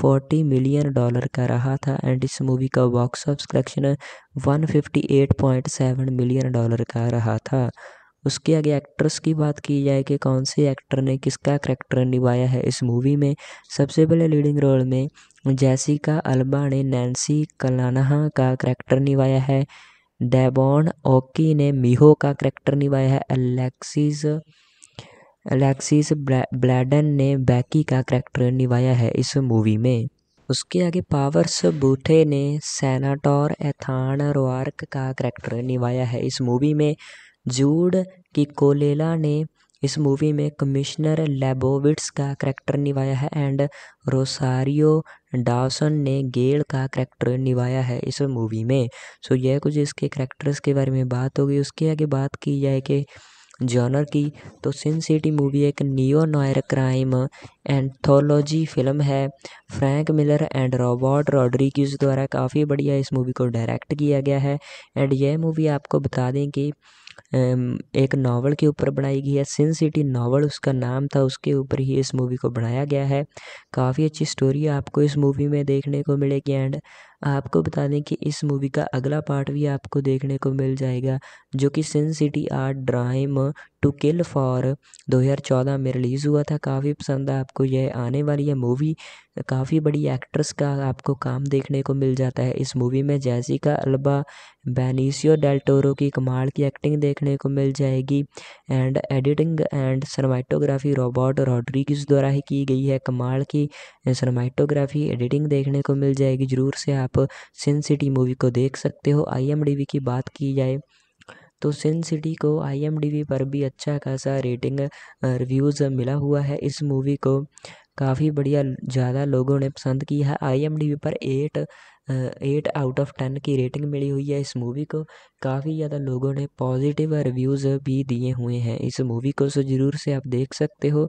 फोर्टी मिलियन डॉलर का रहा था एंड इस मूवी का box office collection one fifty eight point seven million dollar का रहा था उसके आगे एक्ट्रेस की बात की जाए कि कौन से एक्टर ने किसका करैक्टर निभाया है इस मूवी में सबसे पहले लीडिंग रोल में जैसिका अल्बा ने नैन्सी कलानहा का करैक्टर निभाया है डेबॉन ओकी ने मिहो का करैक्टर निभाया है अलेक्सिस अलेक्सिस ब्लैडन ने बैकी का करैक्टर निभाया है इस मूवी में उसके आगे पावर्स बूथे ने सेनाटोर एथान रोआर्क का करैक्टर निभाया है इस मूवी में जूड की कोलेला ने इस मूवी में कमिश्नर लेबोविट्स का करैक्टर निभाया है एंड रोसारियो डावसन ने गेल का करैक्टर निभाया है इस मूवी में सो so, यह कुछ इसके करैक्टर्स के बारे में बात होगी उसके आगे बात की जाए कि जॉनर की तो सिन सिटी मूवी एक neo noir crime anthology film है Frank Miller and Robert Rodriguez द्वारा काफ़ी बढ़िया इस मूवी को डायरेक्ट किया गया है एंड यह मूवी आपको बता दें कि एक नावल के ऊपर बनाई गई है सिन सिटी नावल उसका नाम था उसके ऊपर ही इस मूवी को बनाया गया है काफ़ी अच्छी स्टोरी आपको इस मूवी में देखने को मिलेगी एंड आपको बता दें कि इस मूवी का अगला पार्ट भी आपको देखने को मिल जाएगा जो कि सिन सिटी आर्ट ड्राइम टू किल फॉर 2014 में रिलीज़ हुआ था काफ़ी पसंद है आपको यह आने वाली है मूवी काफ़ी बड़ी एक्ट्रेस का आपको काम देखने को मिल जाता है इस मूवी में जैसिका अल्बा बैनिसियो डेल्टोरो की कमाल की एक्टिंग देखने को मिल जाएगी and editing and cinematography Robert Rodriguez द्वारा ही की गई है कमाल की सरमाइटोग्राफी एडिटिंग देखने को मिल जाएगी ज़रूर से आप आप सिन सिटी मूवी को देख सकते हो आई की बात की जाए तो सिन सिटी को आई पर भी अच्छा खासा रेटिंग रिव्यूज़ मिला हुआ है इस मूवी को काफ़ी बढ़िया ज़्यादा लोगों ने पसंद की है आई पर eight eight out of ten की रेटिंग मिली हुई है इस मूवी को काफ़ी ज़्यादा लोगों ने पॉजिटिव रिव्यूज़ भी दिए हुए हैं इस मूवी को सो ज़रूर से आप देख सकते हो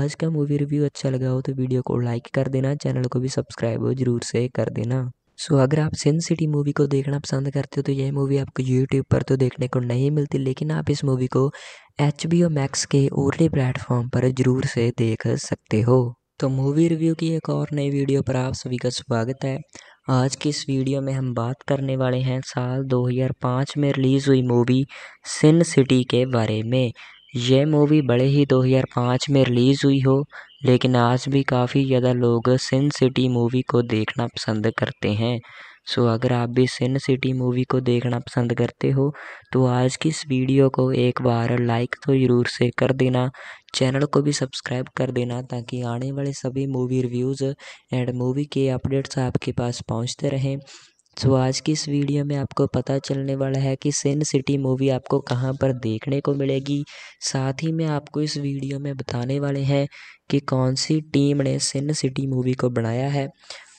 आज का मूवी रिव्यू अच्छा लगा हो तो वीडियो को लाइक कर देना चैनल को भी सब्सक्राइब ज़रूर से कर देना सो so, अगर आप सिन सिटी मूवी को देखना पसंद करते हो तो यह मूवी आपको यूट्यूब पर तो देखने को नहीं मिलती लेकिन आप इस मूवी को एच बी ओ मैक्स के ओरली प्लेटफॉर्म पर जरूर से देख सकते हो तो मूवी रिव्यू की एक और नई वीडियो पर आप सभी का स्वागत है आज की इस वीडियो में हम बात करने वाले हैं साल 2005 में रिलीज़ हुई मूवी सिन सिटी के बारे में यह मूवी बड़े ही 2005 में रिलीज़ हुई हो लेकिन आज भी काफ़ी ज़्यादा लोग सिन सिटी मूवी को देखना पसंद करते हैं सो अगर आप भी सिन सिटी मूवी को देखना पसंद करते हो तो आज की इस वीडियो को एक बार लाइक तो ज़रूर से कर देना चैनल को भी सब्सक्राइब कर देना ताकि आने वाले सभी मूवी रिव्यूज़ एंड मूवी के अपडेट्स आपके पास पहुंचते रहें सो आज की इस वीडियो में आपको पता चलने वाला है कि सिन सिटी मूवी आपको कहाँ पर देखने को मिलेगी साथ ही में आपको इस वीडियो में बताने वाले हैं कि कौन सी टीम ने सिन सिटी मूवी को बनाया है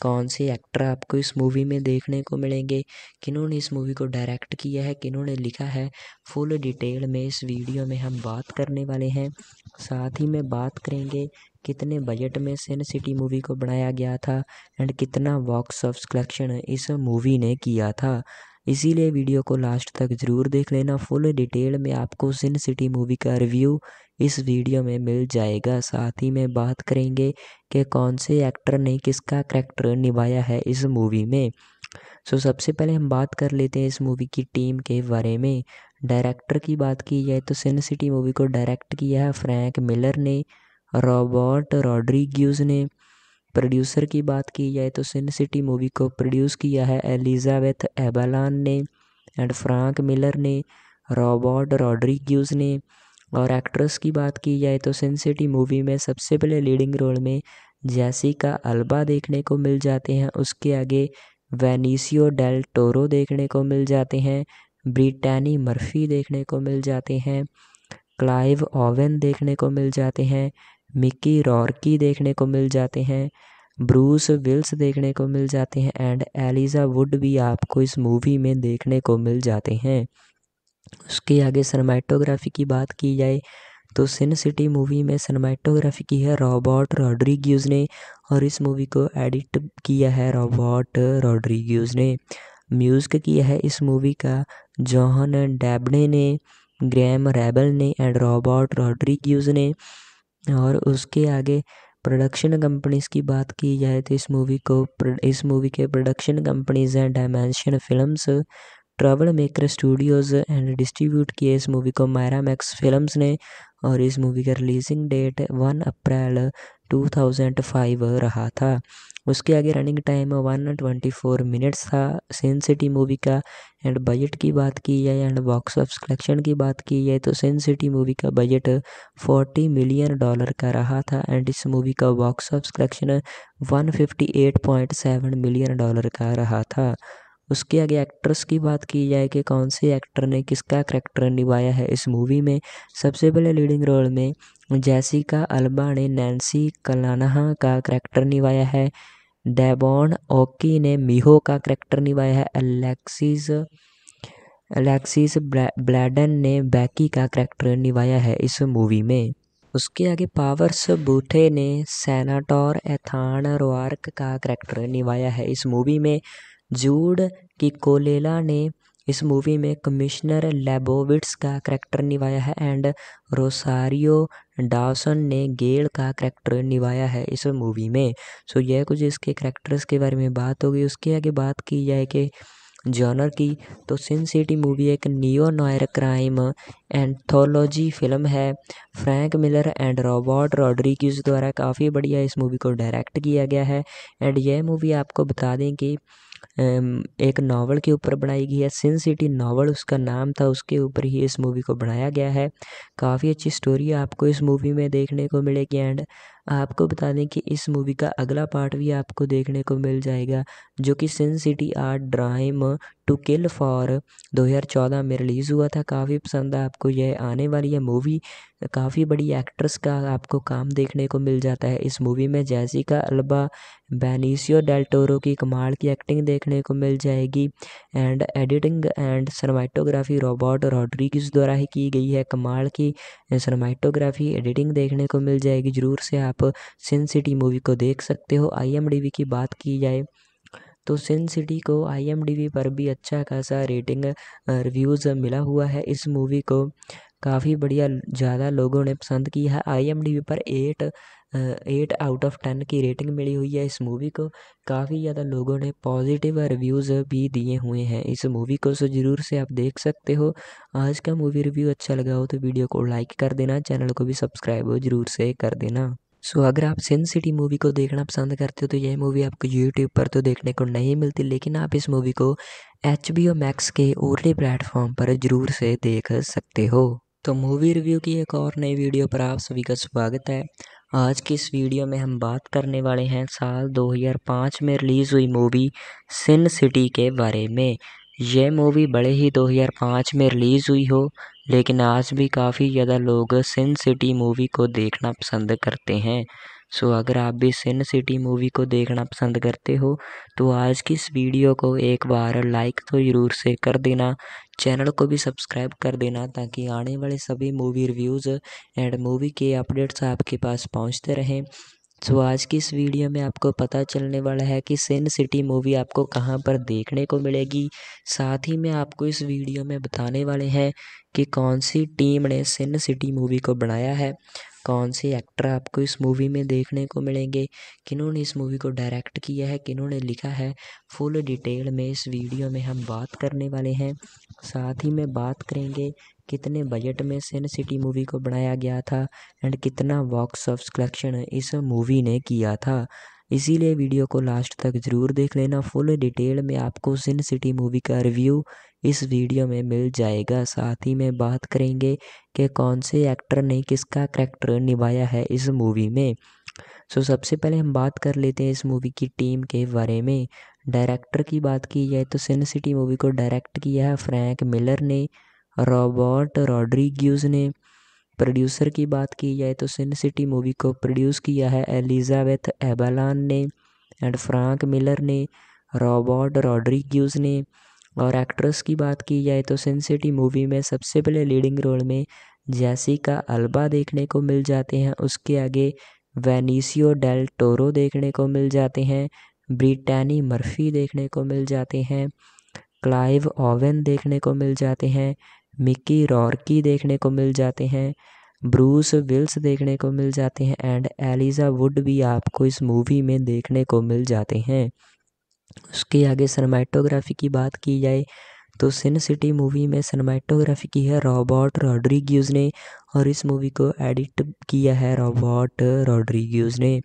कौन से एक्टर आपको इस मूवी में देखने को मिलेंगे किन्होंने इस मूवी को डायरेक्ट किया है किन्होंने लिखा है फुल डिटेल में इस वीडियो में हम बात करने वाले हैं साथ ही में बात करेंगे कितने बजट में सिन सिटी मूवी को बनाया गया था एंड कितना बॉक्स ऑफ कलेक्शन इस मूवी ने किया था इसीलिए वीडियो को लास्ट तक ज़रूर देख लेना फुल डिटेल में आपको सिन सिटी मूवी का रिव्यू इस वीडियो में मिल जाएगा साथ ही में बात करेंगे कि कौन से एक्टर ने किसका करैक्टर निभाया है इस मूवी में सो so, सबसे पहले हम बात कर लेते हैं इस मूवी की टीम के बारे में डायरेक्टर की बात की जाए तो सिन सिटी मूवी को डायरेक्ट किया है फ्रैंक मिलर ने रॉबर्ट रॉड्रिग्यूज ने प्रोड्यूसर की बात की जाए तो सिन सिटी मूवी को प्रोड्यूस किया है एलिजाबेथ एबालान ने एंड फ्रैंक मिलर ने रॉबर्ट रॉड्रिग्यूज ने और एक्ट्रेस की बात की जाए तो सिन सिटी मूवी में सबसे पहले लीडिंग रोल में का अल्बा देखने को मिल जाते हैं उसके आगे वेनिसियो डेल टोरो देखने को मिल जाते हैं ब्रिटैनी मर्फी देखने को मिल जाते हैं क्लाइव ओवन देखने को मिल जाते हैं मिक्की रॉर्की देखने को मिल जाते हैं ब्रूस विल्स देखने को मिल जाते हैं एंड एलिज़ा वुड भी आपको इस मूवी में देखने को मिल जाते हैं उसके आगे सनमैटोग्राफी की बात की जाए तो सिन सिटी मूवी में सनमैटोग्राफी की है रॉबर्ट रॉड्रिग्यूज ने और इस मूवी को एडिट किया है रॉबर्ट रॉड्रिग्यूज ने म्यूज़िक किया है इस मूवी का जॉहन डैबने ने ग्रैम रेबल ने एंड रॉबर्ट रॉड्रिग्यूज ने और उसके आगे प्रोडक्शन कंपनीज़ की बात की जाए तो इस मूवी को इस मूवी के प्रोडक्शन कंपनीज़ हैं Dimension Films Troublemaker studios and distribute किए इस मूवी को मायरा मैक्स फिल्म्स ने और इस मूवी का रिलीजिंग डेट वन अप्रैल 2005 रहा था उसके आगे running time one twenty four minutes था सेंसिटी सिटी मूवी का एंड बजट की बात की जाए एंड बॉक्स ऑफ कलेक्शन की बात की जाए तो सेंसिटी सिटी मूवी का बजट फोर्टी मिलियन डॉलर का रहा था एंड इस मूवी का box of collection one fifty eight point seven million dollar का रहा था उसके आगे एक्ट्रेस की बात की जाए कि कौन से एक्टर ने किसका करैक्टर निभाया है इस मूवी में सबसे पहले लीडिंग रोल में जैसिका अल्बा ने नैन्सी कलानहा का करैक्टर निभाया है डेबॉन ओकी ने मीहो का करैक्टर निभाया है अलेक्सिस अलेक्सिस ब्लैडन ने बैकी का करैक्टर निभाया है इस मूवी में उसके आगे पावर्स बूथे ने सेनाटोर एथान रोआर्क का करैक्टर निभाया है इस मूवी में जूड की कोलेला ने इस मूवी में कमिश्नर लेबोविट्स का करैक्टर निभाया है एंड रोसारियो डासन ने गेल का करैक्टर निभाया है इस मूवी में सो यह कुछ इसके करैक्टर्स के बारे में बात होगी उसके आगे बात की जाए कि जॉनर की तो सिन सिटी मूवी एक neo noir crime anthology film है Frank Miller and Robert Rodriguez द्वारा काफ़ी बढ़िया इस मूवी को डायरेक्ट किया गया है एंड यह मूवी आपको बता दें कि एक नावल के ऊपर बनाई गई है सिन सिटी नावल उसका नाम था उसके ऊपर ही इस मूवी को बनाया गया है काफ़ी अच्छी स्टोरी आपको इस मूवी में देखने को मिलेगी एंड आपको बता दें कि इस मूवी का अगला पार्ट भी आपको देखने को मिल जाएगा जो कि सिन सिटी आर्ट ड्राइम टू किल फॉर 2014 में रिलीज़ हुआ था काफ़ी पसंद है आपको यह आने वाली है मूवी काफ़ी बड़ी एक्ट्रेस का आपको काम देखने को मिल जाता है इस मूवी में जैसिका अल्बा बेनिसियो डेल्टोरो की कमाल की एक्टिंग देखने को मिल जाएगी and editing and cinematography Robert Rodriguez द्वारा ही की गई है कमाल की सरमाइटोग्राफी एडिटिंग देखने को मिल जाएगी ज़रूर से आप आप सिन सिटी मूवी को देख सकते हो आई की बात की जाए तो सिन सिटी को आई पर भी अच्छा खासा रेटिंग रिव्यूज़ मिला हुआ है इस मूवी को काफ़ी बढ़िया ज़्यादा लोगों ने पसंद की है आई पर eight eight out of ten की रेटिंग मिली हुई है इस मूवी को काफ़ी ज़्यादा लोगों ने पॉजिटिव रिव्यूज़ भी दिए हुए हैं इस मूवी को सो ज़रूर से आप देख सकते हो आज का मूवी रिव्यू अच्छा लगा हो तो वीडियो को लाइक कर देना चैनल को भी सब्सक्राइब ज़रूर से कर देना सो अगर आप सिन सिटी मूवी को देखना पसंद करते हो तो यह मूवी आपको यूट्यूब पर तो देखने को नहीं मिलती लेकिन आप इस मूवी को एच बी ओ मैक्स के ओरली प्लेटफॉर्म पर जरूर से देख सकते हो तो मूवी रिव्यू की एक और नई वीडियो पर आप सभी का स्वागत है आज की इस वीडियो में हम बात करने वाले हैं साल 2005 में रिलीज़ हुई मूवी सिन सिटी के बारे में यह मूवी बड़े ही 2005 में रिलीज़ हुई हो लेकिन आज भी काफ़ी ज़्यादा लोग सिन सिटी मूवी को देखना पसंद करते हैं सो अगर आप भी सिन सिटी मूवी को देखना पसंद करते हो तो आज की इस वीडियो को एक बार लाइक तो ज़रूर से कर देना चैनल को भी सब्सक्राइब कर देना ताकि आने वाले सभी मूवी रिव्यूज़ एंड मूवी के अपडेट्स आपके पास पहुंचते रहें सो आज की इस वीडियो में आपको पता चलने वाला है कि सिन सिटी मूवी आपको कहाँ पर देखने को मिलेगी साथ ही में आपको इस वीडियो में बताने वाले हैं कि कौन सी टीम ने सिन सिटी मूवी को बनाया है कौन से एक्टर आपको इस मूवी में देखने को मिलेंगे किन्होंने इस मूवी को डायरेक्ट किया है किन्होंने लिखा है फुल डिटेल में इस वीडियो में हम बात करने वाले हैं साथ ही में बात करेंगे कितने बजट में सिन सिटी मूवी को बनाया गया था एंड कितना बॉक्स ऑफ कलेक्शन इस मूवी ने किया था इसीलिए वीडियो को लास्ट तक ज़रूर देख लेना फुल डिटेल में आपको सिन सिटी मूवी का रिव्यू इस वीडियो में मिल जाएगा साथ ही में बात करेंगे कि कौन से एक्टर ने किसका करैक्टर निभाया है इस मूवी में सो so, सबसे पहले हम बात कर लेते हैं इस मूवी की टीम के बारे में डायरेक्टर की बात की जाए तो सिन सिटी मूवी को डायरेक्ट किया है फ्रैंक मिलर ने रॉबर्ट रॉड्रीग्यूज ने प्रोड्यूसर की बात की जाए तो सिन सिटी मूवी को प्रोड्यूस किया है एलिजाबेथ एबालान ने एंड फ्रांक मिलर ने रॉबर्ट रॉड्रिग्यूज ने और एक्ट्रेस की बात की जाए तो सिन सिटी मूवी में सबसे पहले लीडिंग रोल में का अल्बा देखने को मिल जाते हैं उसके आगे वेनिसियो डेल टोरो देखने को मिल जाते हैं ब्रिटानी मर्फी देखने को मिल जाते हैं क्लाइव ओवन देखने को मिल जाते हैं मिक्की रॉर्की देखने को मिल जाते हैं ब्रूस विल्स देखने को मिल जाते हैं एंड एलिज़ा वुड भी आपको इस मूवी में देखने को मिल जाते हैं उसके आगे सनमैटोग्राफी की बात की जाए तो सिन सिटी मूवी में सनमैटोग्राफी की है रॉबर्ट रॉड्रीग्यूज ने और इस मूवी को एडिट किया है रॉबर्ट रॉड्रीग्यूज ने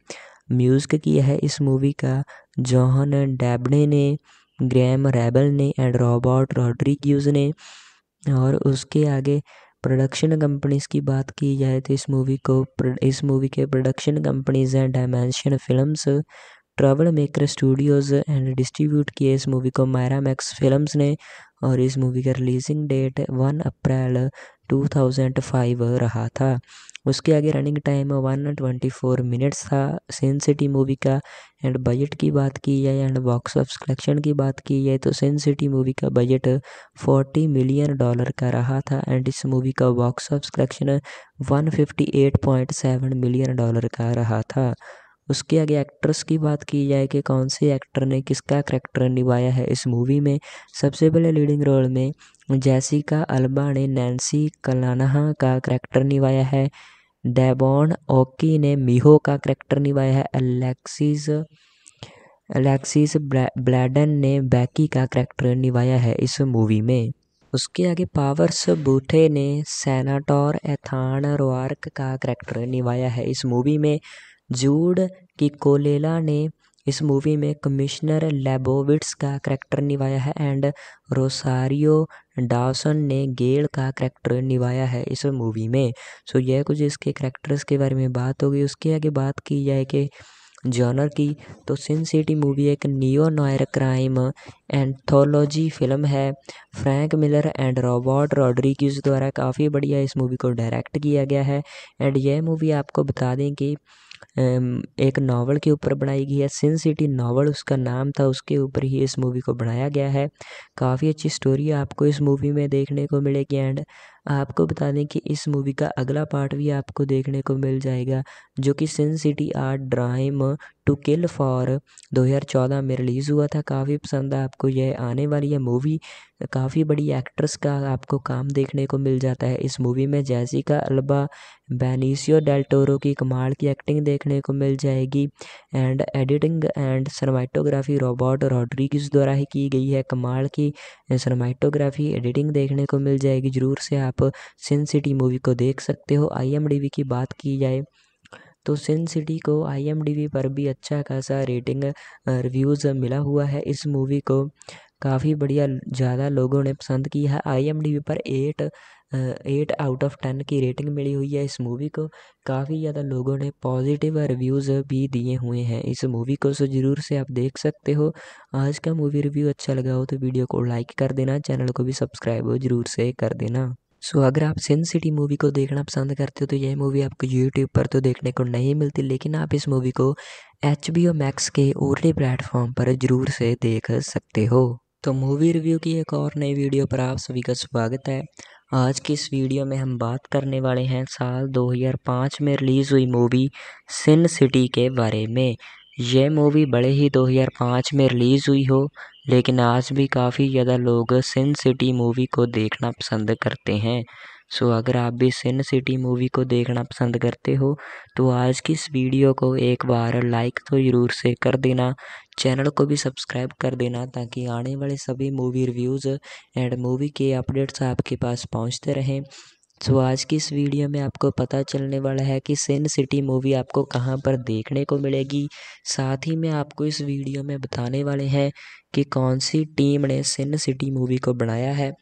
म्यूज़िक किया है इस मूवी का जॉहन डेबने ने ग्रैम रेबल ने एंड रॉबर्ट रॉड्रीग्यूज ने और उसके आगे प्रोडक्शन कंपनीज़ की बात की जाए तो इस मूवी को इस मूवी के प्रोडक्शन कंपनीज़ हैं Dimension Films Troublemaker Studios and distribute किए इस मूवी को मायरा मैक्स फिल्म्स ने और इस मूवी का रिलीजिंग डेट वन अप्रैल 2005 रहा था उसके आगे running time one twenty four minutes था सेंसिटी सिटी मूवी का एंड बजट की बात की जाए एंड बॉक्स ऑफिस कलेक्शन की बात की जाए तो सेंसिटी सिटी मूवी का बजट फोर्टी मिलियन डॉलर का रहा था एंड इस मूवी का box office collection one fifty eight point seven million dollar का रहा था उसके आगे एक्ट्रेस की बात की जाए कि कौन से एक्टर ने किसका करैक्टर निभाया है इस मूवी में सबसे पहले लीडिंग रोल में जैसिका अल्बा ने नैन्सी कलानहा का करैक्टर निभाया है डेबॉन ओकी ने मीहो का करैक्टर निभाया है अलेक्सिस अलेक्सिस ब्लैडन ने बैकी का करैक्टर निभाया है इस मूवी में उसके आगे पावर्स बूथे ने सेनाटोर एथान रोआर्क का करैक्टर निभाया है इस मूवी में जूड की कोलेला ने इस मूवी में कमिश्नर लेबोविट्स का करैक्टर निभाया है एंड रोसारियो डावसन ने गेल का करैक्टर निभाया है इस मूवी में सो यह कुछ इसके करैक्टर्स के बारे में बात होगी उसके आगे बात की जाए कि जॉनर की तो सिन सिटी मूवी एक neo noir crime anthology film है Frank Miller and Robert Rodriguez द्वारा काफ़ी बढ़िया इस मूवी को डायरेक्ट किया गया है एंड यह मूवी आपको बता दें कि एक नावल के ऊपर बनाई गई है सिन सिटी नावल उसका नाम था उसके ऊपर ही इस मूवी को बनाया गया है काफ़ी अच्छी स्टोरी आपको इस मूवी में देखने को मिलेगी एंड आपको बता दें कि इस मूवी का अगला पार्ट भी आपको देखने को मिल जाएगा जो कि सिन सिटी आर्ट ड्राइम टू किल फॉर 2014 में रिलीज़ हुआ था काफ़ी पसंद है आपको यह आने वाली यह मूवी काफ़ी बड़ी एक्ट्रेस का आपको काम देखने को मिल जाता है इस मूवी में जैसिका अल्बा बेनिसियो डेल्टोरो की कमाल की एक्टिंग देखने को मिल जाएगी and editing and cinematography Robert Rodriguez द्वारा ही की गई है कमाल की सरमाइटोग्राफी एडिटिंग देखने को मिल जाएगी जरूर से आप आप सिन सिटी मूवी को देख सकते हो आई की बात की जाए तो सिन सिटी को आई पर भी अच्छा खासा रेटिंग रिव्यूज़ मिला हुआ है इस मूवी को काफ़ी बढ़िया ज़्यादा लोगों ने पसंद की है आई पर eight eight out of ten की रेटिंग मिली हुई है इस मूवी को काफ़ी ज़्यादा लोगों ने पॉजिटिव रिव्यूज़ भी दिए हुए हैं इस मूवी को सो ज़रूर से आप देख सकते हो आज का मूवी रिव्यू अच्छा लगा हो तो वीडियो को लाइक कर देना चैनल को भी सब्सक्राइब ज़रूर से कर देना सो so, अगर आप सिन सिटी मूवी को देखना पसंद करते हो तो यह मूवी आपको यूट्यूब पर तो देखने को नहीं मिलती लेकिन आप इस मूवी को एच बी ओ मैक्स के ओरली प्लेटफॉर्म पर जरूर से देख सकते हो तो मूवी रिव्यू की एक और नई वीडियो पर आप सभी का स्वागत है आज की इस वीडियो में हम बात करने वाले हैं साल 2005 में रिलीज़ हुई मूवी सिन सिटी के बारे में यह मूवी बड़े ही 2005 में रिलीज़ हुई हो लेकिन आज भी काफ़ी ज़्यादा लोग सिन सिटी मूवी को देखना पसंद करते हैं सो अगर आप भी सिन सिटी मूवी को देखना पसंद करते हो तो आज की इस वीडियो को एक बार लाइक तो ज़रूर से कर देना चैनल को भी सब्सक्राइब कर देना ताकि आने वाले सभी मूवी रिव्यूज़ एंड मूवी के अपडेट्स आपके पास पहुंचते रहें सो आज की इस वीडियो में आपको पता चलने वाला है कि सिन सिटी मूवी आपको कहाँ पर देखने को मिलेगी साथ ही में आपको इस वीडियो में बताने वाले हैं कि कौन सी टीम ने सिन सिटी मूवी को बनाया है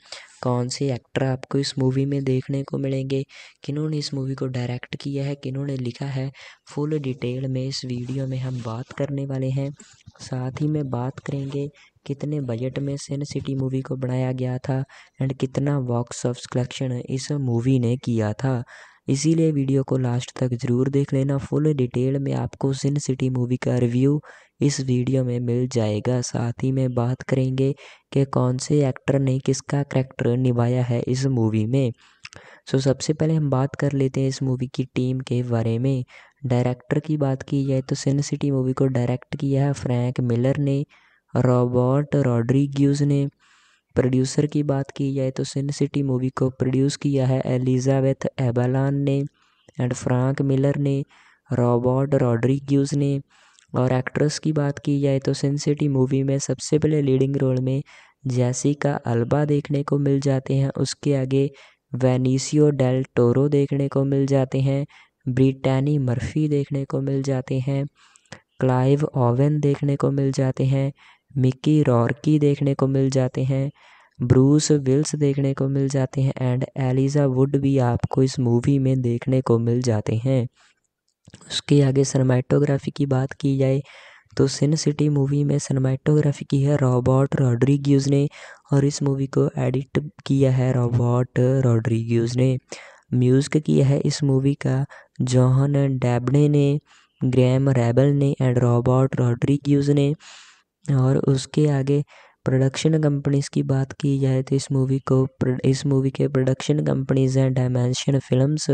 कौन से एक्टर आपको इस मूवी में देखने को मिलेंगे किन्होंने इस मूवी को डायरेक्ट किया है किन्होंने लिखा है फुल डिटेल में इस वीडियो में हम बात करने वाले हैं साथ ही में बात करेंगे कितने बजट में सिन सिटी मूवी को बनाया गया था एंड कितना बॉक्स ऑफ कलेक्शन इस मूवी ने किया था इसीलिए वीडियो को लास्ट तक ज़रूर देख लेना फुल डिटेल में आपको सिन सिटी मूवी का रिव्यू इस वीडियो में मिल जाएगा साथ ही में बात करेंगे कि कौन से एक्टर ने किसका करैक्टर निभाया है इस मूवी में सो so, सबसे पहले हम बात कर लेते हैं इस मूवी की टीम के बारे में डायरेक्टर की बात की जाए तो सिन सिटी मूवी को डायरेक्ट किया है फ्रैंक मिलर ने रॉबर्ट रॉड्रीग्यूज ने प्रोड्यूसर की बात की जाए तो सिन सिटी मूवी को प्रोड्यूस किया है एलिजाबेथ एबालान ने एंड फ्रैंक मिलर ने रॉबर्ट रॉड्रीग्यूज ने और एक्ट्रेस की बात की जाए तो सिन सिटी मूवी में सबसे पहले लीडिंग रोल में का अल्बा देखने को मिल जाते हैं उसके आगे वेनिसियो डेल टोरो देखने को मिल जाते हैं ब्रिटानी मर्फी देखने को मिल जाते हैं क्लाइव ओवन देखने को मिल जाते हैं मिक्की रॉर्की देखने को मिल जाते हैं ब्रूस विल्स देखने को मिल जाते हैं एंड एलिज़ा वुड भी आपको इस मूवी में देखने को मिल जाते हैं उसके आगे सनमैटोग्राफी की बात की जाए तो सिन सिटी मूवी में सनमैटोग्राफी की है रॉबर्ट रॉड्रिग्यूज ने और इस मूवी को एडिट किया है रॉबर्ट रॉड्रिग्यूज ने म्यूज़िक किया है इस मूवी का जॉहन डैबने ने ग्रैम रैबल ने एंड रॉबर्ट रॉड्रिग्यूज ने और उसके आगे प्रोडक्शन कंपनीज़ की बात की जाए तो इस मूवी को इस मूवी के प्रोडक्शन कंपनीज़ हैं Dimension Films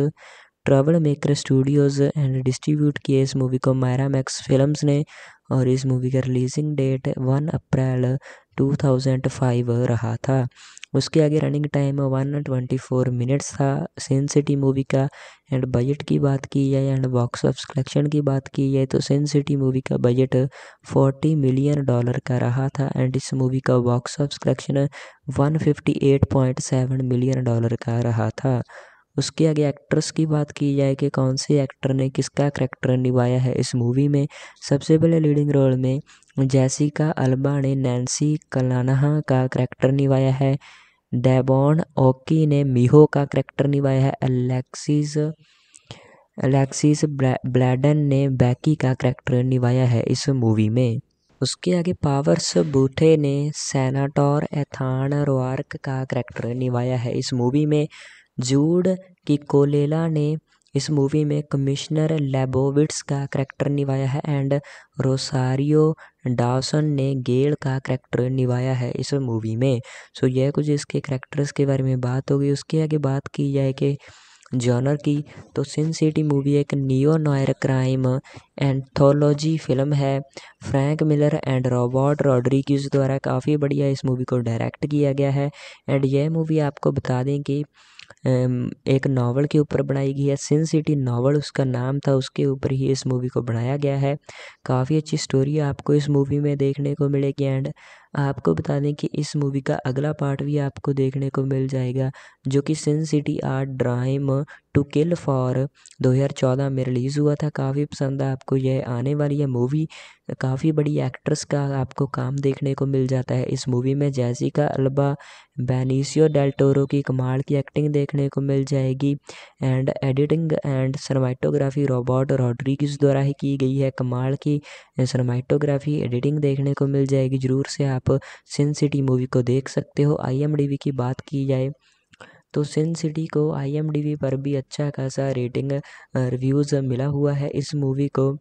Troublemaker Studios and distribute किए इस मूवी को मायरा मैक्स फिल्म्स ने और इस मूवी का रिलीजिंग डेट वन अप्रैल 2005 रहा था उसके आगे running time one twenty four minutes था सेन सिटी मूवी का एंड बजट की बात की जाए एंड बॉक्स ऑफिस कलेक्शन की बात की जाए तो सेन सिटी मूवी का बजट फोर्टी मिलियन डॉलर का रहा था एंड इस मूवी का box office collection one fifty eight point seven million dollar का रहा था उसके आगे एक्ट्रेस की बात की जाए कि कौन से एक्टर ने किसका करैक्टर निभाया है इस मूवी में सबसे पहले लीडिंग रोल में जैसिका अल्बा ने नैन्सी कलानहा का करैक्टर निभाया है डेबॉन ओकी ने मिहो का करैक्टर निभाया है एलेक्सिस एलेक्सिस ब्लैडन ने बैकी का करैक्टर निभाया है इस मूवी में उसके आगे पावर्स बूथे ने सेनाटोर एथान रोआर्क का करैक्टर निभाया है इस मूवी में जूड की कोलेला ने इस मूवी में कमिश्नर लेबोविट्स का करैक्टर निभाया है एंड रोसारियो डासन ने गेल का करैक्टर निभाया है इस मूवी में सो so, यह कुछ इसके करैक्टर्स के बारे में बात होगी उसके आगे बात की जाए कि जॉनर की तो सिन सिटी मूवी एक neo noir crime anthology film है Frank Miller and Robert Rodriguez द्वारा काफ़ी बढ़िया इस मूवी को डायरेक्ट किया गया है एंड यह मूवी आपको बता दें कि एक नावल के ऊपर बनाई गई है सिन सिटी नावल उसका नाम था उसके ऊपर ही इस मूवी को बनाया गया है काफ़ी अच्छी स्टोरी आपको इस मूवी में देखने को मिलेगी एंड आपको बता दें कि इस मूवी का अगला पार्ट भी आपको देखने को मिल जाएगा जो कि सिन सिटी आर्ट ड्राइम टू किल फॉर 2014 में रिलीज़ हुआ था काफ़ी पसंद है आपको यह आने वाली यह मूवी काफ़ी बड़ी एक्ट्रेस का आपको काम देखने को मिल जाता है इस मूवी में जैसिका अल्बा बेनिसियो डेल्टोरो की कमाल की एक्टिंग देखने को मिल जाएगी and editing and cinematography Robert Rodriguez द्वारा ही की गई है कमाल की सरमाइटोग्राफी एडिटिंग देखने को मिल जाएगी ज़रूर से आप सिन सिटी मूवी को देख सकते हो आई की बात की जाए तो सिन सिटी को आई पर भी अच्छा खासा रेटिंग रिव्यूज़ मिला हुआ है इस मूवी को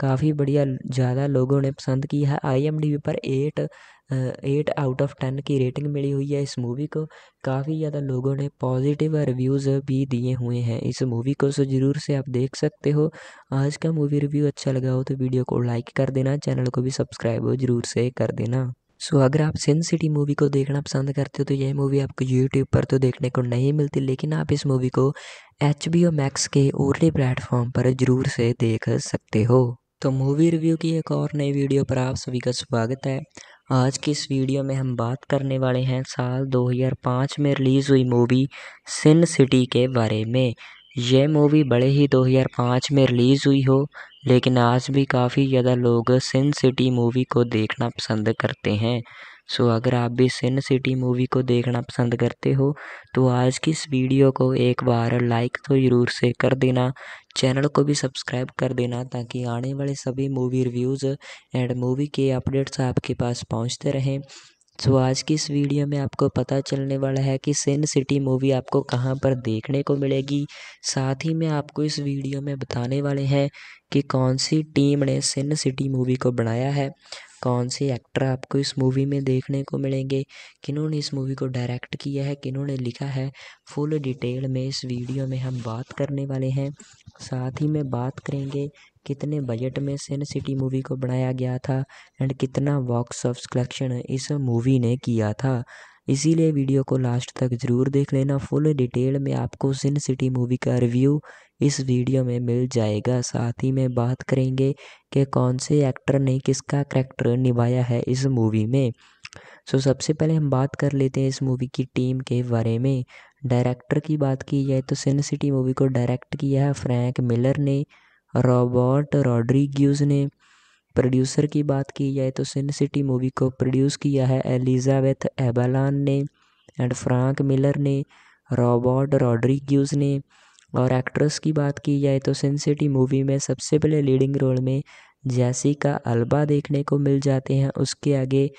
काफ़ी बढ़िया ज़्यादा लोगों ने पसंद की है आई पर eight eight out of ten की रेटिंग मिली हुई है इस मूवी को काफ़ी ज़्यादा लोगों ने पॉजिटिव रिव्यूज़ भी दिए हुए हैं इस मूवी को सो ज़रूर से आप देख सकते हो आज का मूवी रिव्यू अच्छा लगा हो तो वीडियो को लाइक कर देना चैनल को भी सब्सक्राइब ज़रूर से कर देना सो so, अगर आप सिन सिटी मूवी को देखना पसंद करते हो तो यह मूवी आपको यूट्यूब पर तो देखने को नहीं मिलती लेकिन आप इस मूवी को एच बी ओ मैक्स के ओरली प्लेटफॉर्म पर जरूर से देख सकते हो तो मूवी रिव्यू की एक और नई वीडियो पर आप सभी का स्वागत है आज की इस वीडियो में हम बात करने वाले हैं साल 2005 में रिलीज़ हुई मूवी सिन सिटी के बारे में यह मूवी बड़े ही 2005 में रिलीज़ हुई हो लेकिन आज भी काफ़ी ज़्यादा लोग सिन सिटी मूवी को देखना पसंद करते हैं सो अगर आप भी सिन सिटी मूवी को देखना पसंद करते हो तो आज की इस वीडियो को एक बार लाइक तो ज़रूर से कर देना चैनल को भी सब्सक्राइब कर देना ताकि आने वाले सभी मूवी रिव्यूज़ एंड मूवी के अपडेट्स आपके पास पहुंचते रहें सो आज की इस वीडियो में आपको पता चलने वाला है कि सिन सिटी मूवी आपको कहाँ पर देखने को मिलेगी साथ ही में आपको इस वीडियो में बताने वाले हैं कि कौन सी टीम ने सिन सिटी मूवी को बनाया है कौन से एक्टर आपको इस मूवी में देखने को मिलेंगे किन्होंने इस मूवी को डायरेक्ट किया है किन्होंने लिखा है फुल डिटेल में इस वीडियो में हम बात करने वाले हैं साथ ही में बात करेंगे कितने बजट में सिन सिटी मूवी को बनाया गया था एंड कितना बॉक्स ऑफ कलेक्शन इस मूवी ने किया था इसीलिए वीडियो को लास्ट तक ज़रूर देख लेना फुल डिटेल में आपको सिन सिटी मूवी का रिव्यू इस वीडियो में मिल जाएगा साथ ही में बात करेंगे कि कौन से एक्टर ने किसका करैक्टर निभाया है इस मूवी में सो so, सबसे पहले हम बात कर लेते हैं इस मूवी की टीम के बारे में डायरेक्टर की बात की जाए तो सिन सिटी मूवी को डायरेक्ट किया है फ्रैंक मिलर ने रॉबर्ट रॉड्रिग्यूज ने प्रोड्यूसर की बात की जाए तो सिन सिटी मूवी को प्रोड्यूस किया है एलिजाबेथ एबलान ने एंड फ्रैंक मिलर ने रॉबर्ट रॉड्रिग्यूज ने और एक्ट्रेस की बात की जाए तो सिन सिटी मूवी में सबसे पहले लीडिंग रोल में का अल्बा देखने को मिल जाते हैं उसके आगे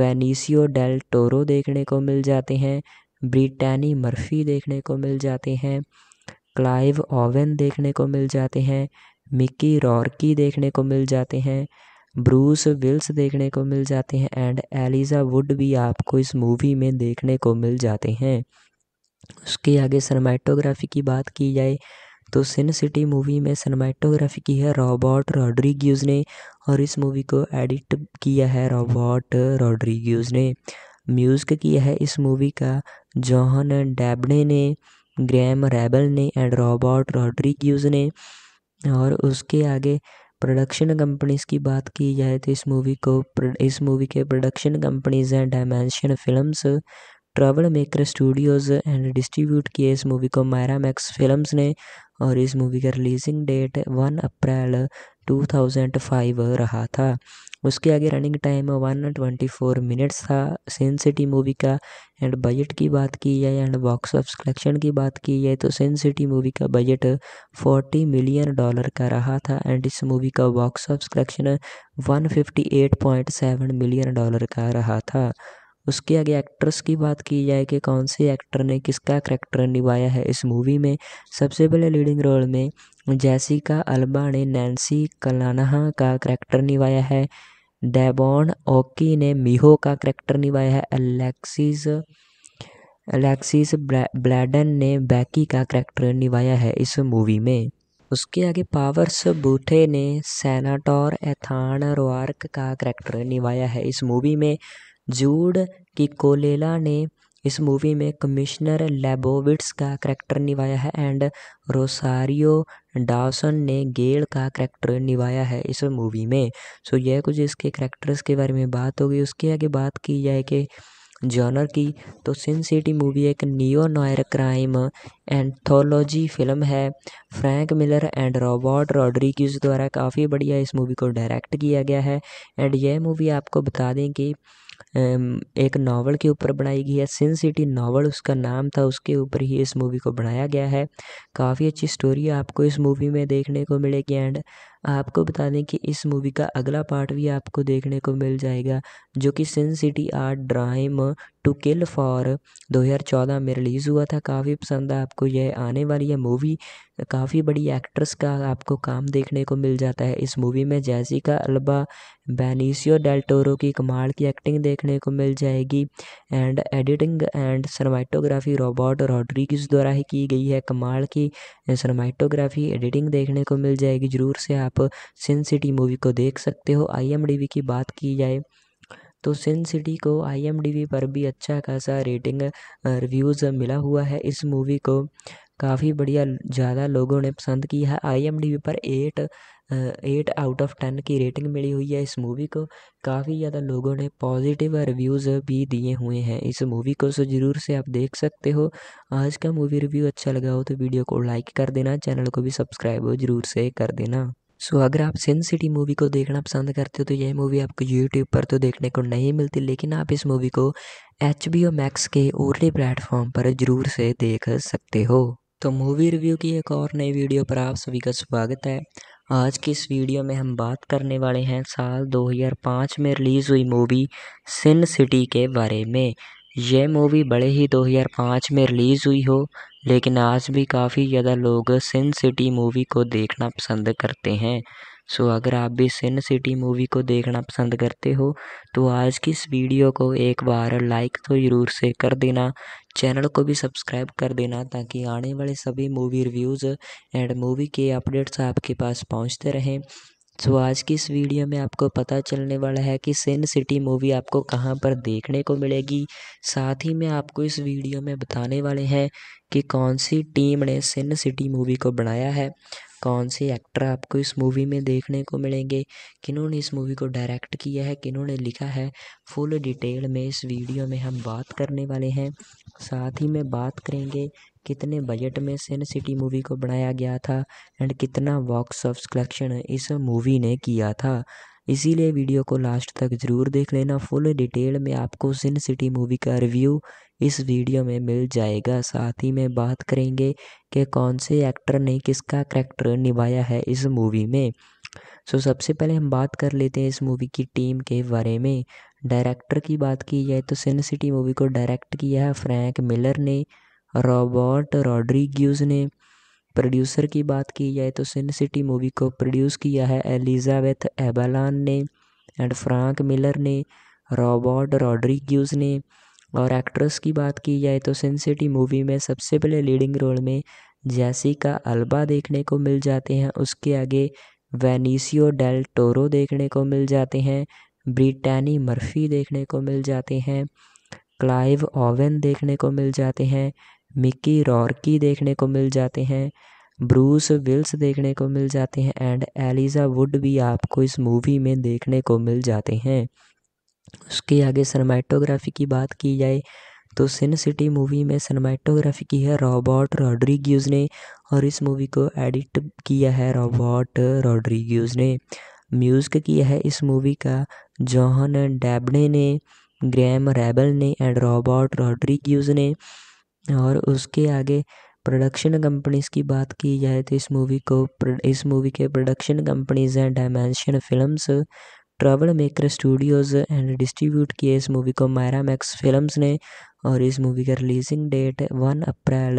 वेनिसियो डेल टोरो देखने को मिल जाते हैं ब्रिटानी मर्फी देखने को मिल जाते हैं क्लाइव ओवन देखने को मिल जाते हैं मिक्की रॉर्की देखने को मिल जाते हैं ब्रूस विल्स देखने को मिल जाते हैं एंड एलिज़ा वुड भी आपको इस मूवी में देखने को मिल जाते हैं उसके आगे सनमैटोग्राफी की बात की जाए तो सिन सिटी मूवी में सनमैटोग्राफी की है रॉबर्ट रॉड्रीग्यूज ने और इस मूवी को एडिट किया है रॉबर्ट रॉड्रीग्यूज ने म्यूज़िक किया है इस मूवी का जॉहन डैबने ने ग्रैम रेबल ने एंड रॉबर्ट रॉड्रीग्यूज ने और उसके आगे प्रोडक्शन कंपनीज़ की बात की जाए तो इस मूवी को इस मूवी के प्रोडक्शन कंपनीज़ हैं Dimension Films Troublemaker Studios and distribute किए इस मूवी को मायरा मैक्स फिल्म्स ने और इस मूवी का रिलीजिंग डेट वन अप्रैल 2005 रहा था उसके आगे running time one twenty four minutes था सेन सिटी मूवी का एंड बजट की बात की जाए एंड बॉक्स ऑफ कलेक्शन की बात की जाए तो सेन सिटी मूवी का बजट फोर्टी मिलियन डॉलर का रहा था एंड इस मूवी का box of collection one fifty eight point seven million dollar का रहा था उसके आगे एक्ट्रेस की बात की जाए कि कौन से एक्टर ने किसका करैक्टर निभाया है इस मूवी में सबसे पहले लीडिंग रोल में जैसिका अल्बा ने नैन्सी कलानहा का करैक्टर निभाया है डेबॉन ओकी ने मीहो का करैक्टर निभाया है अलेक्सिस अलेक्सिस ब्लैडन ने बैकी का करैक्टर निभाया है इस मूवी में उसके आगे पावर्स बूथे ने सेनाटोर एथान रोआर्क का करैक्टर निभाया है इस मूवी में जूड की कोलेला ने इस मूवी में कमिश्नर लेबोविट्स का करैक्टर निभाया है एंड रोसारियो डावसन ने गेल का करैक्टर निभाया है इस मूवी में सो यह कुछ इसके करैक्टर्स के बारे में बात हो गई उसके आगे बात की जाए कि जॉनर की तो सिन सिटी मूवी एक neo noir crime anthology film है Frank Miller and Robert Rodriguez द्वारा काफ़ी बढ़िया इस मूवी को डायरेक्ट किया गया है एंड यह मूवी आपको बता दें कि एक नावल के ऊपर बनाई गई है सिन सिटी नावल उसका नाम था उसके ऊपर ही इस मूवी को बनाया गया है काफ़ी अच्छी स्टोरी आपको इस मूवी में देखने को मिलेगी एंड आपको बता दें कि इस मूवी का अगला पार्ट भी आपको देखने को मिल जाएगा जो कि सिन सिटी आर्ट ड्राइम टू किल फॉर 2014 में रिलीज़ हुआ था काफ़ी पसंद है आपको यह आने वाली यह मूवी काफ़ी बड़ी एक्ट्रेस का आपको काम देखने को मिल जाता है इस मूवी में जैसिका अल्बा बेनिसियो डेल्टोरो की कमाल की एक्टिंग देखने को मिल जाएगी and editing and cinematography Robert Rodriguez द्वारा ही की गई है कमाल की सरमाइटोग्राफी एडिटिंग देखने को मिल जाएगी ज़रूर से आप आप सिन सिटी मूवी को देख सकते हो आई की बात की जाए तो सिन सिटी को आई पर भी अच्छा खासा रेटिंग रिव्यूज़ मिला हुआ है इस मूवी को काफ़ी बढ़िया ज़्यादा लोगों ने पसंद की है आई पर eight eight out of ten की रेटिंग मिली हुई है इस मूवी को काफ़ी ज़्यादा लोगों ने पॉजिटिव रिव्यूज़ भी दिए हुए हैं इस मूवी को सो ज़रूर से आप देख सकते हो आज का मूवी रिव्यू अच्छा लगा हो तो वीडियो को लाइक कर देना चैनल को भी सब्सक्राइब ज़रूर से कर देना सो अगर आप सिन सिटी मूवी को देखना पसंद करते हो तो यह मूवी आपको यूट्यूब पर तो देखने को नहीं मिलती लेकिन आप इस मूवी को एच बी ओ मैक्स के ओरली प्लेटफॉर्म पर जरूर से देख सकते हो तो मूवी रिव्यू की एक और नई वीडियो पर आप सभी का स्वागत है आज की इस वीडियो में हम बात करने वाले हैं साल 2005 में रिलीज़ हुई मूवी सिन सिटी के बारे में यह मूवी बड़े ही 2005 में रिलीज़ हुई हो लेकिन आज भी काफ़ी ज़्यादा लोग सिन सिटी मूवी को देखना पसंद करते हैं सो अगर आप भी सिन सिटी मूवी को देखना पसंद करते हो तो आज की इस वीडियो को एक बार लाइक तो ज़रूर से कर देना चैनल को भी सब्सक्राइब कर देना ताकि आने वाले सभी मूवी रिव्यूज़ एंड मूवी के अपडेट्स आपके पास पहुंचते रहें सो आज की इस वीडियो में आपको पता चलने वाला है कि सिन सिटी मूवी आपको कहाँ पर देखने को मिलेगी साथ ही में आपको इस वीडियो में बताने वाले हैं कि कौन सी टीम ने सिन सिटी मूवी को बनाया है कौन से एक्टर आपको इस मूवी में देखने को मिलेंगे किन्होंने इस मूवी को डायरेक्ट किया है किन्होंने लिखा है फुल डिटेल में इस वीडियो में हम बात करने वाले हैं साथ ही में बात करेंगे कितने बजट में सिन सिटी मूवी को बनाया गया था एंड कितना बॉक्स ऑफ कलेक्शन इस मूवी ने किया था इसीलिए वीडियो को लास्ट तक ज़रूर देख लेना फुल डिटेल में आपको सिन सिटी मूवी का रिव्यू इस वीडियो में मिल जाएगा साथ ही में बात करेंगे कि कौन से एक्टर ने किसका करैक्टर निभाया है इस मूवी में सो so, सबसे पहले हम बात कर लेते हैं इस मूवी की टीम के बारे में डायरेक्टर की बात की जाए तो सिन सिटी मूवी को डायरेक्ट किया है फ्रैंक मिलर ने रॉबर्ट रॉड्रीग्यूज ने प्रोड्यूसर की बात की जाए तो सिन सिटी मूवी को प्रोड्यूस किया है एलिजाबेथ एबालान ने एंड फ्रैंक मिलर ने रॉबर्ट रॉड्रीग्यूज ने और एक्ट्रेस की बात की जाए तो सिन सिटी मूवी में सबसे पहले लीडिंग रोल में का अल्बा देखने को मिल जाते हैं उसके आगे वेनिसियो डेल टोरो देखने को मिल जाते हैं ब्रिटानी मर्फी देखने को मिल जाते हैं क्लाइव ओवन देखने को मिल जाते हैं मिक्की रॉर्की देखने को मिल जाते हैं ब्रूस विल्स देखने को मिल जाते हैं एंड एलिजा वुड भी आपको इस मूवी में देखने को मिल जाते हैं उसके आगे सनमैटोग्राफी की बात की जाए तो सिन सिटी मूवी में सनमैटोग्राफी की है रॉबर्ट रॉड्रिग्यूज ने और इस मूवी को एडिट किया है रॉबर्ट रॉड्रिग्यूज ने म्यूज़िक किया है इस मूवी का जॉहन डेबडे ने ग्रैम रेबल ने एंड रॉबर्ट रॉड्रिग्यूज ने और उसके आगे प्रोडक्शन कंपनीज़ की बात की जाए तो इस मूवी को इस मूवी के प्रोडक्शन कंपनीज़ हैं Dimension Films Troublemaker Studios and distribute किए इस मूवी को मायरा मैक्स फिल्म्स ने और इस मूवी का रिलीजिंग डेट वन अप्रैल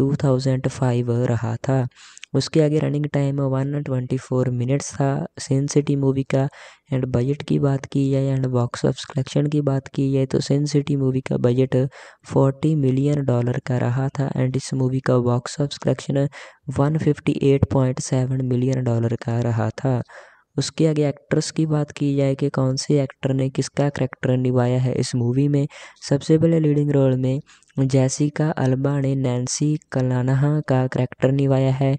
2005 रहा था उसके आगे running time one twenty four minutes था सेंसिटी सिटी मूवी का एंड बजट की बात की जाए एंड बॉक्स ऑफिस कलेक्शन की बात की जाए तो सेंसिटी सिटी मूवी का बजट फोर्टी मिलियन डॉलर का रहा था एंड इस मूवी का box office collection one fifty eight point seven million dollar का रहा था उसके आगे एक्ट्रेस की बात की जाए कि कौन से एक्टर ने किसका करैक्टर निभाया है इस मूवी में सबसे पहले लीडिंग रोल में जैसिका अल्बा ने नैन्सी कलानहा का करैक्टर निभाया है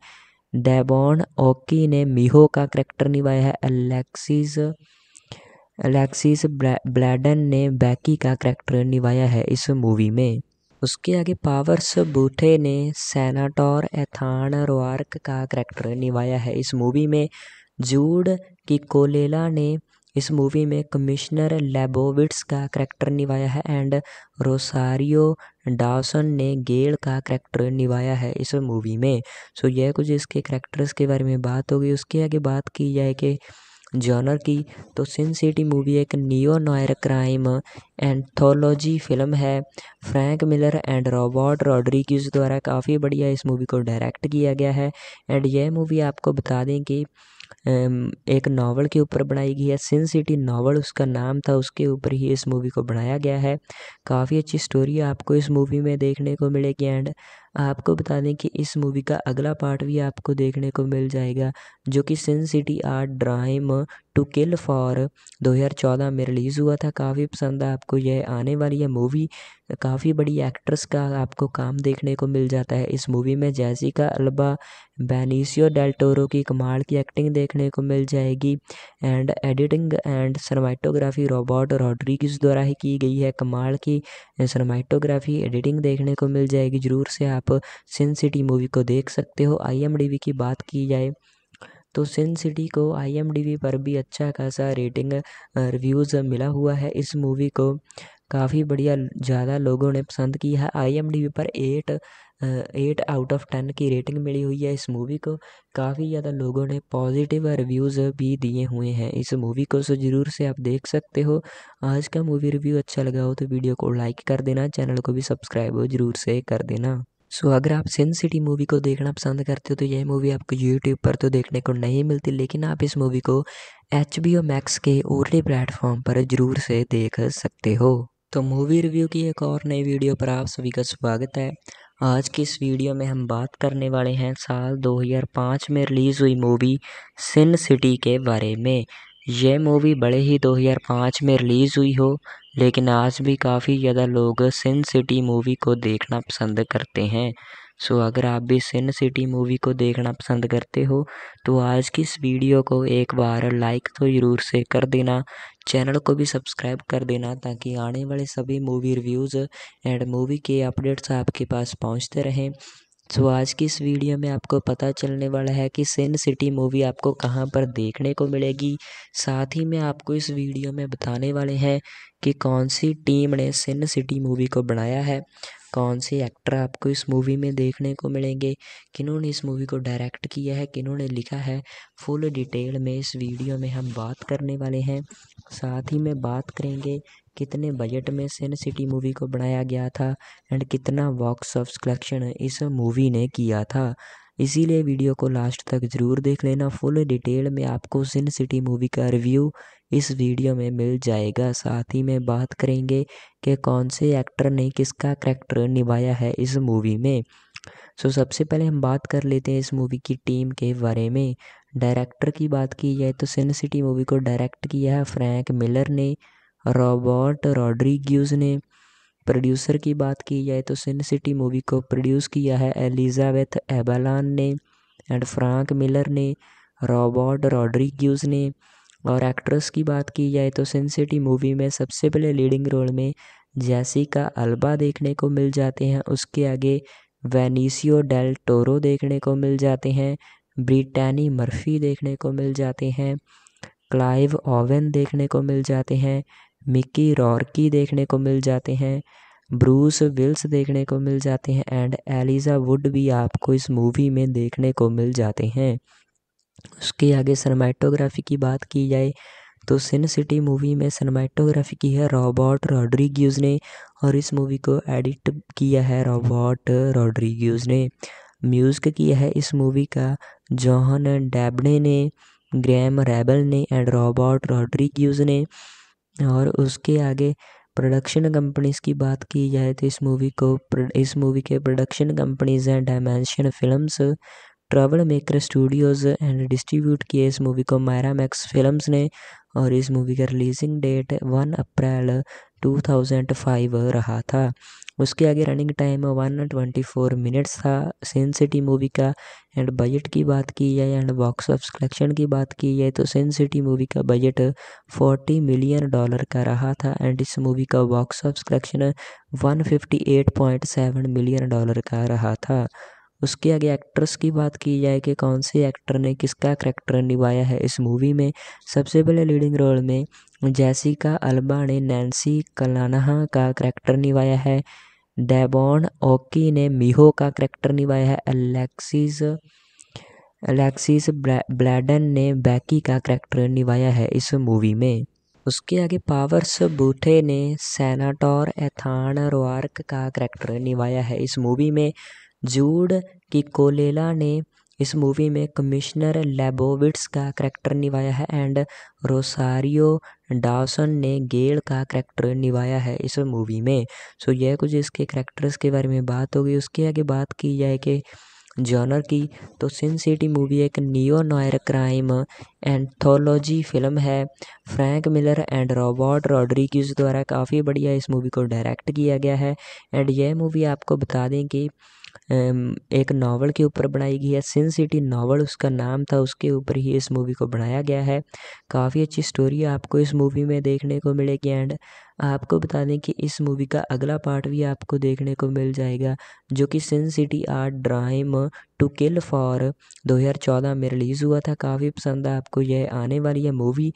डेबॉन ओकी ने मिहो का करैक्टर निभाया है अलेक्सिस अलेक्सिस ब्लैडन ने बैकी का करैक्टर निभाया है इस मूवी में उसके आगे पावर्स बूथे ने सेनाटोर एथान रोआर्क का करैक्टर निभाया है इस मूवी में जूड की कोलेला ने इस मूवी में कमिश्नर लेबोविट्स का करैक्टर निभाया है एंड रोसारियो डासन ने गेल का करैक्टर निभाया है इस मूवी में सो so, यह कुछ इसके करैक्टर्स के बारे में बात होगी उसके आगे बात की जाए कि जॉनर की तो सिन सिटी मूवी एक neo noir crime anthology film है Frank Miller and Robert Rodriguez द्वारा काफ़ी बढ़िया इस मूवी को डायरेक्ट किया गया है एंड यह मूवी आपको बता दें कि एक नावल के ऊपर बनाई गई है सिन सिटी नावल उसका नाम था उसके ऊपर ही इस मूवी को बनाया गया है काफ़ी अच्छी स्टोरी आपको इस मूवी में देखने को मिलेगी एंड आपको बता दें कि इस मूवी का अगला पार्ट भी आपको देखने को मिल जाएगा जो कि सिन सिटी आर्ट ड्राइम टू किल फॉर 2014 में रिलीज़ हुआ था काफ़ी पसंद है आपको यह आने वाली है मूवी काफ़ी बड़ी एक्ट्रेस का आपको काम देखने को मिल जाता है इस मूवी में जैसिका अल्बा बैनिसियो डेल्टोरो की कमाल की एक्टिंग देखने को मिल जाएगी and editing and cinematography Robert Rodriguez द्वारा ही की गई है कमाल की सरमाइटोग्राफी एडिटिंग देखने को मिल जाएगी ज़रूर से आप आप सिन सिटी मूवी को देख सकते हो आई की बात की जाए तो सिन सिटी को आई पर भी अच्छा खासा रेटिंग रिव्यूज़ मिला हुआ है इस मूवी को काफ़ी बढ़िया ज़्यादा लोगों ने पसंद की है आई पर eight eight out of ten की रेटिंग मिली हुई है इस मूवी को काफ़ी ज़्यादा लोगों ने पॉजिटिव रिव्यूज़ भी दिए हुए हैं इस मूवी को सो ज़रूर से आप देख सकते हो आज का मूवी रिव्यू अच्छा लगा हो तो वीडियो को लाइक कर देना चैनल को भी सब्सक्राइब ज़रूर से कर देना सो so, अगर आप सिन सिटी मूवी को देखना पसंद करते हो तो यह मूवी आपको यूट्यूब पर तो देखने को नहीं मिलती लेकिन आप इस मूवी को एच बी ओ मैक्स के ओरली प्लेटफॉर्म पर जरूर से देख सकते हो तो मूवी रिव्यू की एक और नई वीडियो पर आप सभी का स्वागत है आज की इस वीडियो में हम बात करने वाले हैं साल 2005 में रिलीज़ हुई मूवी सिन सिटी के बारे में यह मूवी बड़े ही 2005 में रिलीज़ हुई हो लेकिन आज भी काफ़ी ज़्यादा लोग सिन सिटी मूवी को देखना पसंद करते हैं सो अगर आप भी सिन सिटी मूवी को देखना पसंद करते हो तो आज की इस वीडियो को एक बार लाइक तो ज़रूर से कर देना चैनल को भी सब्सक्राइब कर देना ताकि आने वाले सभी मूवी रिव्यूज़ एंड मूवी के अपडेट्स आपके पास पहुंचते रहें सो आज की इस वीडियो में आपको पता चलने वाला है कि सिन सिटी मूवी आपको कहाँ पर देखने को मिलेगी साथ ही में आपको इस वीडियो में बताने वाले हैं कि कौन सी टीम ने सिन सिटी मूवी को बनाया है कौन से एक्टर आपको इस मूवी में देखने को मिलेंगे किन्होंने इस मूवी को डायरेक्ट किया है किन्होंने लिखा है फुल डिटेल में इस वीडियो में हम बात करने वाले हैं साथ ही में बात करेंगे कितने बजट में सिन सिटी मूवी को बनाया गया था एंड कितना बॉक्स ऑफ कलेक्शन इस मूवी ने किया था इसीलिए वीडियो को लास्ट तक ज़रूर देख लेना फुल डिटेल में आपको सिन सिटी मूवी का रिव्यू इस वीडियो में मिल जाएगा साथ ही में बात करेंगे कि कौन से एक्टर ने किसका करैक्टर निभाया है इस मूवी में सो so, सबसे पहले हम बात कर लेते हैं इस मूवी की टीम के बारे में डायरेक्टर की बात की जाए तो सिन सिटी मूवी को डायरेक्ट किया है फ्रैंक मिलर ने रॉबर्ट रॉड्रिग्यूज ने प्रोड्यूसर की बात की जाए तो सिन सिटी मूवी को प्रोड्यूस किया है एलिजाबेथ एबालान ने एंड फ्रैंक मिलर ने रॉबर्ट रॉड्रिग्यूज ने और एक्ट्रेस की बात की जाए तो सिन सिटी मूवी में सबसे पहले लीडिंग रोल में का अल्बा देखने को मिल जाते हैं उसके आगे वेनिसियो डेल टोरो देखने को मिल जाते हैं ब्रिटैनी मर्फी देखने को मिल जाते हैं क्लाइव ओवन देखने को मिल जाते हैं मिक्की रॉर्की देखने को मिल जाते हैं ब्रूस विल्स देखने को मिल जाते हैं एंड एलिज़ा वुड भी आपको इस मूवी में देखने को मिल जाते हैं उसके आगे सनमैटोग्राफी की बात की जाए तो सिन सिटी मूवी में सनमैटोग्राफी की है रॉबर्ट रॉड्रिग्यूज ने और इस मूवी को एडिट किया है रॉबर्ट रॉड्रिग्यूज ने म्यूज़िक किया है इस मूवी का जॉहन डैबने ने ग्रैम रेबल ने एंड रॉबर्ट रॉड्रिग्यूज ने और उसके आगे प्रोडक्शन कंपनीज़ की बात की जाए तो इस मूवी को इस मूवी के प्रोडक्शन कंपनीज़ हैं Dimension Films Troublemaker Studios and distribute किए इस मूवी को मायरा मैक्स फिल्म्स ने और इस मूवी का रिलीजिंग डेट वन अप्रैल 2005 रहा था उसके आगे running time one twenty four minutes था सेंसिटी सिटी मूवी का एंड बजट की बात की जाए एंड बॉक्स ऑफ कलेक्शन की बात की जाए तो सेंसिटी सिटी मूवी का बजट फोर्टी मिलियन डॉलर का रहा था एंड इस मूवी का box of collection one fifty eight point seven million dollar का रहा था उसके आगे एक्ट्रेस की बात की जाए कि कौन से एक्टर ने किसका करैक्टर निभाया है इस मूवी में सबसे पहले लीडिंग रोल में जैसिका अल्बा ने नैन्सी कलानहा का करैक्टर निभाया है डेबॉन ओकी ने मीहो का करैक्टर निभाया है एलेक्सिस एलेक्सिस ब्लैडन ने बैकी का करैक्टर निभाया है इस मूवी में उसके आगे पावर्स बूथे ने सेनाटोर एथान रोआर्क का करैक्टर निभाया है इस मूवी में जूड की कोलेला ने इस मूवी में कमिश्नर लेबोविट्स का करैक्टर निभाया है एंड रोसारियो डावसन ने गेल का करैक्टर निभाया है इस मूवी में सो यह कुछ इसके करैक्टर्स के बारे में बात होगी उसके आगे बात की जाए कि जॉनर की तो सिन सिटी मूवी एक neo noir crime anthology film है Frank Miller and Robert Rodriguez द्वारा काफ़ी बढ़िया इस मूवी को डायरेक्ट किया गया है एंड यह मूवी आपको बता दें कि एक नावल के ऊपर बनाई गई है सिन सिटी नावल उसका नाम था उसके ऊपर ही इस मूवी को बनाया गया है काफ़ी अच्छी स्टोरी आपको इस मूवी में देखने को मिलेगी एंड आपको बता दें कि इस मूवी का अगला पार्ट भी आपको देखने को मिल जाएगा जो कि सिन सिटी आर्ट ड्राइम टू किल फॉर 2014 में रिलीज़ हुआ था काफ़ी पसंद है आपको यह आने वाली है मूवी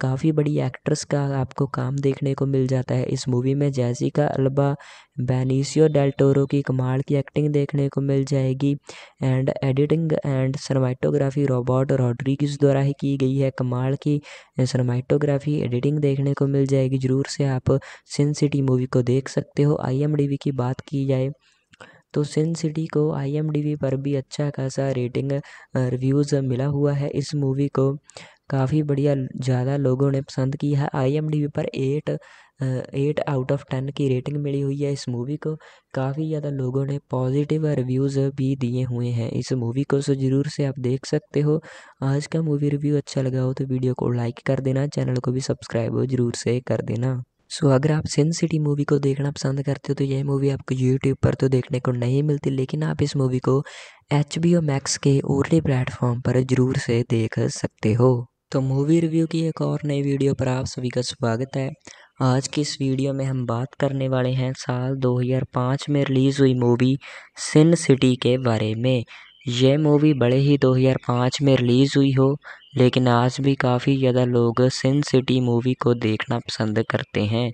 काफ़ी बड़ी एक्ट्रेस का आपको काम देखने को मिल जाता है इस मूवी में जैसिका अल्बा बेनिसियो डेल्टोरो की कमाल की एक्टिंग देखने को मिल जाएगी and editing and cinematography Robert Rodriguez द्वारा ही की गई है कमाल की सरमाइटोग्राफी एडिटिंग देखने को मिल जाएगी ज़रूर से आप आप सिन सिटी मूवी को देख सकते हो आई की बात की जाए तो सिन सिटी को आई पर भी अच्छा खासा रेटिंग रिव्यूज़ मिला हुआ है इस मूवी को काफ़ी बढ़िया ज़्यादा लोगों ने पसंद की है आई पर eight eight out of ten की रेटिंग मिली हुई है इस मूवी को काफ़ी ज़्यादा लोगों ने पॉजिटिव रिव्यूज़ भी दिए हुए हैं इस मूवी को सो ज़रूर से आप देख सकते हो आज का मूवी रिव्यू अच्छा लगा हो तो वीडियो को लाइक कर देना चैनल को भी सब्सक्राइब ज़रूर से कर देना सो so, अगर आप सिन सिटी मूवी को देखना पसंद करते हो तो यह मूवी आपको यूट्यूब पर तो देखने को नहीं मिलती लेकिन आप इस मूवी को एच बी ओ मैक्स के ओरली प्लेटफॉर्म पर जरूर से देख सकते हो तो मूवी रिव्यू की एक और नई वीडियो पर आप सभी का स्वागत है आज की इस वीडियो में हम बात करने वाले हैं साल 2005 में रिलीज़ हुई मूवी सिन सिटी के बारे में यह मूवी बड़े ही 2005 में रिलीज़ हुई हो लेकिन आज भी काफ़ी ज़्यादा लोग सिन सिटी मूवी को देखना पसंद करते हैं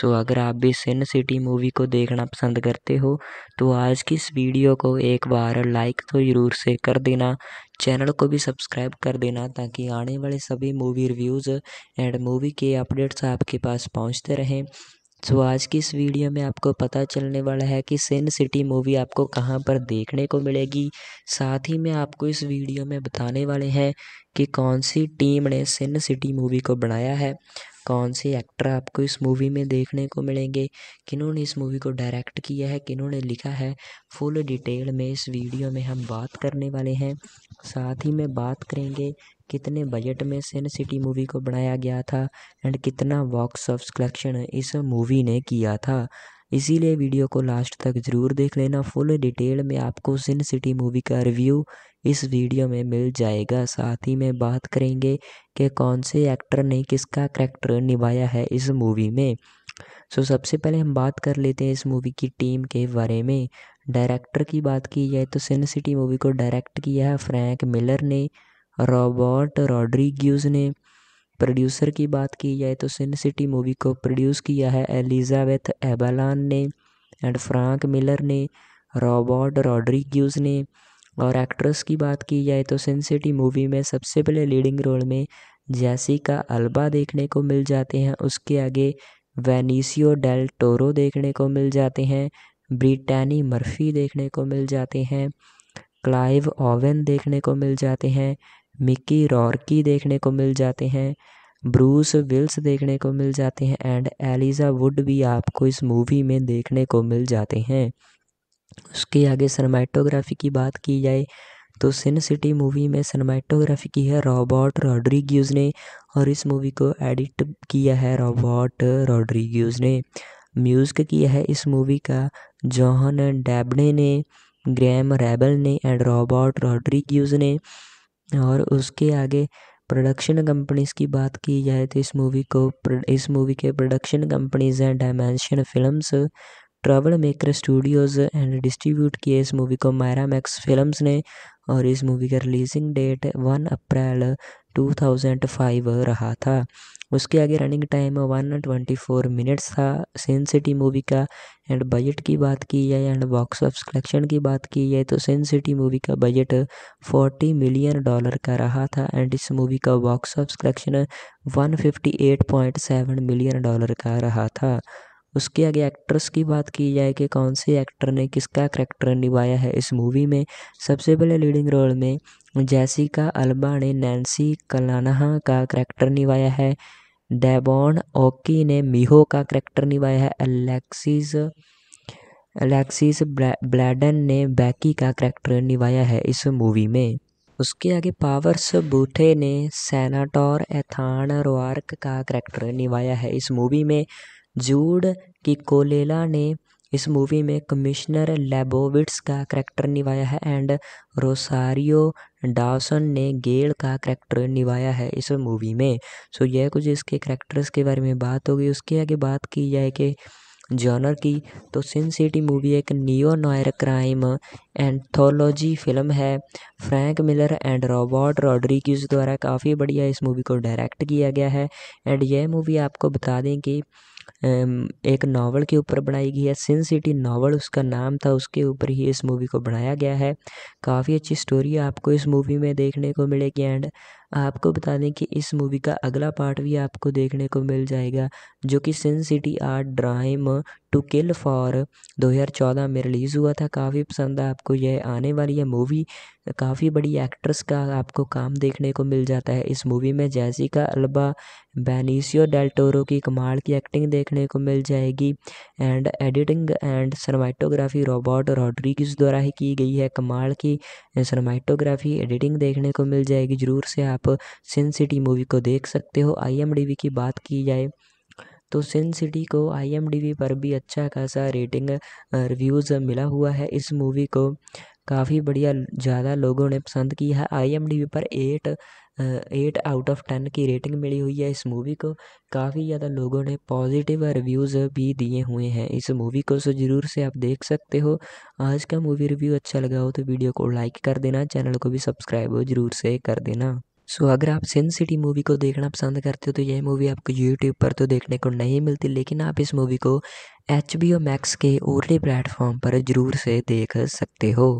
सो अगर आप भी सिन सिटी मूवी को देखना पसंद करते हो तो आज की इस वीडियो को एक बार लाइक तो ज़रूर से कर देना चैनल को भी सब्सक्राइब कर देना ताकि आने वाले सभी मूवी रिव्यूज़ एंड मूवी के अपडेट्स आपके पास पहुंचते रहें सो आज की इस वीडियो में आपको पता चलने वाला है कि सिन सिटी मूवी आपको कहाँ पर देखने को मिलेगी साथ ही में आपको इस वीडियो में बताने वाले हैं कि कौन सी टीम ने सिन सिटी मूवी को बनाया है कौन से एक्टर आपको इस मूवी में देखने को मिलेंगे किन्होंने इस मूवी को डायरेक्ट किया है किन्होंने लिखा है फुल डिटेल में इस वीडियो में हम बात करने वाले हैं साथ ही में बात करेंगे कितने बजट में सिन सिटी मूवी को बनाया गया था एंड कितना बॉक्स ऑफ कलेक्शन इस मूवी ने किया था इसीलिए वीडियो को लास्ट तक ज़रूर देख लेना फुल डिटेल में आपको सिन सिटी मूवी का रिव्यू इस वीडियो में मिल जाएगा साथ ही में बात करेंगे कि कौन से एक्टर ने किसका करैक्टर निभाया है इस मूवी में सो so, सबसे पहले हम बात कर लेते हैं इस मूवी की टीम के बारे में डायरेक्टर की बात की जाए तो सिन सिटी मूवी को डायरेक्ट किया है फ्रैंक मिलर ने रॉबर्ट रॉड्रीग्यूज ने प्रोड्यूसर की बात की जाए तो सिन सिटी मूवी को प्रोड्यूस किया है एलिजाबेथ एबालान ने एंड फ्रैंक मिलर ने रॉबर्ट रॉड्रीग्यूज ने और एक्ट्रेस की बात की जाए तो सिन सिटी मूवी में सबसे पहले लीडिंग रोल में का अल्बा देखने को मिल जाते हैं उसके आगे वेनिसियो डेल टोरो देखने को मिल जाते हैं ब्रिटानी मर्फी देखने को मिल जाते हैं क्लाइव ओवन देखने को मिल जाते हैं मिक्की रॉर्की देखने को मिल जाते हैं ब्रूस विल्स देखने को मिल जाते हैं एंड एलिजा वुड भी आपको इस मूवी में देखने को मिल जाते हैं उसके आगे सनमैटोग्राफी की बात की जाए तो सिन सिटी मूवी में सनमैटोग्राफी की है रॉबर्ट रॉड्रीग्यूज ने और इस मूवी को एडिट किया है रॉबर्ट रॉड्रीग्यूज ने म्यूज़िक किया है इस मूवी का जॉहन डेबने ने ग्रैम रेबल ने एंड रॉबर्ट रॉड्रीग्यूज ने और उसके आगे प्रोडक्शन कंपनीज़ की बात की जाए तो इस मूवी को इस मूवी के प्रोडक्शन कंपनीज़ हैं Dimension Films Troublemaker Studios and distribute किए इस मूवी को मायरा मैक्स फिल्म्स ने और इस मूवी का रिलीजिंग डेट वन अप्रैल 2005 रहा था उसके आगे running time one twenty four minutes था सेंसिटी सिटी मूवी का एंड बजट की बात की जाए एंड बॉक्स ऑफिस कलेक्शन की बात की जाए तो सेंसिटी सिटी मूवी का बजट फोर्टी मिलियन डॉलर का रहा था एंड इस मूवी का box office collection one fifty eight point seven million dollar का रहा था उसके आगे एक्ट्रेस की बात की जाए कि कौन सी एक्टर ने किसका करैक्टर निभाया है इस मूवी में सबसे पहले लीडिंग रोल में जैसिका अल्बा ने नैन्सी कलानहा का करैक्टर निभाया है डेबॉन ओकी ने मीहो का करैक्टर निभाया है अलेक्सिस अलेक्सिस ब्लैडन ने बैकी का करैक्टर निभाया है इस मूवी में उसके आगे पावर्स बूथे ने सेनाटोर एथान रोआर्क का करैक्टर निभाया है इस मूवी में जूड की कोलेला ने इस मूवी में कमिश्नर लेबोविट्स का करैक्टर निभाया है एंड रोसारियो डावसन ने गेल का करैक्टर निभाया है इस मूवी में सो यह कुछ इसके करैक्टर्स के बारे में बात होगी उसके आगे बात की जाए कि जॉनर की तो सिन सिटी मूवी एक neo noir crime anthology film है Frank Miller and Robert Rodriguez द्वारा काफ़ी बढ़िया इस मूवी को डायरेक्ट किया गया है एंड यह मूवी आपको बता दें कि एक नावल के ऊपर बनाई गई है सिन सिटी नावल उसका नाम था उसके ऊपर ही इस मूवी को बनाया गया है काफ़ी अच्छी स्टोरी आपको इस मूवी में देखने को मिलेगी एंड आपको बता दें कि इस मूवी का अगला पार्ट भी आपको देखने को मिल जाएगा जो कि सिन सिटी आर्ट ड्राइम टू किल फॉर 2014 में रिलीज़ हुआ था काफ़ी पसंद है आपको यह आने वाली यह मूवी काफ़ी बड़ी एक्ट्रेस का आपको काम देखने को मिल जाता है इस मूवी में जैसिका अल्बा बेनिसियो डेल्टोरो की कमाल की एक्टिंग देखने को मिल जाएगी and editing and cinematography Robert Rodriguez द्वारा ही की गई है कमाल की सरमाइटोग्राफी एडिटिंग देखने को मिल जाएगी जरूर से आप आप सिन सिटी मूवी को देख सकते हो आई की बात की जाए तो सिन सिटी को आई पर भी अच्छा खासा रेटिंग रिव्यूज़ मिला हुआ है इस मूवी को काफ़ी बढ़िया ज़्यादा लोगों ने पसंद की है आई पर eight eight out of ten की रेटिंग मिली हुई है इस मूवी को काफ़ी ज़्यादा लोगों ने पॉजिटिव रिव्यूज़ भी दिए हुए हैं इस मूवी को सो ज़रूर से आप देख सकते हो आज का मूवी रिव्यू अच्छा लगा हो तो वीडियो को लाइक कर देना चैनल को भी सब्सक्राइब ज़रूर से कर देना सो so, अगर आप सिन सिटी मूवी को देखना पसंद करते हो तो यह मूवी आपको यूट्यूब पर तो देखने को नहीं मिलती लेकिन आप इस मूवी को एच बी ओ मैक्स के ओरली प्लेटफॉर्म पर ज़रूर से देख सकते हो